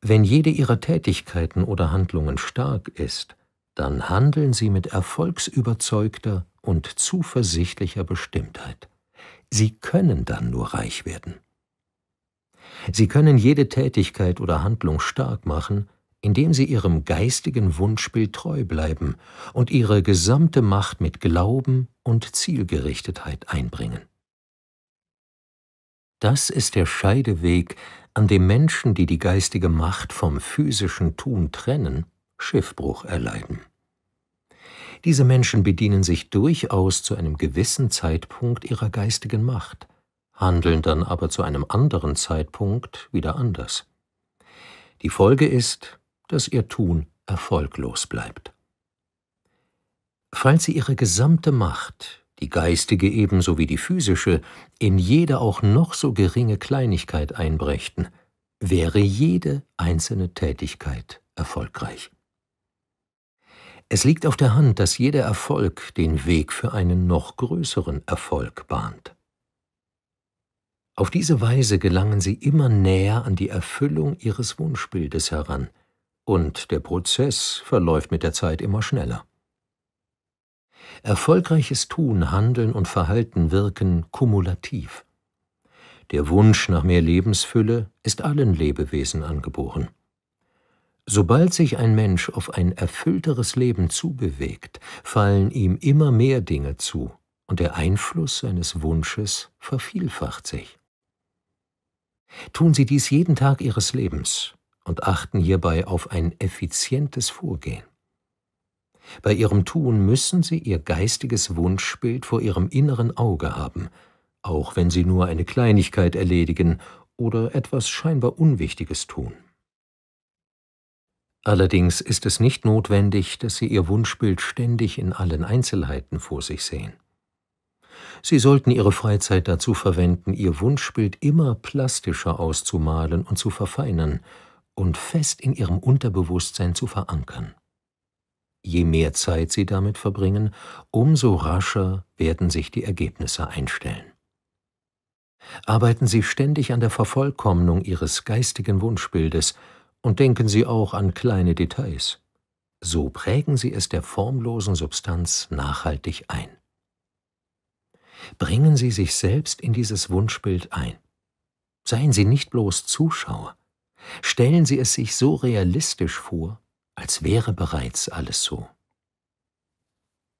Wenn jede ihrer Tätigkeiten oder Handlungen stark ist, dann handeln sie mit erfolgsüberzeugter und zuversichtlicher Bestimmtheit. Sie können dann nur reich werden. Sie können jede Tätigkeit oder Handlung stark machen, indem sie ihrem geistigen Wunschbild treu bleiben und ihre gesamte Macht mit Glauben und Zielgerichtetheit einbringen. Das ist der Scheideweg, an dem Menschen, die die geistige Macht vom physischen Tun trennen, Schiffbruch erleiden. Diese Menschen bedienen sich durchaus zu einem gewissen Zeitpunkt ihrer geistigen Macht, handeln dann aber zu einem anderen Zeitpunkt wieder anders. Die Folge ist, dass ihr Tun erfolglos bleibt. Falls sie ihre gesamte Macht, die geistige ebenso wie die physische, in jede auch noch so geringe Kleinigkeit einbrächten, wäre jede einzelne Tätigkeit erfolgreich. Es liegt auf der Hand, dass jeder Erfolg den Weg für einen noch größeren Erfolg bahnt. Auf diese Weise gelangen sie immer näher an die Erfüllung ihres Wunschbildes heran, und der Prozess verläuft mit der Zeit immer schneller. Erfolgreiches Tun, Handeln und Verhalten wirken kumulativ. Der Wunsch nach mehr Lebensfülle ist allen Lebewesen angeboren. Sobald sich ein Mensch auf ein erfüllteres Leben zubewegt, fallen ihm immer mehr Dinge zu, und der Einfluss seines Wunsches vervielfacht sich. Tun Sie dies jeden Tag Ihres Lebens und achten hierbei auf ein effizientes Vorgehen. Bei Ihrem Tun müssen Sie Ihr geistiges Wunschbild vor Ihrem inneren Auge haben, auch wenn Sie nur eine Kleinigkeit erledigen oder etwas scheinbar Unwichtiges tun. Allerdings ist es nicht notwendig, dass Sie Ihr Wunschbild ständig in allen Einzelheiten vor sich sehen. Sie sollten Ihre Freizeit dazu verwenden, Ihr Wunschbild immer plastischer auszumalen und zu verfeinern und fest in Ihrem Unterbewusstsein zu verankern. Je mehr Zeit Sie damit verbringen, umso rascher werden sich die Ergebnisse einstellen. Arbeiten Sie ständig an der Vervollkommnung Ihres geistigen Wunschbildes und denken Sie auch an kleine Details. So prägen Sie es der formlosen Substanz nachhaltig ein. Bringen Sie sich selbst in dieses Wunschbild ein. Seien Sie nicht bloß Zuschauer. Stellen Sie es sich so realistisch vor, als wäre bereits alles so.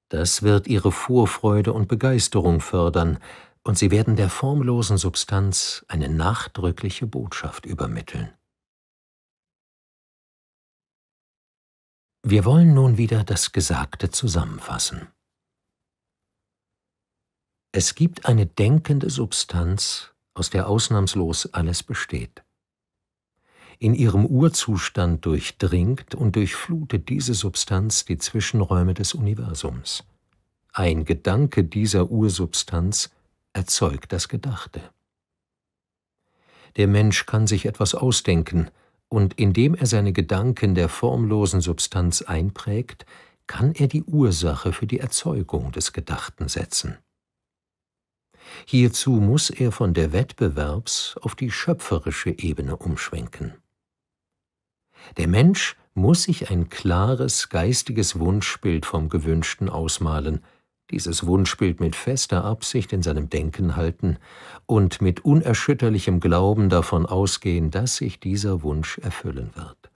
Das wird Ihre Vorfreude und Begeisterung fördern, und Sie werden der formlosen Substanz eine nachdrückliche Botschaft übermitteln. Wir wollen nun wieder das Gesagte zusammenfassen. Es gibt eine denkende Substanz, aus der ausnahmslos alles besteht. In ihrem Urzustand durchdringt und durchflutet diese Substanz die Zwischenräume des Universums. Ein Gedanke dieser Ursubstanz erzeugt das Gedachte. Der Mensch kann sich etwas ausdenken, und indem er seine Gedanken der formlosen Substanz einprägt, kann er die Ursache für die Erzeugung des Gedachten setzen. Hierzu muss er von der Wettbewerbs auf die schöpferische Ebene umschwenken. Der Mensch muss sich ein klares geistiges Wunschbild vom Gewünschten ausmalen, dieses Wunschbild mit fester Absicht in seinem Denken halten und mit unerschütterlichem Glauben davon ausgehen, dass sich dieser Wunsch erfüllen wird.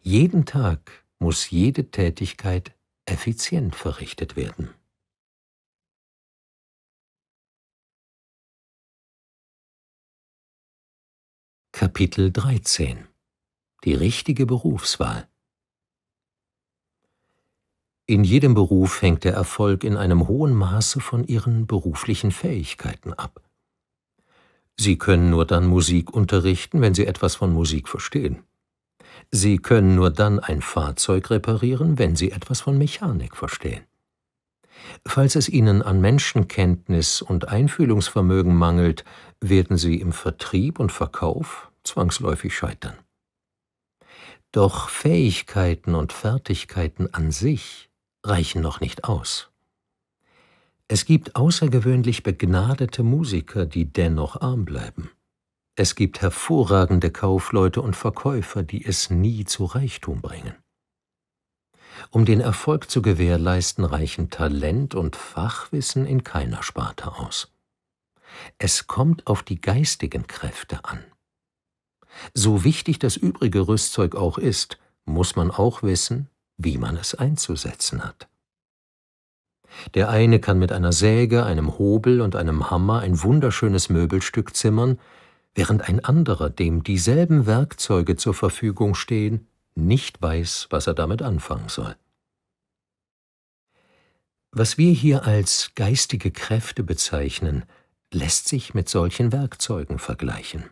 Jeden Tag muss jede Tätigkeit effizient verrichtet werden. Kapitel 13 Die richtige Berufswahl in jedem Beruf hängt der Erfolg in einem hohen Maße von ihren beruflichen Fähigkeiten ab. Sie können nur dann Musik unterrichten, wenn sie etwas von Musik verstehen. Sie können nur dann ein Fahrzeug reparieren, wenn sie etwas von Mechanik verstehen. Falls es ihnen an Menschenkenntnis und Einfühlungsvermögen mangelt, werden sie im Vertrieb und Verkauf zwangsläufig scheitern. Doch Fähigkeiten und Fertigkeiten an sich reichen noch nicht aus. Es gibt außergewöhnlich begnadete Musiker, die dennoch arm bleiben. Es gibt hervorragende Kaufleute und Verkäufer, die es nie zu Reichtum bringen. Um den Erfolg zu gewährleisten, reichen Talent und Fachwissen in keiner Sparte aus. Es kommt auf die geistigen Kräfte an. So wichtig das übrige Rüstzeug auch ist, muss man auch wissen, wie man es einzusetzen hat. Der eine kann mit einer Säge, einem Hobel und einem Hammer ein wunderschönes Möbelstück zimmern, während ein anderer, dem dieselben Werkzeuge zur Verfügung stehen, nicht weiß, was er damit anfangen soll. Was wir hier als geistige Kräfte bezeichnen, lässt sich mit solchen Werkzeugen vergleichen.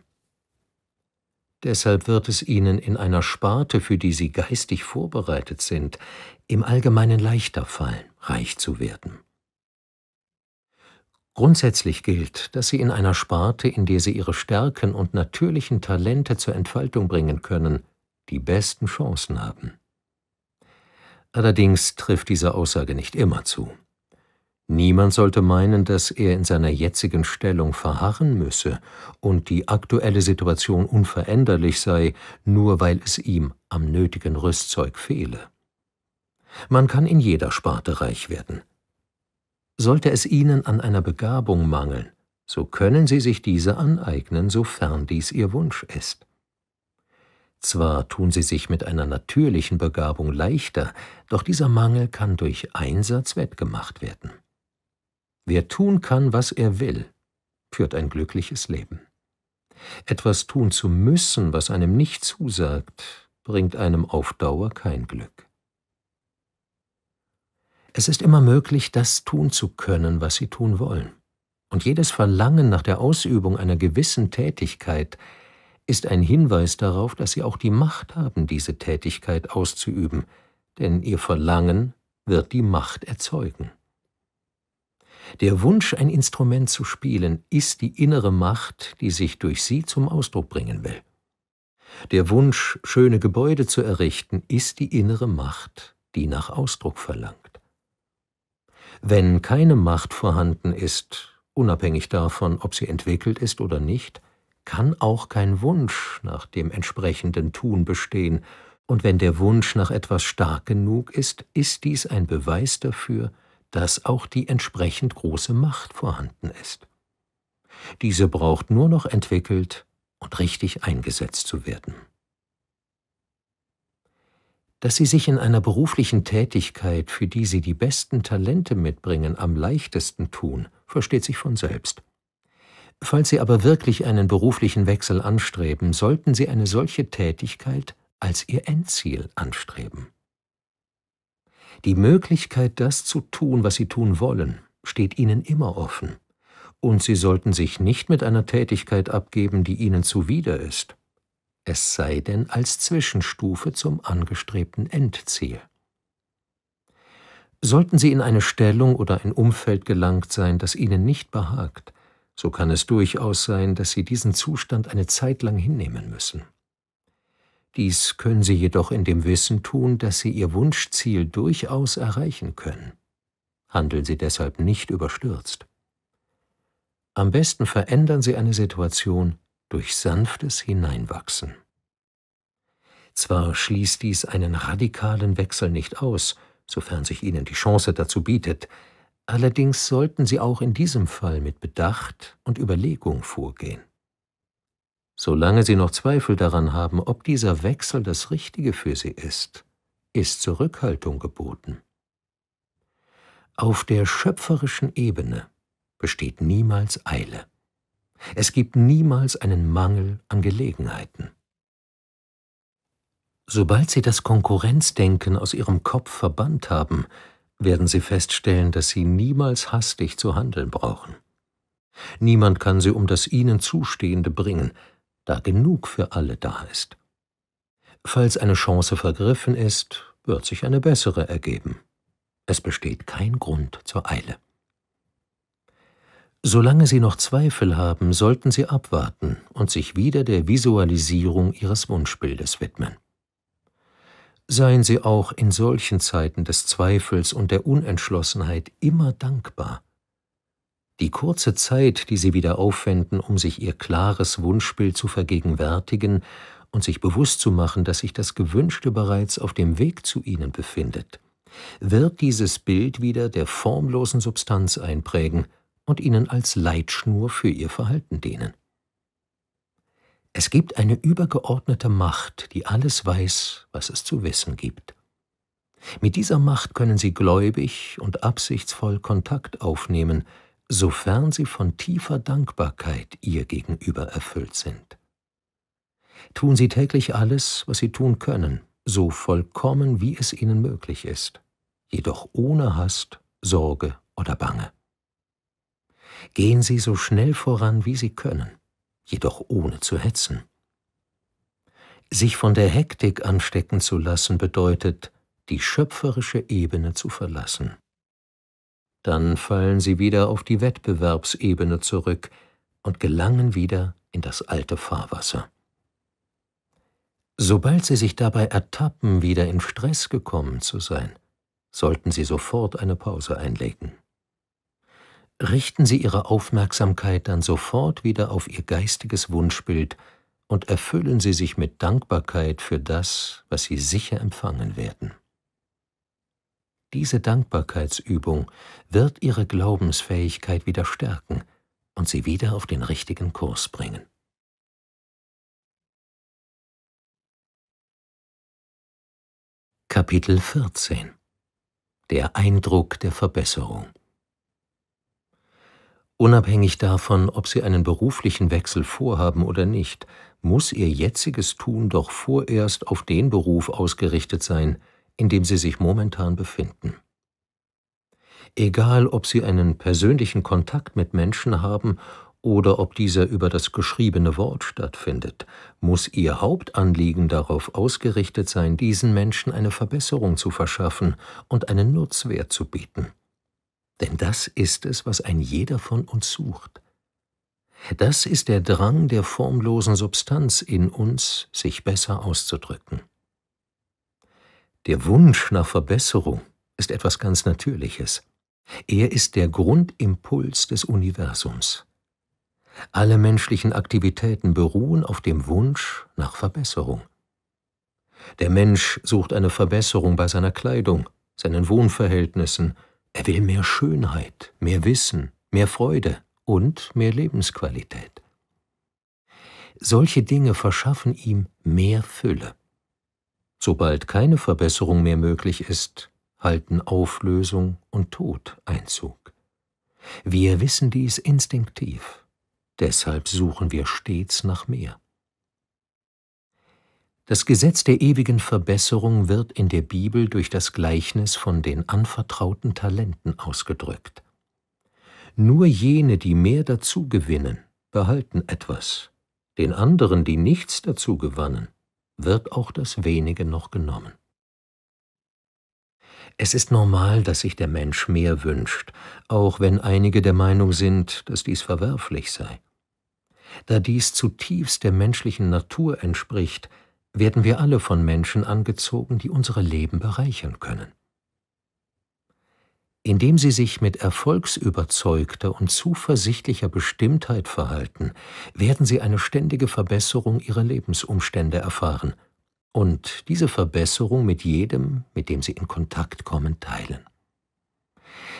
Deshalb wird es ihnen in einer Sparte, für die sie geistig vorbereitet sind, im Allgemeinen leichter fallen, reich zu werden. Grundsätzlich gilt, dass sie in einer Sparte, in der sie ihre Stärken und natürlichen Talente zur Entfaltung bringen können, die besten Chancen haben. Allerdings trifft diese Aussage nicht immer zu. Niemand sollte meinen, dass er in seiner jetzigen Stellung verharren müsse und die aktuelle Situation unveränderlich sei, nur weil es ihm am nötigen Rüstzeug fehle. Man kann in jeder Sparte reich werden. Sollte es Ihnen an einer Begabung mangeln, so können Sie sich diese aneignen, sofern dies Ihr Wunsch ist. Zwar tun sie sich mit einer natürlichen Begabung leichter, doch dieser Mangel kann durch Einsatz wettgemacht werden. Wer tun kann, was er will, führt ein glückliches Leben. Etwas tun zu müssen, was einem nicht zusagt, bringt einem auf Dauer kein Glück. Es ist immer möglich, das tun zu können, was sie tun wollen. Und jedes Verlangen nach der Ausübung einer gewissen Tätigkeit ist ein Hinweis darauf, dass sie auch die Macht haben, diese Tätigkeit auszuüben, denn ihr Verlangen wird die Macht erzeugen. Der Wunsch, ein Instrument zu spielen, ist die innere Macht, die sich durch sie zum Ausdruck bringen will. Der Wunsch, schöne Gebäude zu errichten, ist die innere Macht, die nach Ausdruck verlangt. Wenn keine Macht vorhanden ist, unabhängig davon, ob sie entwickelt ist oder nicht, kann auch kein Wunsch nach dem entsprechenden Tun bestehen, und wenn der Wunsch nach etwas stark genug ist, ist dies ein Beweis dafür, dass auch die entsprechend große Macht vorhanden ist. Diese braucht nur noch entwickelt und richtig eingesetzt zu werden. Dass sie sich in einer beruflichen Tätigkeit, für die sie die besten Talente mitbringen, am leichtesten tun, versteht sich von selbst. Falls Sie aber wirklich einen beruflichen Wechsel anstreben, sollten Sie eine solche Tätigkeit als Ihr Endziel anstreben. Die Möglichkeit, das zu tun, was sie tun wollen, steht ihnen immer offen. Und sie sollten sich nicht mit einer Tätigkeit abgeben, die ihnen zuwider ist. Es sei denn als Zwischenstufe zum angestrebten Endziel. Sollten Sie in eine Stellung oder ein Umfeld gelangt sein, das Ihnen nicht behagt, so kann es durchaus sein, dass Sie diesen Zustand eine Zeit lang hinnehmen müssen. Dies können sie jedoch in dem Wissen tun, dass sie ihr Wunschziel durchaus erreichen können. Handeln sie deshalb nicht überstürzt. Am besten verändern sie eine Situation durch sanftes Hineinwachsen. Zwar schließt dies einen radikalen Wechsel nicht aus, sofern sich ihnen die Chance dazu bietet, allerdings sollten sie auch in diesem Fall mit Bedacht und Überlegung vorgehen. Solange Sie noch Zweifel daran haben, ob dieser Wechsel das Richtige für Sie ist, ist Zurückhaltung geboten. Auf der schöpferischen Ebene besteht niemals Eile. Es gibt niemals einen Mangel an Gelegenheiten. Sobald Sie das Konkurrenzdenken aus Ihrem Kopf verbannt haben, werden Sie feststellen, dass Sie niemals hastig zu handeln brauchen. Niemand kann Sie um das Ihnen Zustehende bringen, da genug für alle da ist. Falls eine Chance vergriffen ist, wird sich eine bessere ergeben. Es besteht kein Grund zur Eile. Solange Sie noch Zweifel haben, sollten Sie abwarten und sich wieder der Visualisierung Ihres Wunschbildes widmen. Seien Sie auch in solchen Zeiten des Zweifels und der Unentschlossenheit immer dankbar die kurze Zeit, die sie wieder aufwenden, um sich ihr klares Wunschbild zu vergegenwärtigen und sich bewusst zu machen, dass sich das Gewünschte bereits auf dem Weg zu ihnen befindet, wird dieses Bild wieder der formlosen Substanz einprägen und ihnen als Leitschnur für ihr Verhalten dienen. Es gibt eine übergeordnete Macht, die alles weiß, was es zu wissen gibt. Mit dieser Macht können sie gläubig und absichtsvoll Kontakt aufnehmen – sofern sie von tiefer Dankbarkeit ihr gegenüber erfüllt sind. Tun sie täglich alles, was sie tun können, so vollkommen, wie es ihnen möglich ist, jedoch ohne Hast, Sorge oder Bange. Gehen sie so schnell voran, wie sie können, jedoch ohne zu hetzen. Sich von der Hektik anstecken zu lassen bedeutet, die schöpferische Ebene zu verlassen dann fallen sie wieder auf die Wettbewerbsebene zurück und gelangen wieder in das alte Fahrwasser. Sobald sie sich dabei ertappen, wieder in Stress gekommen zu sein, sollten sie sofort eine Pause einlegen. Richten Sie Ihre Aufmerksamkeit dann sofort wieder auf Ihr geistiges Wunschbild und erfüllen Sie sich mit Dankbarkeit für das, was Sie sicher empfangen werden. Diese Dankbarkeitsübung wird ihre Glaubensfähigkeit wieder stärken und sie wieder auf den richtigen Kurs bringen. Kapitel 14 Der Eindruck der Verbesserung Unabhängig davon, ob Sie einen beruflichen Wechsel vorhaben oder nicht, muss Ihr jetziges Tun doch vorerst auf den Beruf ausgerichtet sein, in dem sie sich momentan befinden. Egal, ob sie einen persönlichen Kontakt mit Menschen haben oder ob dieser über das geschriebene Wort stattfindet, muss ihr Hauptanliegen darauf ausgerichtet sein, diesen Menschen eine Verbesserung zu verschaffen und einen Nutzwert zu bieten. Denn das ist es, was ein jeder von uns sucht. Das ist der Drang der formlosen Substanz in uns, sich besser auszudrücken. Der Wunsch nach Verbesserung ist etwas ganz Natürliches. Er ist der Grundimpuls des Universums. Alle menschlichen Aktivitäten beruhen auf dem Wunsch nach Verbesserung. Der Mensch sucht eine Verbesserung bei seiner Kleidung, seinen Wohnverhältnissen. Er will mehr Schönheit, mehr Wissen, mehr Freude und mehr Lebensqualität. Solche Dinge verschaffen ihm mehr Fülle. Sobald keine Verbesserung mehr möglich ist, halten Auflösung und Tod Einzug. Wir wissen dies instinktiv, deshalb suchen wir stets nach mehr. Das Gesetz der ewigen Verbesserung wird in der Bibel durch das Gleichnis von den anvertrauten Talenten ausgedrückt. Nur jene, die mehr dazu gewinnen, behalten etwas, den anderen, die nichts dazu gewannen, wird auch das wenige noch genommen. Es ist normal, dass sich der Mensch mehr wünscht, auch wenn einige der Meinung sind, dass dies verwerflich sei. Da dies zutiefst der menschlichen Natur entspricht, werden wir alle von Menschen angezogen, die unsere Leben bereichern können indem sie sich mit erfolgsüberzeugter und zuversichtlicher Bestimmtheit verhalten, werden sie eine ständige Verbesserung ihrer Lebensumstände erfahren und diese Verbesserung mit jedem, mit dem sie in Kontakt kommen, teilen.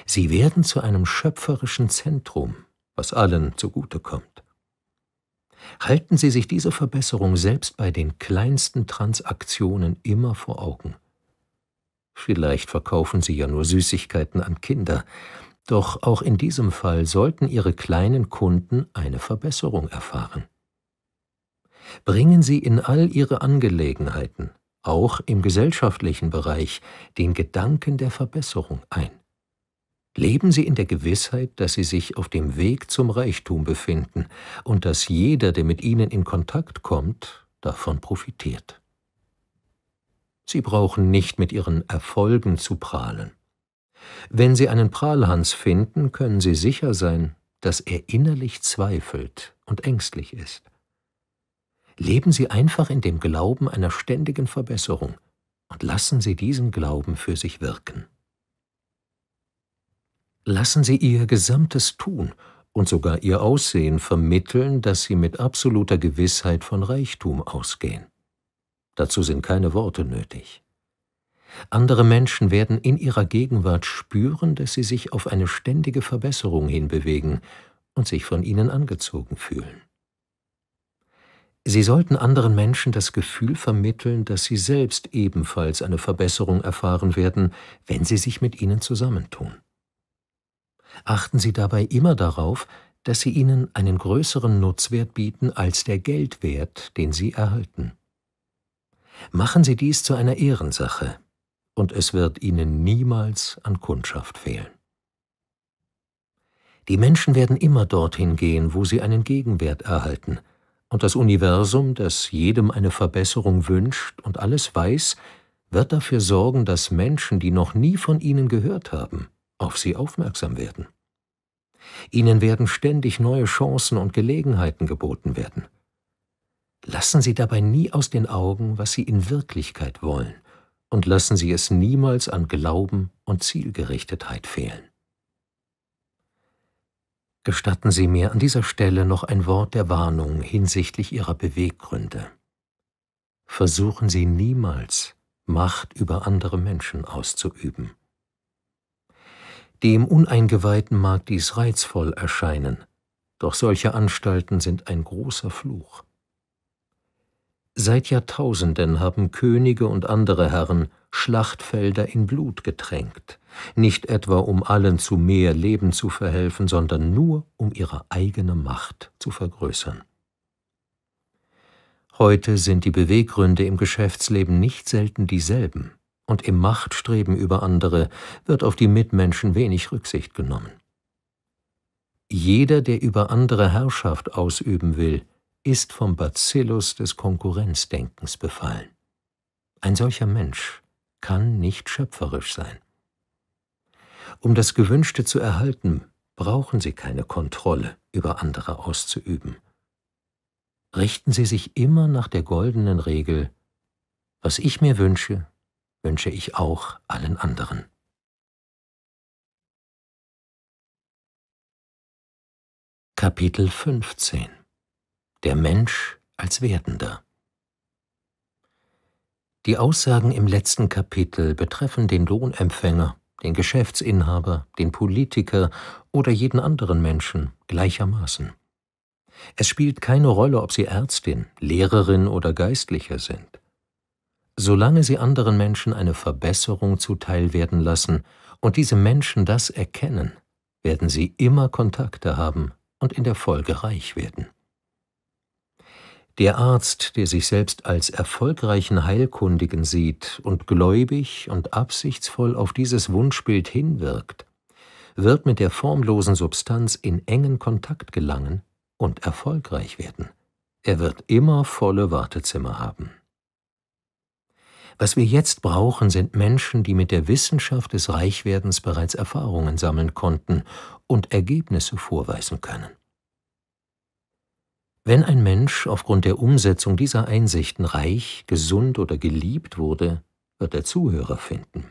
Sie werden zu einem schöpferischen Zentrum, was allen zugute kommt. Halten Sie sich diese Verbesserung selbst bei den kleinsten Transaktionen immer vor Augen – Vielleicht verkaufen sie ja nur Süßigkeiten an Kinder. Doch auch in diesem Fall sollten ihre kleinen Kunden eine Verbesserung erfahren. Bringen Sie in all Ihre Angelegenheiten, auch im gesellschaftlichen Bereich, den Gedanken der Verbesserung ein. Leben Sie in der Gewissheit, dass Sie sich auf dem Weg zum Reichtum befinden und dass jeder, der mit Ihnen in Kontakt kommt, davon profitiert. Sie brauchen nicht mit ihren Erfolgen zu prahlen. Wenn Sie einen Prahlhans finden, können Sie sicher sein, dass er innerlich zweifelt und ängstlich ist. Leben Sie einfach in dem Glauben einer ständigen Verbesserung und lassen Sie diesen Glauben für sich wirken. Lassen Sie Ihr gesamtes Tun und sogar Ihr Aussehen vermitteln, dass Sie mit absoluter Gewissheit von Reichtum ausgehen. Dazu sind keine Worte nötig. Andere Menschen werden in ihrer Gegenwart spüren, dass sie sich auf eine ständige Verbesserung hinbewegen und sich von ihnen angezogen fühlen. Sie sollten anderen Menschen das Gefühl vermitteln, dass sie selbst ebenfalls eine Verbesserung erfahren werden, wenn sie sich mit ihnen zusammentun. Achten Sie dabei immer darauf, dass sie ihnen einen größeren Nutzwert bieten als der Geldwert, den sie erhalten. Machen Sie dies zu einer Ehrensache, und es wird Ihnen niemals an Kundschaft fehlen. Die Menschen werden immer dorthin gehen, wo sie einen Gegenwert erhalten, und das Universum, das jedem eine Verbesserung wünscht und alles weiß, wird dafür sorgen, dass Menschen, die noch nie von ihnen gehört haben, auf sie aufmerksam werden. Ihnen werden ständig neue Chancen und Gelegenheiten geboten werden lassen Sie dabei nie aus den Augen, was Sie in Wirklichkeit wollen, und lassen Sie es niemals an Glauben und Zielgerichtetheit fehlen. Gestatten Sie mir an dieser Stelle noch ein Wort der Warnung hinsichtlich Ihrer Beweggründe. Versuchen Sie niemals, Macht über andere Menschen auszuüben. Dem Uneingeweihten mag dies reizvoll erscheinen, doch solche Anstalten sind ein großer Fluch. Seit Jahrtausenden haben Könige und andere Herren Schlachtfelder in Blut getränkt, nicht etwa um allen zu mehr Leben zu verhelfen, sondern nur um ihre eigene Macht zu vergrößern. Heute sind die Beweggründe im Geschäftsleben nicht selten dieselben, und im Machtstreben über andere wird auf die Mitmenschen wenig Rücksicht genommen. Jeder, der über andere Herrschaft ausüben will, ist vom Bacillus des Konkurrenzdenkens befallen. Ein solcher Mensch kann nicht schöpferisch sein. Um das Gewünschte zu erhalten, brauchen Sie keine Kontrolle über andere auszuüben. Richten Sie sich immer nach der goldenen Regel, was ich mir wünsche, wünsche ich auch allen anderen. Kapitel 15 der Mensch als Werdender. Die Aussagen im letzten Kapitel betreffen den Lohnempfänger, den Geschäftsinhaber, den Politiker oder jeden anderen Menschen gleichermaßen. Es spielt keine Rolle, ob sie Ärztin, Lehrerin oder Geistlicher sind. Solange sie anderen Menschen eine Verbesserung zuteilwerden lassen und diese Menschen das erkennen, werden sie immer Kontakte haben und in der Folge reich werden. Der Arzt, der sich selbst als erfolgreichen Heilkundigen sieht und gläubig und absichtsvoll auf dieses Wunschbild hinwirkt, wird mit der formlosen Substanz in engen Kontakt gelangen und erfolgreich werden. Er wird immer volle Wartezimmer haben. Was wir jetzt brauchen, sind Menschen, die mit der Wissenschaft des Reichwerdens bereits Erfahrungen sammeln konnten und Ergebnisse vorweisen können. Wenn ein Mensch aufgrund der Umsetzung dieser Einsichten reich, gesund oder geliebt wurde, wird er Zuhörer finden.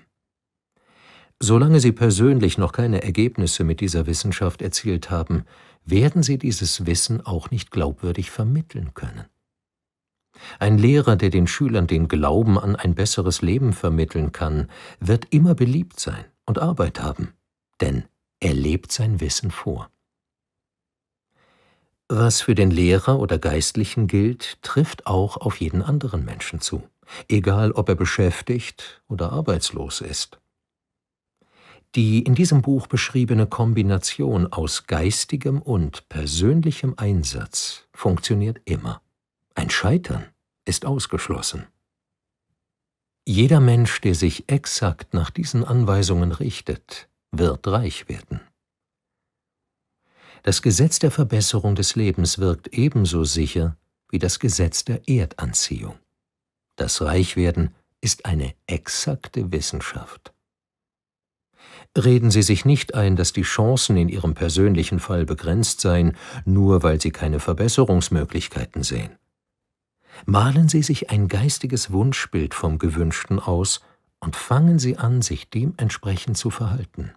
Solange Sie persönlich noch keine Ergebnisse mit dieser Wissenschaft erzielt haben, werden Sie dieses Wissen auch nicht glaubwürdig vermitteln können. Ein Lehrer, der den Schülern den Glauben an ein besseres Leben vermitteln kann, wird immer beliebt sein und Arbeit haben, denn er lebt sein Wissen vor. Was für den Lehrer oder Geistlichen gilt, trifft auch auf jeden anderen Menschen zu, egal ob er beschäftigt oder arbeitslos ist. Die in diesem Buch beschriebene Kombination aus geistigem und persönlichem Einsatz funktioniert immer. Ein Scheitern ist ausgeschlossen. Jeder Mensch, der sich exakt nach diesen Anweisungen richtet, wird reich werden. Das Gesetz der Verbesserung des Lebens wirkt ebenso sicher wie das Gesetz der Erdanziehung. Das Reichwerden ist eine exakte Wissenschaft. Reden Sie sich nicht ein, dass die Chancen in Ihrem persönlichen Fall begrenzt seien, nur weil Sie keine Verbesserungsmöglichkeiten sehen. Malen Sie sich ein geistiges Wunschbild vom Gewünschten aus und fangen Sie an, sich dementsprechend zu verhalten.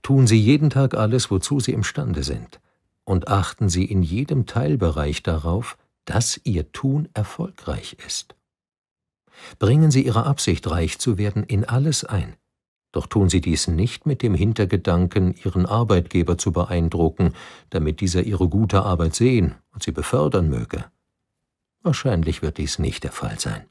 Tun Sie jeden Tag alles, wozu Sie imstande sind, und achten Sie in jedem Teilbereich darauf, dass Ihr Tun erfolgreich ist. Bringen Sie Ihre Absicht, reich zu werden, in alles ein, doch tun Sie dies nicht mit dem Hintergedanken, Ihren Arbeitgeber zu beeindrucken, damit dieser Ihre gute Arbeit sehen und Sie befördern möge. Wahrscheinlich wird dies nicht der Fall sein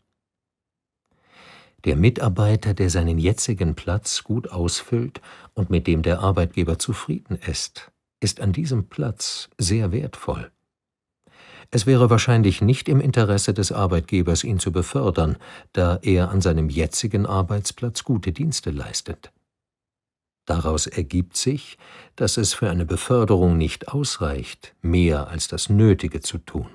der Mitarbeiter, der seinen jetzigen Platz gut ausfüllt und mit dem der Arbeitgeber zufrieden ist, ist an diesem Platz sehr wertvoll. Es wäre wahrscheinlich nicht im Interesse des Arbeitgebers, ihn zu befördern, da er an seinem jetzigen Arbeitsplatz gute Dienste leistet. Daraus ergibt sich, dass es für eine Beförderung nicht ausreicht, mehr als das Nötige zu tun.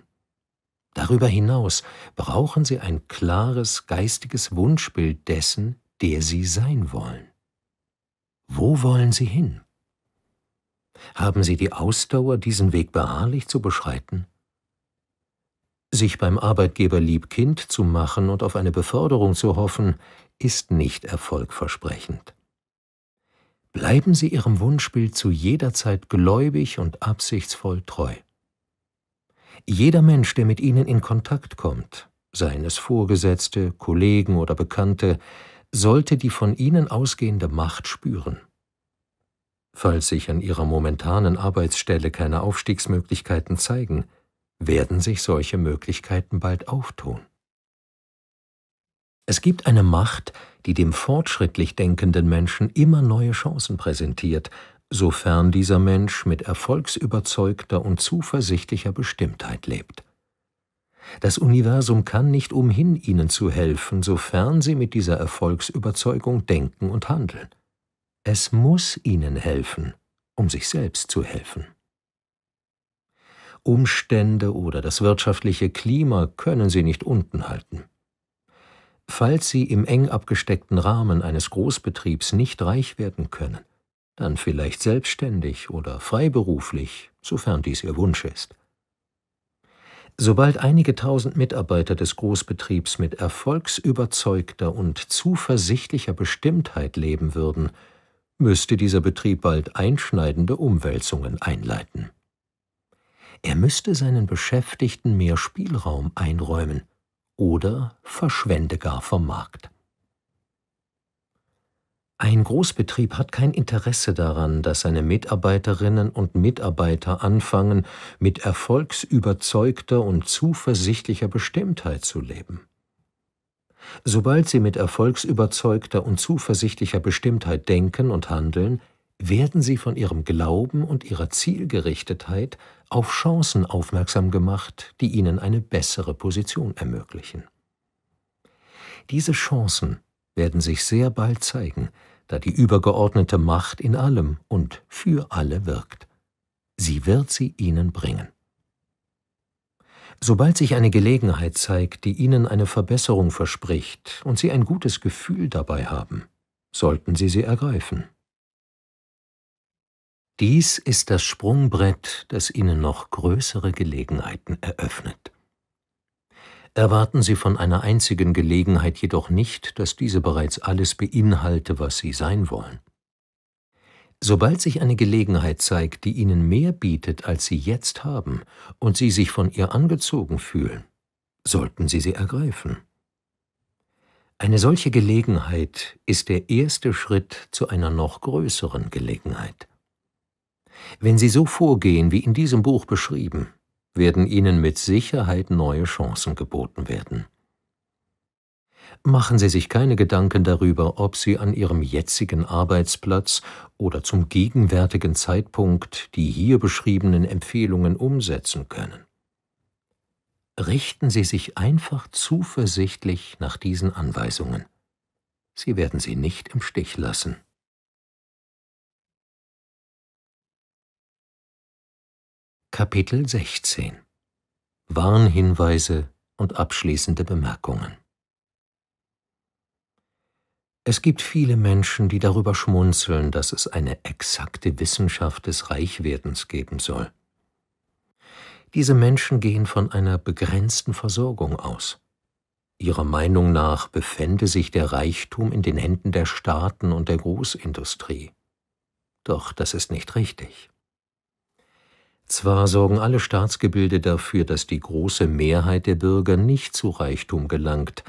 Darüber hinaus brauchen sie ein klares geistiges Wunschbild dessen, der sie sein wollen. Wo wollen sie hin? Haben sie die Ausdauer, diesen Weg beharrlich zu beschreiten? Sich beim Arbeitgeber lieb Kind zu machen und auf eine Beförderung zu hoffen, ist nicht erfolgversprechend. Bleiben Sie Ihrem Wunschbild zu jeder Zeit gläubig und absichtsvoll treu. Jeder Mensch, der mit ihnen in Kontakt kommt, seien es Vorgesetzte, Kollegen oder Bekannte, sollte die von ihnen ausgehende Macht spüren. Falls sich an ihrer momentanen Arbeitsstelle keine Aufstiegsmöglichkeiten zeigen, werden sich solche Möglichkeiten bald auftun. Es gibt eine Macht, die dem fortschrittlich denkenden Menschen immer neue Chancen präsentiert sofern dieser Mensch mit erfolgsüberzeugter und zuversichtlicher Bestimmtheit lebt. Das Universum kann nicht umhin, ihnen zu helfen, sofern sie mit dieser Erfolgsüberzeugung denken und handeln. Es muss ihnen helfen, um sich selbst zu helfen. Umstände oder das wirtschaftliche Klima können sie nicht unten halten. Falls sie im eng abgesteckten Rahmen eines Großbetriebs nicht reich werden können, dann vielleicht selbstständig oder freiberuflich, sofern dies ihr Wunsch ist. Sobald einige tausend Mitarbeiter des Großbetriebs mit erfolgsüberzeugter und zuversichtlicher Bestimmtheit leben würden, müsste dieser Betrieb bald einschneidende Umwälzungen einleiten. Er müsste seinen Beschäftigten mehr Spielraum einräumen oder verschwende gar vom Markt. Ein Großbetrieb hat kein Interesse daran, dass seine Mitarbeiterinnen und Mitarbeiter anfangen, mit erfolgsüberzeugter und zuversichtlicher Bestimmtheit zu leben. Sobald sie mit erfolgsüberzeugter und zuversichtlicher Bestimmtheit denken und handeln, werden sie von ihrem Glauben und ihrer Zielgerichtetheit auf Chancen aufmerksam gemacht, die ihnen eine bessere Position ermöglichen. Diese Chancen werden sich sehr bald zeigen, da die übergeordnete Macht in allem und für alle wirkt. Sie wird sie ihnen bringen. Sobald sich eine Gelegenheit zeigt, die ihnen eine Verbesserung verspricht und sie ein gutes Gefühl dabei haben, sollten sie sie ergreifen. Dies ist das Sprungbrett, das ihnen noch größere Gelegenheiten eröffnet. Erwarten Sie von einer einzigen Gelegenheit jedoch nicht, dass diese bereits alles beinhalte, was Sie sein wollen. Sobald sich eine Gelegenheit zeigt, die Ihnen mehr bietet, als Sie jetzt haben, und Sie sich von ihr angezogen fühlen, sollten Sie sie ergreifen. Eine solche Gelegenheit ist der erste Schritt zu einer noch größeren Gelegenheit. Wenn Sie so vorgehen, wie in diesem Buch beschrieben, werden Ihnen mit Sicherheit neue Chancen geboten werden. Machen Sie sich keine Gedanken darüber, ob Sie an Ihrem jetzigen Arbeitsplatz oder zum gegenwärtigen Zeitpunkt die hier beschriebenen Empfehlungen umsetzen können. Richten Sie sich einfach zuversichtlich nach diesen Anweisungen. Sie werden sie nicht im Stich lassen. Kapitel 16 Warnhinweise und abschließende Bemerkungen Es gibt viele Menschen, die darüber schmunzeln, dass es eine exakte Wissenschaft des Reichwerdens geben soll. Diese Menschen gehen von einer begrenzten Versorgung aus. Ihrer Meinung nach befände sich der Reichtum in den Händen der Staaten und der Großindustrie. Doch das ist nicht richtig. Zwar sorgen alle Staatsgebilde dafür, dass die große Mehrheit der Bürger nicht zu Reichtum gelangt,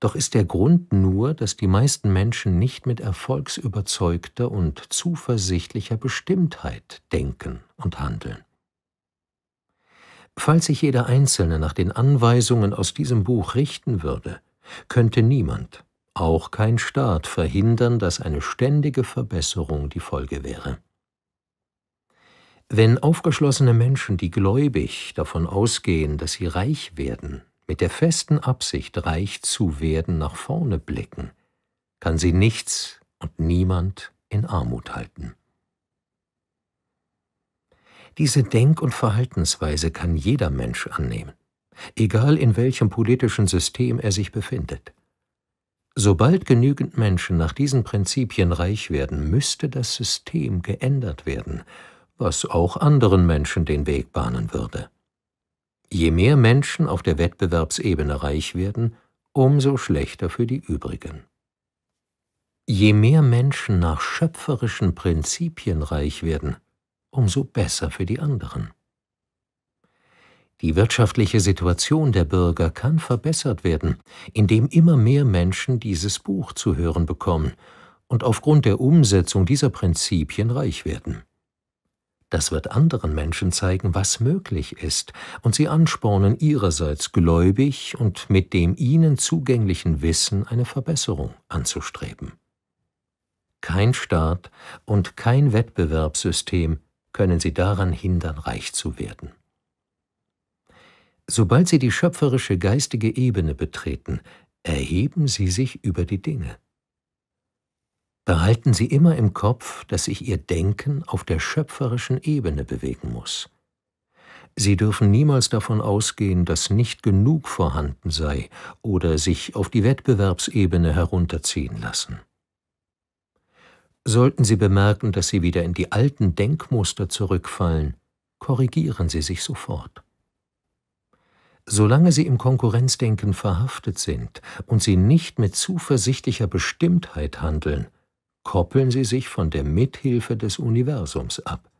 doch ist der Grund nur, dass die meisten Menschen nicht mit erfolgsüberzeugter und zuversichtlicher Bestimmtheit denken und handeln. Falls sich jeder Einzelne nach den Anweisungen aus diesem Buch richten würde, könnte niemand, auch kein Staat, verhindern, dass eine ständige Verbesserung die Folge wäre. Wenn aufgeschlossene Menschen, die gläubig davon ausgehen, dass sie reich werden, mit der festen Absicht, reich zu werden, nach vorne blicken, kann sie nichts und niemand in Armut halten. Diese Denk- und Verhaltensweise kann jeder Mensch annehmen, egal in welchem politischen System er sich befindet. Sobald genügend Menschen nach diesen Prinzipien reich werden, müsste das System geändert werden – was auch anderen Menschen den Weg bahnen würde. Je mehr Menschen auf der Wettbewerbsebene reich werden, umso schlechter für die übrigen. Je mehr Menschen nach schöpferischen Prinzipien reich werden, umso besser für die anderen. Die wirtschaftliche Situation der Bürger kann verbessert werden, indem immer mehr Menschen dieses Buch zu hören bekommen und aufgrund der Umsetzung dieser Prinzipien reich werden. Das wird anderen Menschen zeigen, was möglich ist, und sie anspornen, ihrerseits gläubig und mit dem ihnen zugänglichen Wissen eine Verbesserung anzustreben. Kein Staat und kein Wettbewerbssystem können sie daran hindern, reich zu werden. Sobald sie die schöpferische geistige Ebene betreten, erheben sie sich über die Dinge behalten Sie immer im Kopf, dass sich Ihr Denken auf der schöpferischen Ebene bewegen muss. Sie dürfen niemals davon ausgehen, dass nicht genug vorhanden sei oder sich auf die Wettbewerbsebene herunterziehen lassen. Sollten Sie bemerken, dass Sie wieder in die alten Denkmuster zurückfallen, korrigieren Sie sich sofort. Solange Sie im Konkurrenzdenken verhaftet sind und Sie nicht mit zuversichtlicher Bestimmtheit handeln, koppeln Sie sich von der Mithilfe des Universums ab.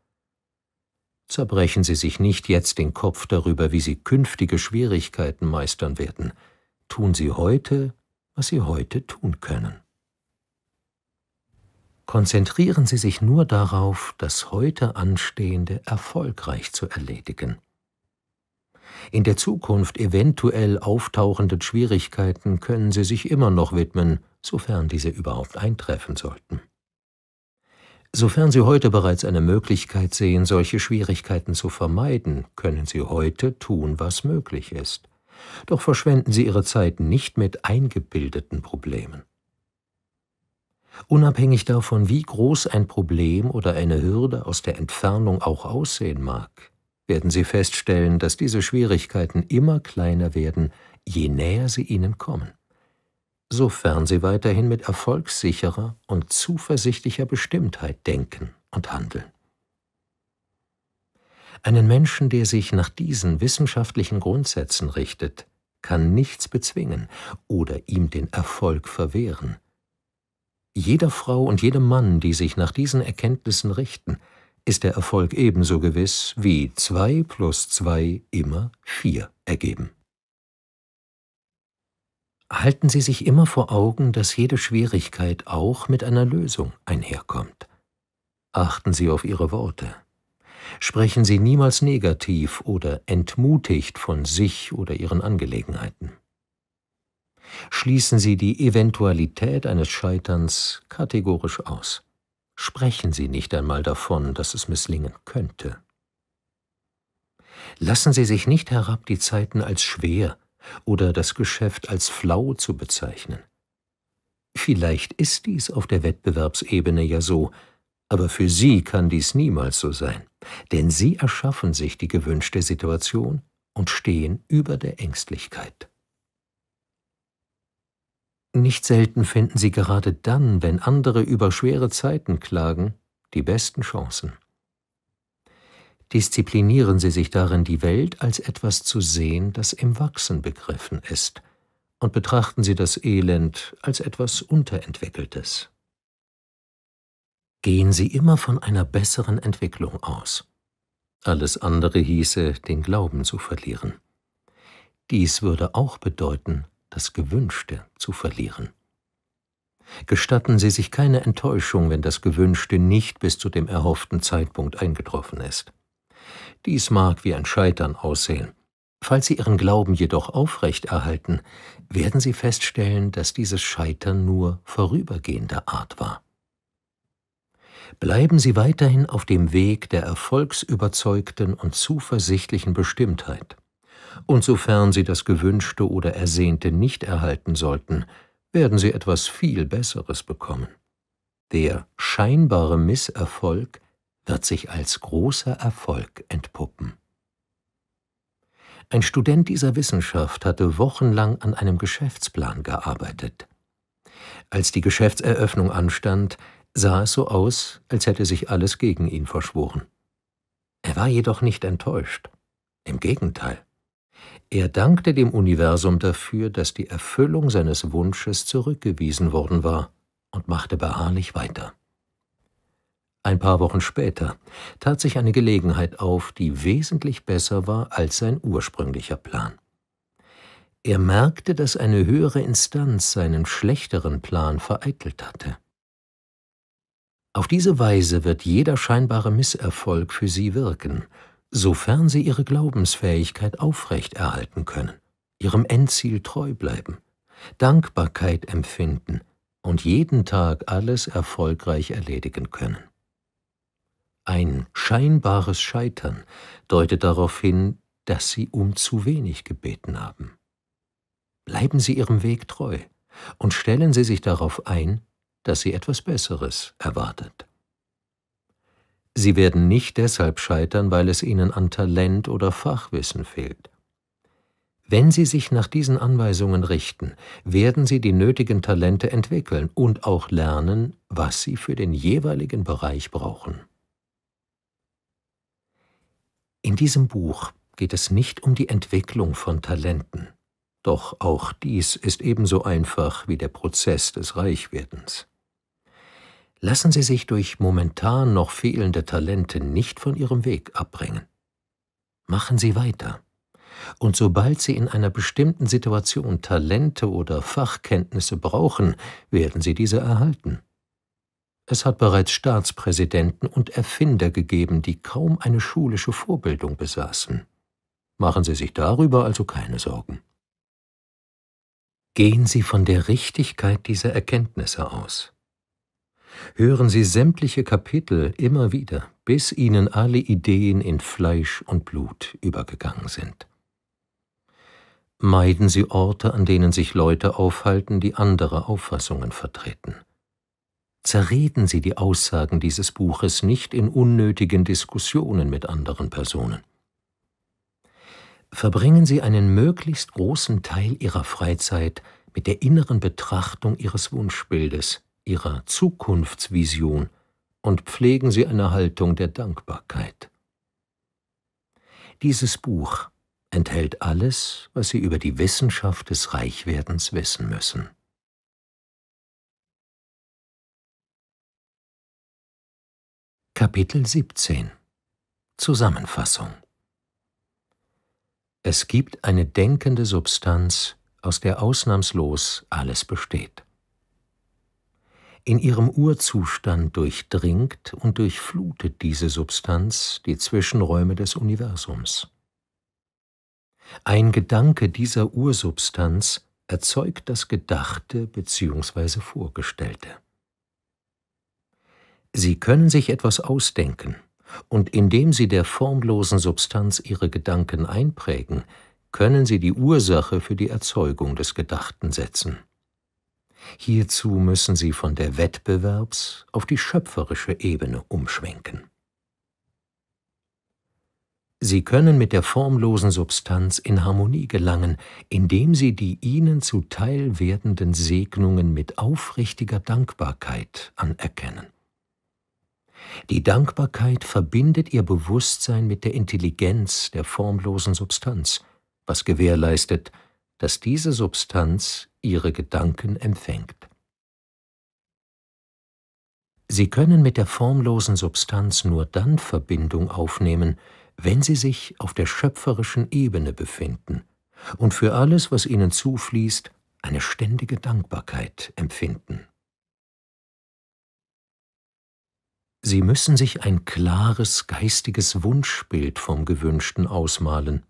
Zerbrechen Sie sich nicht jetzt den Kopf darüber, wie Sie künftige Schwierigkeiten meistern werden. Tun Sie heute, was Sie heute tun können. Konzentrieren Sie sich nur darauf, das heute Anstehende erfolgreich zu erledigen. In der Zukunft eventuell auftauchenden Schwierigkeiten können Sie sich immer noch widmen, sofern diese überhaupt eintreffen sollten. Sofern Sie heute bereits eine Möglichkeit sehen, solche Schwierigkeiten zu vermeiden, können Sie heute tun, was möglich ist. Doch verschwenden Sie Ihre Zeit nicht mit eingebildeten Problemen. Unabhängig davon, wie groß ein Problem oder eine Hürde aus der Entfernung auch aussehen mag, werden Sie feststellen, dass diese Schwierigkeiten immer kleiner werden, je näher sie Ihnen kommen sofern sie weiterhin mit erfolgssicherer und zuversichtlicher Bestimmtheit denken und handeln. Einen Menschen, der sich nach diesen wissenschaftlichen Grundsätzen richtet, kann nichts bezwingen oder ihm den Erfolg verwehren. Jeder Frau und jedem Mann, die sich nach diesen Erkenntnissen richten, ist der Erfolg ebenso gewiss, wie zwei plus zwei immer vier ergeben halten Sie sich immer vor Augen, dass jede Schwierigkeit auch mit einer Lösung einherkommt. Achten Sie auf Ihre Worte. Sprechen Sie niemals negativ oder entmutigt von sich oder Ihren Angelegenheiten. Schließen Sie die Eventualität eines Scheiterns kategorisch aus. Sprechen Sie nicht einmal davon, dass es misslingen könnte. Lassen Sie sich nicht herab, die Zeiten als schwer, oder das Geschäft als flau zu bezeichnen. Vielleicht ist dies auf der Wettbewerbsebene ja so, aber für Sie kann dies niemals so sein, denn Sie erschaffen sich die gewünschte Situation und stehen über der Ängstlichkeit. Nicht selten finden Sie gerade dann, wenn andere über schwere Zeiten klagen, die besten Chancen disziplinieren sie sich darin, die Welt als etwas zu sehen, das im Wachsen begriffen ist, und betrachten sie das Elend als etwas Unterentwickeltes. Gehen sie immer von einer besseren Entwicklung aus. Alles andere hieße, den Glauben zu verlieren. Dies würde auch bedeuten, das Gewünschte zu verlieren. Gestatten Sie sich keine Enttäuschung, wenn das Gewünschte nicht bis zu dem erhofften Zeitpunkt eingetroffen ist. Dies mag wie ein Scheitern aussehen. Falls Sie Ihren Glauben jedoch aufrechterhalten, werden Sie feststellen, dass dieses Scheitern nur vorübergehender Art war. Bleiben Sie weiterhin auf dem Weg der erfolgsüberzeugten und zuversichtlichen Bestimmtheit. Und sofern Sie das Gewünschte oder Ersehnte nicht erhalten sollten, werden Sie etwas viel Besseres bekommen. Der scheinbare Misserfolg wird sich als großer Erfolg entpuppen. Ein Student dieser Wissenschaft hatte wochenlang an einem Geschäftsplan gearbeitet. Als die Geschäftseröffnung anstand, sah es so aus, als hätte sich alles gegen ihn verschworen. Er war jedoch nicht enttäuscht. Im Gegenteil. Er dankte dem Universum dafür, dass die Erfüllung seines Wunsches zurückgewiesen worden war und machte beharrlich weiter. Ein paar Wochen später tat sich eine Gelegenheit auf, die wesentlich besser war als sein ursprünglicher Plan. Er merkte, dass eine höhere Instanz seinen schlechteren Plan vereitelt hatte. Auf diese Weise wird jeder scheinbare Misserfolg für sie wirken, sofern sie ihre Glaubensfähigkeit aufrechterhalten können, ihrem Endziel treu bleiben, Dankbarkeit empfinden und jeden Tag alles erfolgreich erledigen können. Ein scheinbares Scheitern deutet darauf hin, dass Sie um zu wenig gebeten haben. Bleiben Sie Ihrem Weg treu und stellen Sie sich darauf ein, dass Sie etwas Besseres erwartet. Sie werden nicht deshalb scheitern, weil es Ihnen an Talent oder Fachwissen fehlt. Wenn Sie sich nach diesen Anweisungen richten, werden Sie die nötigen Talente entwickeln und auch lernen, was Sie für den jeweiligen Bereich brauchen. In diesem Buch geht es nicht um die Entwicklung von Talenten. Doch auch dies ist ebenso einfach wie der Prozess des Reichwerdens. Lassen Sie sich durch momentan noch fehlende Talente nicht von Ihrem Weg abbringen. Machen Sie weiter. Und sobald Sie in einer bestimmten Situation Talente oder Fachkenntnisse brauchen, werden Sie diese erhalten. Es hat bereits Staatspräsidenten und Erfinder gegeben, die kaum eine schulische Vorbildung besaßen. Machen Sie sich darüber also keine Sorgen. Gehen Sie von der Richtigkeit dieser Erkenntnisse aus. Hören Sie sämtliche Kapitel immer wieder, bis Ihnen alle Ideen in Fleisch und Blut übergegangen sind. Meiden Sie Orte, an denen sich Leute aufhalten, die andere Auffassungen vertreten zerreden Sie die Aussagen dieses Buches nicht in unnötigen Diskussionen mit anderen Personen. Verbringen Sie einen möglichst großen Teil Ihrer Freizeit mit der inneren Betrachtung Ihres Wunschbildes, Ihrer Zukunftsvision und pflegen Sie eine Haltung der Dankbarkeit. Dieses Buch enthält alles, was Sie über die Wissenschaft des Reichwerdens wissen müssen. Kapitel 17 Zusammenfassung Es gibt eine denkende Substanz, aus der ausnahmslos alles besteht. In ihrem Urzustand durchdringt und durchflutet diese Substanz die Zwischenräume des Universums. Ein Gedanke dieser Ursubstanz erzeugt das Gedachte bzw. Vorgestellte. Sie können sich etwas ausdenken, und indem Sie der formlosen Substanz Ihre Gedanken einprägen, können Sie die Ursache für die Erzeugung des Gedachten setzen. Hierzu müssen Sie von der Wettbewerbs auf die schöpferische Ebene umschwenken. Sie können mit der formlosen Substanz in Harmonie gelangen, indem Sie die Ihnen zuteil werdenden Segnungen mit aufrichtiger Dankbarkeit anerkennen. Die Dankbarkeit verbindet ihr Bewusstsein mit der Intelligenz der formlosen Substanz, was gewährleistet, dass diese Substanz ihre Gedanken empfängt. Sie können mit der formlosen Substanz nur dann Verbindung aufnehmen, wenn sie sich auf der schöpferischen Ebene befinden und für alles, was ihnen zufließt, eine ständige Dankbarkeit empfinden. Sie müssen sich ein klares geistiges Wunschbild vom Gewünschten ausmalen,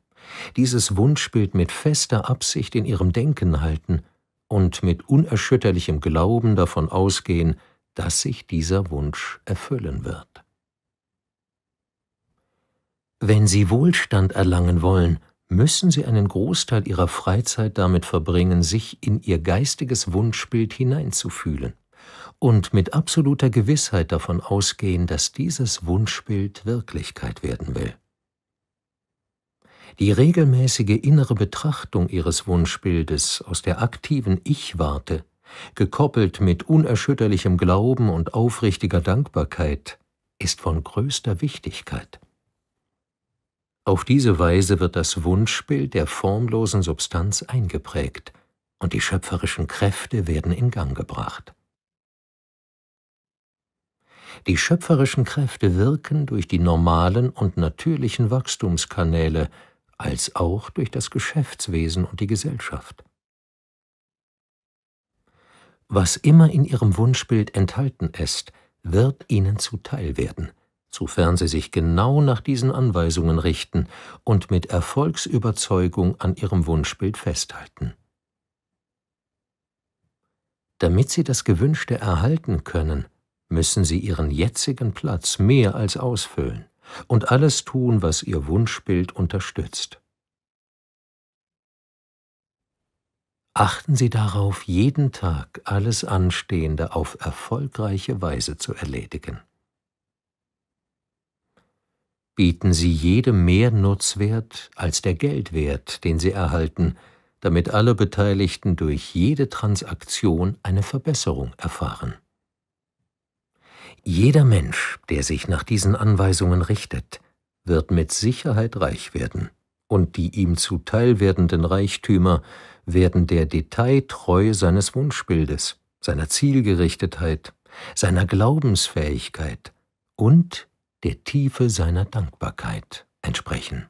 dieses Wunschbild mit fester Absicht in ihrem Denken halten und mit unerschütterlichem Glauben davon ausgehen, dass sich dieser Wunsch erfüllen wird. Wenn Sie Wohlstand erlangen wollen, müssen Sie einen Großteil Ihrer Freizeit damit verbringen, sich in Ihr geistiges Wunschbild hineinzufühlen und mit absoluter Gewissheit davon ausgehen, dass dieses Wunschbild Wirklichkeit werden will. Die regelmäßige innere Betrachtung ihres Wunschbildes aus der aktiven Ich-Warte, gekoppelt mit unerschütterlichem Glauben und aufrichtiger Dankbarkeit, ist von größter Wichtigkeit. Auf diese Weise wird das Wunschbild der formlosen Substanz eingeprägt und die schöpferischen Kräfte werden in Gang gebracht. Die schöpferischen Kräfte wirken durch die normalen und natürlichen Wachstumskanäle, als auch durch das Geschäftswesen und die Gesellschaft. Was immer in ihrem Wunschbild enthalten ist, wird ihnen zuteil werden, sofern sie sich genau nach diesen Anweisungen richten und mit Erfolgsüberzeugung an ihrem Wunschbild festhalten. Damit sie das Gewünschte erhalten können, müssen sie ihren jetzigen Platz mehr als ausfüllen und alles tun, was ihr Wunschbild unterstützt. Achten Sie darauf, jeden Tag alles Anstehende auf erfolgreiche Weise zu erledigen. Bieten Sie jedem mehr Nutzwert als der Geldwert, den Sie erhalten, damit alle Beteiligten durch jede Transaktion eine Verbesserung erfahren. Jeder Mensch, der sich nach diesen Anweisungen richtet, wird mit Sicherheit reich werden, und die ihm zuteil werdenden Reichtümer werden der Detailtreu seines Wunschbildes, seiner Zielgerichtetheit, seiner Glaubensfähigkeit und der Tiefe seiner Dankbarkeit entsprechen.